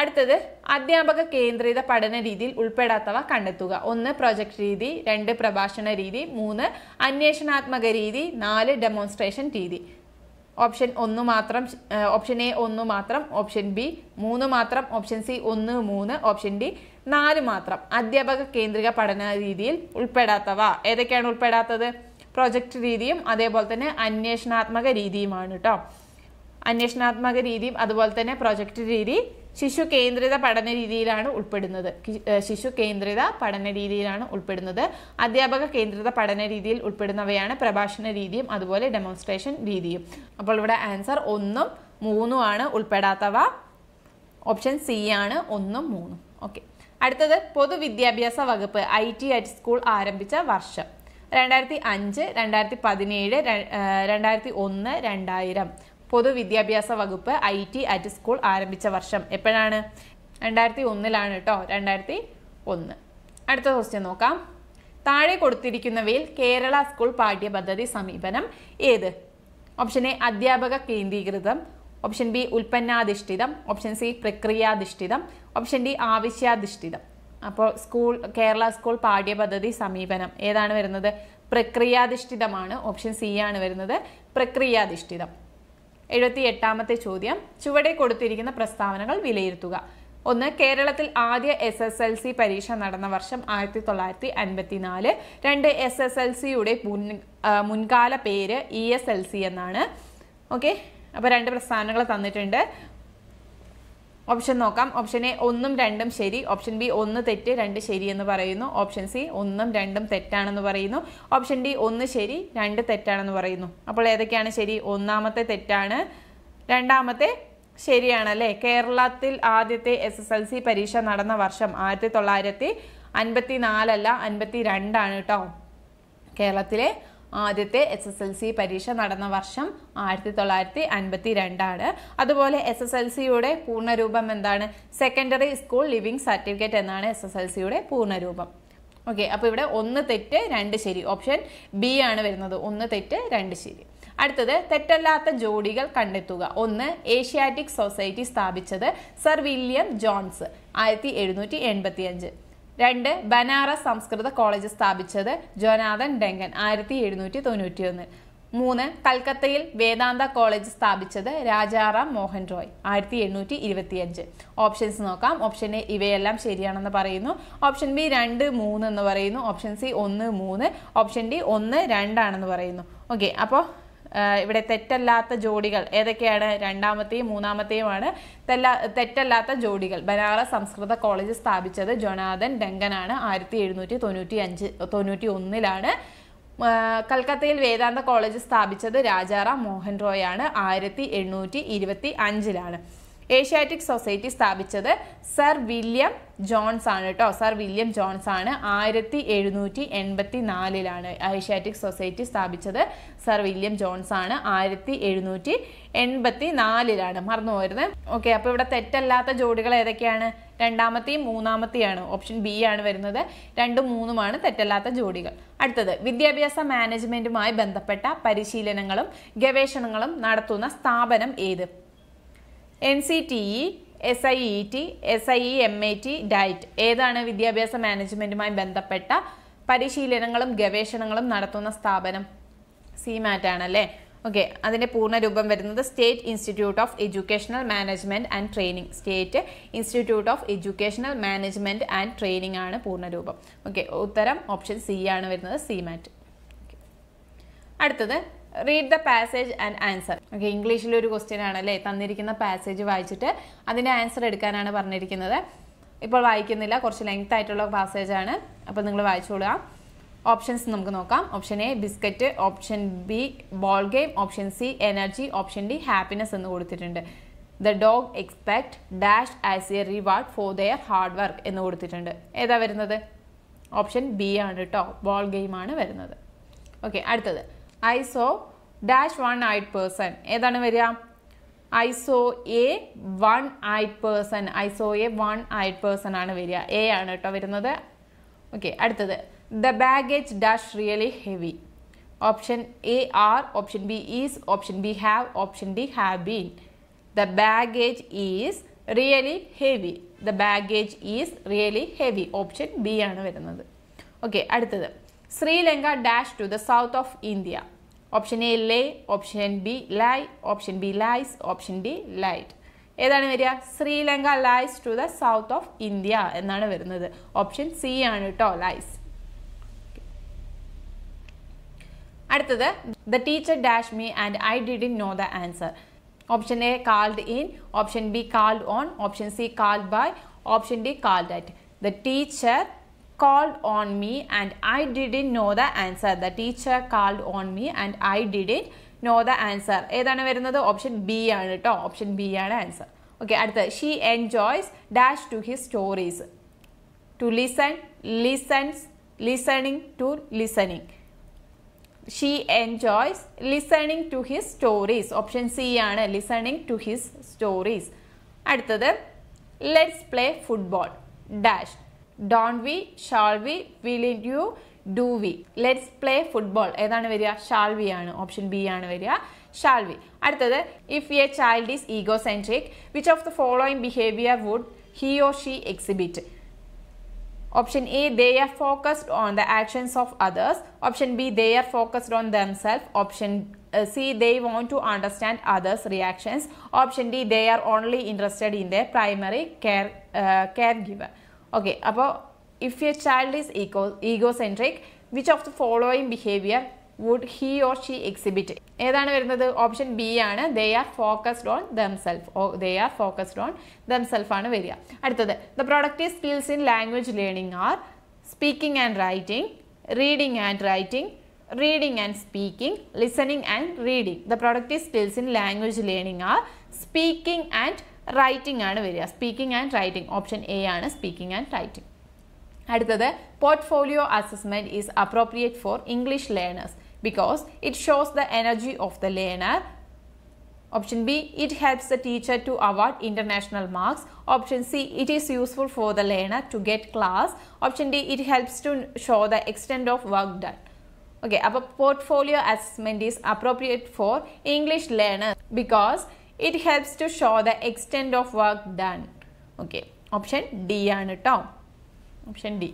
Speaker 1: അടുത്തത് അധ്യാപക കേന്ദ്രീത പഠന രീതിയിൽ ഉൾപ്പെടാത്തവ കണ്ടെത്തുക ഒന്ന് പ്രൊജക്ട് രീതി രണ്ട് പ്രഭാഷണ രീതി മൂന്ന് അന്വേഷണാത്മക രീതി നാല് ഡെമോൺസ്ട്രേഷൻ രീതി ഓപ്ഷൻ ഒന്ന് മാത്രം ഓപ്ഷൻ എ ഒന്ന് മാത്രം ഓപ്ഷൻ ബി മൂന്ന് മാത്രം ഓപ്ഷൻ സി ഒന്ന് മൂന്ന് ഓപ്ഷൻ ഡി നാല് മാത്രം അധ്യാപക കേന്ദ്രിക പഠന രീതിയിൽ ഉൾപ്പെടാത്തവ ഏതൊക്കെയാണ് ഉൾപ്പെടാത്തത് പ്രൊജക്ട് രീതിയും അതേപോലെ തന്നെ അന്വേഷണാത്മക രീതിയുമാണ് കേട്ടോ അന്വേഷണാത്മക രീതിയും അതുപോലെ തന്നെ പ്രൊജക്ട് രീതി ശിശു കേന്ദ്രിത പഠന രീതിയിലാണ് ഉൾപ്പെടുന്നത് ശിശു കേന്ദ്രിത പഠന രീതിയിലാണ് ഉൾപ്പെടുന്നത് അധ്യാപക കേന്ദ്രിത പഠന രീതിയിൽ ഉൾപ്പെടുന്നവയാണ് പ്രഭാഷണ രീതിയും അതുപോലെ ഡെമോൺസ്ട്രേഷൻ രീതിയും അപ്പോൾ ഇവിടെ ആൻസർ ഒന്നും മൂന്നും ആണ് ഉൾപ്പെടാത്തവ ഓപ്ഷൻ സി ആണ് ഒന്നും മൂന്നും ഓക്കെ അടുത്തത് പൊതുവിദ്യാഭ്യാസ വകുപ്പ് ഐ ടി അറ്റ് സ്കൂൾ ആരംഭിച്ച വർഷം രണ്ടായിരത്തി അഞ്ച് രണ്ടായിരത്തി പതിനേഴ് രണ്ടായിരത്തി ഒന്ന് രണ്ടായിരം പൊതുവിദ്യാഭ്യാസ വകുപ്പ് ഐ ടി അറ്റ് സ്കൂൾ ആരംഭിച്ച വർഷം എപ്പോഴാണ് രണ്ടായിരത്തി ഒന്നിലാണ് കേട്ടോ രണ്ടായിരത്തി ഒന്ന് അടുത്ത ക്വസ്റ്റ്യൻ നോക്കാം താഴെ കൊടുത്തിരിക്കുന്നവയിൽ കേരള സ്കൂൾ പാഠ്യപദ്ധതി സമീപനം ഏത് ഓപ്ഷൻ എ അധ്യാപക കേന്ദ്രീകൃതം ഓപ്ഷൻ ബി ഉൽപ്പന്നാധിഷ്ഠിതം ഓപ്ഷൻ സി പ്രക്രിയാധിഷ്ഠിതം ഓപ്ഷൻ ഡി ആവശ്യാധിഷ്ഠിതം അപ്പോൾ സ്കൂൾ കേരള സ്കൂൾ പാഠ്യപദ്ധതി സമീപനം ഏതാണ് വരുന്നത് പ്രക്രിയാധിഷ്ഠിതമാണ് ഓപ്ഷൻ സി ആണ് വരുന്നത് പ്രക്രിയാധിഷ്ഠിതം എഴുപത്തി എട്ടാമത്തെ ചോദ്യം ചുവടെ കൊടുത്തിരിക്കുന്ന പ്രസ്താവനകൾ വിലയിരുത്തുക ഒന്ന് കേരളത്തിൽ ആദ്യ എസ് എസ് എൽ സി പരീക്ഷ നടന്ന വർഷം ആയിരത്തി തൊള്ളായിരത്തി നാല് രണ്ട് എസ് എസ് എൽ സിയുടെ മുൻകാല പേര് ഇ എസ് എൽ സി എന്നാണ് ഓക്കെ അപ്പോൾ രണ്ട് പ്രസ്ഥാനങ്ങൾ തന്നിട്ടുണ്ട് ഓപ്ഷൻ നോക്കാം ഓപ്ഷൻ എ ഒന്നും രണ്ടും ശരി ഓപ്ഷൻ ബി ഒന്ന് തെറ്റ് രണ്ട് ശരി എന്ന് പറയുന്നു ഓപ്ഷൻ സി ഒന്നും രണ്ടും തെറ്റാണെന്ന് പറയുന്നു ഓപ്ഷൻ ഡി ഒന്ന് ശരി രണ്ട് തെറ്റാണെന്ന് പറയുന്നു അപ്പോൾ ഏതൊക്കെയാണ് ശരി ഒന്നാമത്തെ തെറ്റാണ് രണ്ടാമത്തെ ശരിയാണ് അല്ലേ കേരളത്തിൽ ആദ്യത്തെ എസ് എസ് എൽ സി പരീക്ഷ നടന്ന വർഷം ആയിരത്തി തൊള്ളായിരത്തി അൻപത്തി നാലല്ല അൻപത്തി രണ്ടാണ് കേട്ടോ കേരളത്തിലെ ആദ്യത്തെ എസ് എസ് എൽ സി പരീക്ഷ നടന്ന വർഷം ആയിരത്തി തൊള്ളായിരത്തി അൻപത്തി രണ്ടാണ് അതുപോലെ എസ് എസ് എൽ സിയുടെ പൂർണ്ണരൂപം എന്താണ് സെക്കൻഡറി സ്കൂൾ ലിവിംഗ് സർട്ടിഫിക്കറ്റ് എന്നാണ് എസ് എസ് എൽ സിയുടെ പൂർണ്ണരൂപം ഓക്കെ അപ്പോൾ ഇവിടെ ഒന്ന് തെറ്റ് രണ്ട് ശരി ഓപ്ഷൻ ബി ആണ് വരുന്നത് ഒന്ന് തെറ്റ് രണ്ട് ശരി അടുത്തത് തെറ്റല്ലാത്ത ജോഡികൾ കണ്ടെത്തുക ഒന്ന് ഏഷ്യാറ്റിക് സൊസൈറ്റി സ്ഥാപിച്ചത് സർ വില്യം ജോൺസ് ആയിരത്തി എഴുന്നൂറ്റി എൺപത്തി അഞ്ച് രണ്ട് ബനാറസ് സംസ്കൃത കോളേജ് സ്ഥാപിച്ചത് ജോനാഥൻ ഡെങ്കൻ ആയിരത്തി എഴുന്നൂറ്റി തൊണ്ണൂറ്റി ഒന്ന് മൂന്ന് കൽക്കത്തയിൽ വേദാന്ത കോളേജ് സ്ഥാപിച്ചത് രാജാറാം മോഹൻ റോയ് ആയിരത്തി എണ്ണൂറ്റി ഇരുപത്തി അഞ്ച് ഓപ്ഷൻസ് നോക്കാം ഓപ്ഷൻ എ ഇവയെല്ലാം ശരിയാണെന്ന് പറയുന്നു ഓപ്ഷൻ ബി രണ്ട് മൂന്ന് എന്ന് പറയുന്നു ഓപ്ഷൻ സി ഒന്ന് മൂന്ന് ഓപ്ഷൻ ഡി ഒന്ന് രണ്ടാണെന്ന് പറയുന്നു ഓക്കെ അപ്പോൾ ഇവിടെ തെറ്റല്ലാത്ത ജോഡികൾ ഏതൊക്കെയാണ് രണ്ടാമത്തെയും മൂന്നാമത്തെയുമാണ് തെറ്റല്ലാത്ത ജോഡികൾ ബനാറസ് സംസ്കൃത കോളേജ് സ്ഥാപിച്ചത് ജൊനാഥൻ ഡെങ്കനാണ് ആയിരത്തി എഴുന്നൂറ്റി തൊണ്ണൂറ്റി അഞ്ച് തൊണ്ണൂറ്റി ഒന്നിലാണ് കൽക്കത്തയിൽ വേദാന്ത കോളേജ് സ്ഥാപിച്ചത് രാജാറാം മോഹൻ റോയാണ് ആയിരത്തി എണ്ണൂറ്റി ഇരുപത്തി അഞ്ചിലാണ് ഏഷ്യാറ്റിക് സൊസൈറ്റി സ്ഥാപിച്ചത് സർ വില്യം ജോൺസ് ആണ് കേട്ടോ സർ വില്യം ജോൺസ് ആണ് ആയിരത്തി എഴുന്നൂറ്റി എൺപത്തി നാലിലാണ് ഏഷ്യാറ്റിക് സൊസൈറ്റി സ്ഥാപിച്ചത് സർ വില്യം ജോൺസ് ആണ് ആയിരത്തി എഴുന്നൂറ്റി എൺപത്തി നാലിലാണ് മറന്നു ഓക്കെ അപ്പോൾ ഇവിടെ തെറ്റല്ലാത്ത ജോഡികൾ ഏതൊക്കെയാണ് രണ്ടാമത്തെയും മൂന്നാമത്തെയാണ് ഓപ്ഷൻ ബി ആണ് വരുന്നത് രണ്ടും മൂന്നുമാണ് തെറ്റല്ലാത്ത ജോഡികൾ അടുത്തത് വിദ്യാഭ്യാസ മാനേജ്മെൻറ്റുമായി ബന്ധപ്പെട്ട പരിശീലനങ്ങളും ഗവേഷണങ്ങളും നടത്തുന്ന സ്ഥാപനം ഏത് N C T E S I E T S I E M I T DIET ഏതാണ് വിദ്യാഭ്യാസ മാനേജ്മെൻറ്റുമായി ബന്ധപ്പെട്ട പരിശീലനങ്ങളും ഗവേഷണങ്ങളും നടത്തുന്ന സ്ഥാപനം സിമാറ്റ് ആണല്ലേ ഓക്കെ അതിൻ്റെ പൂർണ്ണ രൂപം വരുന്നത് State Institute of Educational Management and Training State Institute of Educational Management and Training ആണ് പൂർണ്ണ രൂപം ഓക്കെ ഉത്തരം ഓപ്ഷൻ സി ആണ് വരുന്നത് സിമാറ്റ് അടുത്തത് read the passage and answer okay ഇംഗ്ലീഷിൽ ഒരു ക്വസ്റ്റ്യൻ ആണല്ലേ തന്നിരിക്കുന്ന പാസേജ് വായിച്ചിട്ട് അതിൻ്റെ ആൻസർ എടുക്കാനാണ് പറഞ്ഞിരിക്കുന്നത് ഇപ്പോൾ വായിക്കുന്നില്ല കുറച്ച് ലെങ്ത് ആയിട്ടുള്ള പാസേജ് ആണ് അപ്പോൾ നിങ്ങൾ വായിച്ചോളുക ഓപ്ഷൻസ് നമുക്ക് നോക്കാം option A biscuit option B ball game option C energy option D happiness എന്ന് കൊടുത്തിട്ടുണ്ട് the dog expect dash as a reward for their hard work എന്ന് കൊടുത്തിട്ടുണ്ട് ഏതാ വരുന്നത് ഓപ്ഷൻ ബി ആണ് കേട്ടോ ബോൾ ഗെയിം ആണ് വരുന്നത് ഓക്കെ അടുത്തത് I saw dash one-eyed person ഏതാണ് വരിക I saw a one-eyed person I saw a one-eyed person ആണ് വരിക എ ആണ് കേട്ടോ വരുന്നത് ഓക്കെ അടുത്തത് the baggage dash really heavy option A are option B is option B have option D have been the baggage is really heavy the baggage is really heavy option B ആണ് വരുന്നത് okay അടുത്തത് Sri Lanka dash to the south of India option A lay option B lie option B lies option D lied ഏതാണ് വരിക Sri Lanka lies to the south of India എന്നാണ് വരുന്നത് option C ആണ് കേട്ടോ lies അടുത്തത് the teacher dash me and I in know the answer option A called in option B called on option C called by option D called at the teacher called on me and I didn't know the answer. The teacher called on me and I didn't know the answer. ഏതാണ് വരുന്നത് option B ആണ് കേട്ടോ option B ആണ് answer okay അടുത്ത she enjoys dash to his stories to listen listens listening to listening she enjoys listening to his stories option C ആണ് listening to his stories അടുത്തത് let's play football dash don't we shall we will you do we let's play football edana veriya shall we aanu option b aanu veriya shall we adutathu if a child is egocentric which of the following behavior would he or she exhibit option a they are focused on the actions of others option b they are focused on themselves option uh, c they want to understand others reactions option d they are only interested in their primary care uh, caregiver okay അപ്പോൾ if a child is egocentric which of the following behaviour would he or she exhibit ഏതാണ് വരുന്നത് option B ആണ് they are focused on themselves oh they are focused on themselves ആണ് വരിക അടുത്തത് the productive skills in language learning are speaking and writing reading and writing reading and speaking listening and reading the productive skills in language learning are speaking and writing and varia. Speaking and writing. Option A and speaking and writing. the portfolio assessment is appropriate for English learners because it shows the energy of the learner. Option B, it helps the teacher to award international marks. Option C, it is useful for the learner to get class. Option D, it helps to show the extent of work done. Okay, our portfolio assessment is appropriate for English learners because it helps to show the extend of work done okay option D ആണ് കേട്ടോ option D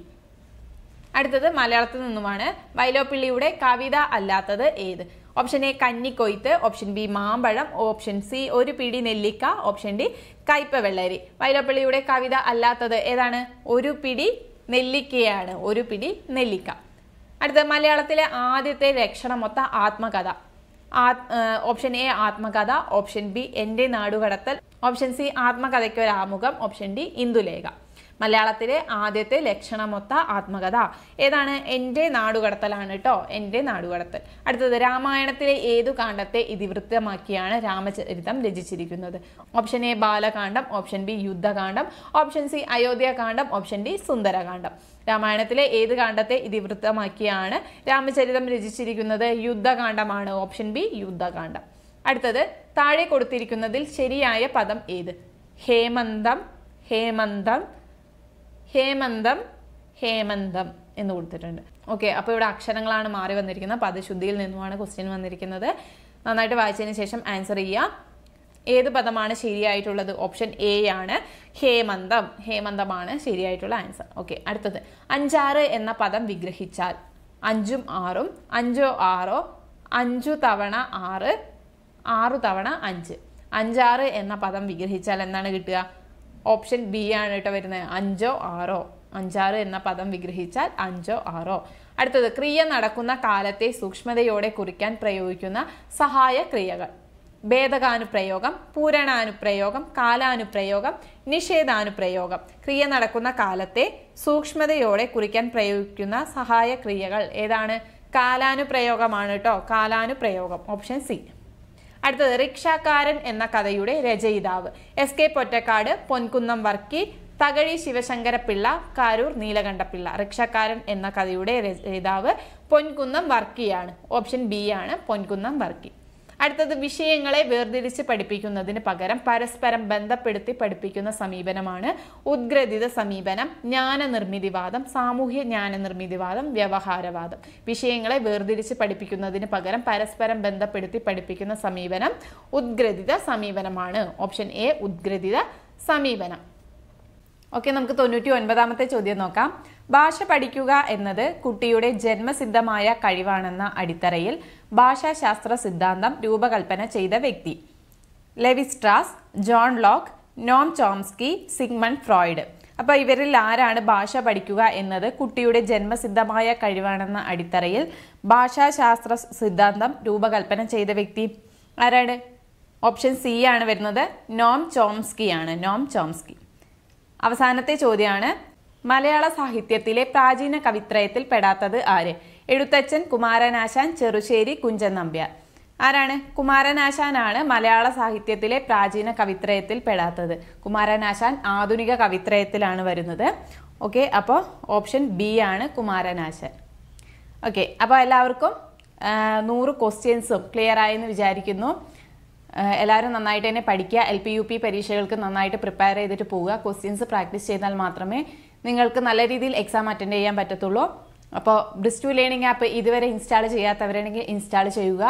Speaker 1: അടുത്തത് മലയാളത്തിൽ നിന്നുമാണ് വൈലോപ്പിള്ളിയുടെ കവിത അല്ലാത്തത് ഏത് option A Kannikkoythu option B Mambazham option C Oru Pidi നെല്ലിക്ക option D കയ്പ വെള്ളരി വൈലോപ്പിള്ളിയുടെ കവിത അല്ലാത്തത് ഏതാണ് ഒരു പിടി നെല്ലിക്കയാണ് ഒരു പിടി നെല്ലിക്ക അടുത്തത് മലയാളത്തിലെ ആദ്യത്തെ ലക്ഷണമൊത്ത ആത്മകഥ option A Atmakatha option B Ente Nadukadathal option C ആത്മകഥയ്ക്ക് ഒരു ആമുഖം ഓപ്ഷൻ ഡി ഇന്ദുലേഖ മലയാളത്തിലെ ആദ്യത്തെ ലക്ഷണമൊത്ത ആത്മകഥ ഏതാണ് എൻ്റെ നാടുകടത്തലാണ് കേട്ടോ എൻ്റെ നാടുകടത്തൽ അടുത്തത് രാമായണത്തിലെ ഏതു കാണ്ഡത്തെ ഇതിവൃത്തമാക്കിയാണ് രാമചരിതം രചിച്ചിരിക്കുന്നത് option A Balakandam option B Yuddhakandam option C Ayodhyakandam option D Sundarakandam രാമായണത്തിലെ ഏത് കാണ്ഡത്തെ ഇതിവൃത്തമാക്കിയാണ് രാമചരിതം രചിച്ചിരിക്കുന്നത് യുദ്ധകാന്ഡമാണ് ഓപ്ഷൻ ബി യുദ്ധകാന്ഡം അടുത്തത് താഴെ കൊടുത്തിരിക്കുന്നതിൽ ശരിയായ പദം ഏത് ഹേമന്തം ഹേമന്തം ഹേമന്തം ഹേമന്തം എന്ന് കൊടുത്തിട്ടുണ്ട് ഓക്കെ അപ്പോൾ ഇവിടെ അക്ഷരങ്ങളാണ് മാറി വന്നിരിക്കുന്നത് പദശുദ്ധിയിൽ നിന്നുമാണ് ക്വസ്റ്റ്യൻ വന്നിരിക്കുന്നത് നന്നായിട്ട് വായിച്ചതിന് ശേഷം ആൻസർ ചെയ്യുക ഏത് പദമാണ് ശരിയായിട്ടുള്ളത് ഓപ്ഷൻ എ ആണ് ഹേമന്തം ഹേമന്തമാണ് ശരിയായിട്ടുള്ള ആൻസർ ഓക്കെ അടുത്തത് അഞ്ചാറ് എന്ന പദം വിഗ്രഹിച്ചാൽ അഞ്ചും ആറും അഞ്ചോ ആറോ അഞ്ചു തവണ ആറ് ആറു തവണ അഞ്ച് അഞ്ചാറ് എന്ന പദം വിഗ്രഹിച്ചാൽ എന്താണ് കിട്ടുക ഓപ്ഷൻ ബി ആണ് കേട്ടോ വരുന്നത് അഞ്ചോ ആറോ അഞ്ചാറ് എന്ന പദം വിഗ്രഹിച്ചാൽ അഞ്ചോ ആറോ അടുത്തത് ക്രിയ നടക്കുന്ന കാലത്തെ സൂക്ഷ്മതയോടെ കുറിക്കാൻ പ്രയോഗിക്കുന്ന സഹായ ക്രിയകൾ ഭേദകാനുപ്രയോഗം പൂരണാനുപ്രയോഗം കാലാനുപ്രയോഗം നിഷേധാനുപ്രയോഗം ക്രിയ നടക്കുന്ന കാലത്തെ സൂക്ഷ്മതയോടെ കുറിക്കാൻ പ്രയോഗിക്കുന്ന സഹായ ക്രിയകൾ ഏതാണ് കാലാനുപ്രയോഗമാണ് കേട്ടോ കാലാനുപ്രയോഗം ഓപ്ഷൻ സി അടുത്തത് റിക്ഷാക്കാരൻ എന്ന കഥയുടെ രചയിതാവ് എസ് കെ പൊറ്റക്കാട് പൊൻകുന്നം വർക്കി തകഴി ശിവശങ്കരപ്പിള്ള കാരൂർ നീലകണ്ഠപിള്ള റിക്ഷാക്കാരൻ എന്ന കഥയുടെ രചയിതാവ് പൊൻകുന്നം വർക്കിയാണ് ഓപ്ഷൻ ബി ആണ് പൊൻകുന്നം വർക്കി അടുത്തത് വിഷയങ്ങളെ വേർതിരിച്ച് പഠിപ്പിക്കുന്നതിന് പകരം പരസ്പരം ബന്ധപ്പെടുത്തി പഠിപ്പിക്കുന്ന സമീപനമാണ് ഉദ്ഗ്രഥിത സമീപനം ജ്ഞാനനിർമ്മിതിവാദം സാമൂഹ്യ ജ്ഞാനനിർമ്മിതിവാദം വ്യവഹാരവാദം വിഷയങ്ങളെ വേർതിരിച്ച് പഠിപ്പിക്കുന്നതിന് പകരം പരസ്പരം ബന്ധപ്പെടുത്തി പഠിപ്പിക്കുന്ന സമീപനം ഉദ്ഗ്രഥിത സമീപനമാണ് ഓപ്ഷൻ എ ഉദ്ഗ്രഥിത സമീപനം ഓക്കെ നമുക്ക് തൊണ്ണൂറ്റി ഒൻപതാമത്തെ ചോദ്യം നോക്കാം ഭാഷ പഠിക്കുക എന്നത് കുട്ടിയുടെ ജന്മസിദ്ധമായ കഴിവാണെന്ന അടിത്തറയിൽ ഭാഷാശാസ്ത്ര സിദ്ധാന്തം രൂപകൽപ്പന ചെയ്ത വ്യക്തി Levi Strauss John Locke Noam Chomsky Sigmund Freud അപ്പോൾ ഇവരിൽ ആരാണ് ഭാഷ പഠിക്കുക എന്നത് കുട്ടിയുടെ ജന്മസിദ്ധമായ കഴിവാണെന്ന അടിത്തറയിൽ ഭാഷാശാസ്ത്ര സിദ്ധാന്തം രൂപകൽപ്പന ചെയ്ത വ്യക്തി ആരാണ് ഓപ്ഷൻ സി ആണ് വരുന്നത് നോം ചോംസ്കി ആണ് നോം ചോംസ്കി അവസാനത്തെ ചോദ്യമാണ് മലയാള സാഹിത്യത്തിലെ പ്രാചീന കവിത്രയത്തിൽ പെടാത്തത് ആര് എഴുത്തച്ഛൻ കുമാരനാശാൻ ചെറുശ്ശേരി കുഞ്ചൻ നമ്പ്യാർ ആരാണ് കുമാരനാശാനാണ് മലയാള സാഹിത്യത്തിലെ പ്രാചീന കവിത്രയത്തിൽ പെടാത്തത് കുമാരനാശാൻ ആധുനിക കവിത്രയത്തിലാണ് വരുന്നത് ഓക്കെ അപ്പോൾ ഓപ്ഷൻ ബി ആണ് കുമാരനാശാൻ ഓക്കെ അപ്പോൾ എല്ലാവർക്കും നൂറ് ക്വസ്റ്റ്യൻസും ക്ലിയർ ആയെന്ന് വിചാരിക്കുന്നു എല്ലാവരും നന്നായിട്ട് തന്നെ പഠിക്കുക എൽ പി യു പി പരീക്ഷകൾക്ക് നന്നായിട്ട് പ്രിപ്പയർ ചെയ്തിട്ട് പോവുക ക്വസ്റ്റ്യൻസ് പ്രാക്ടീസ് ചെയ്താൽ മാത്രമേ നിങ്ങൾക്ക് നല്ല രീതിയിൽ എക്സാം അറ്റൻഡ് ചെയ്യാൻ പറ്റത്തുള്ളൂ അപ്പോൾ ബ്രിസ്റ്റു ലേണിംഗ് ആപ്പ് ഇതുവരെ ഇൻസ്റ്റാൾ ചെയ്യാത്തവരാണെങ്കിൽ ഇൻസ്റ്റാൾ ചെയ്യുക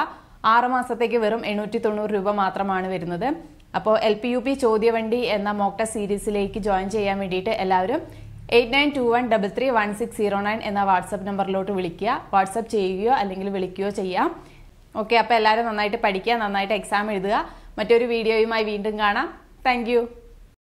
Speaker 1: ആറ് മാസത്തേക്ക് വെറും എണ്ണൂറ്റി തൊണ്ണൂറ് രൂപ മാത്രമാണ് വരുന്നത് അപ്പോൾ എൽ പി യു പി ചോദ്യവണ്ടി എന്ന മോക്ട സീരീസിലേക്ക് ജോയിൻ ചെയ്യാൻ വേണ്ടിയിട്ട് എല്ലാവരും eight nine two one double three one six zero nine എന്ന വാട്സപ്പ് നമ്പറിലോട്ട് വിളിക്കുക വാട്സപ്പ് ചെയ്യുകയോ അല്ലെങ്കിൽ വിളിക്കുകയോ ചെയ്യാം ഓക്കെ അപ്പോൾ എല്ലാവരും നന്നായിട്ട് പഠിക്കുക നന്നായിട്ട് എക്സാം എഴുതുക മറ്റൊരു വീഡിയോയുമായി വീണ്ടും കാണാം താങ്ക്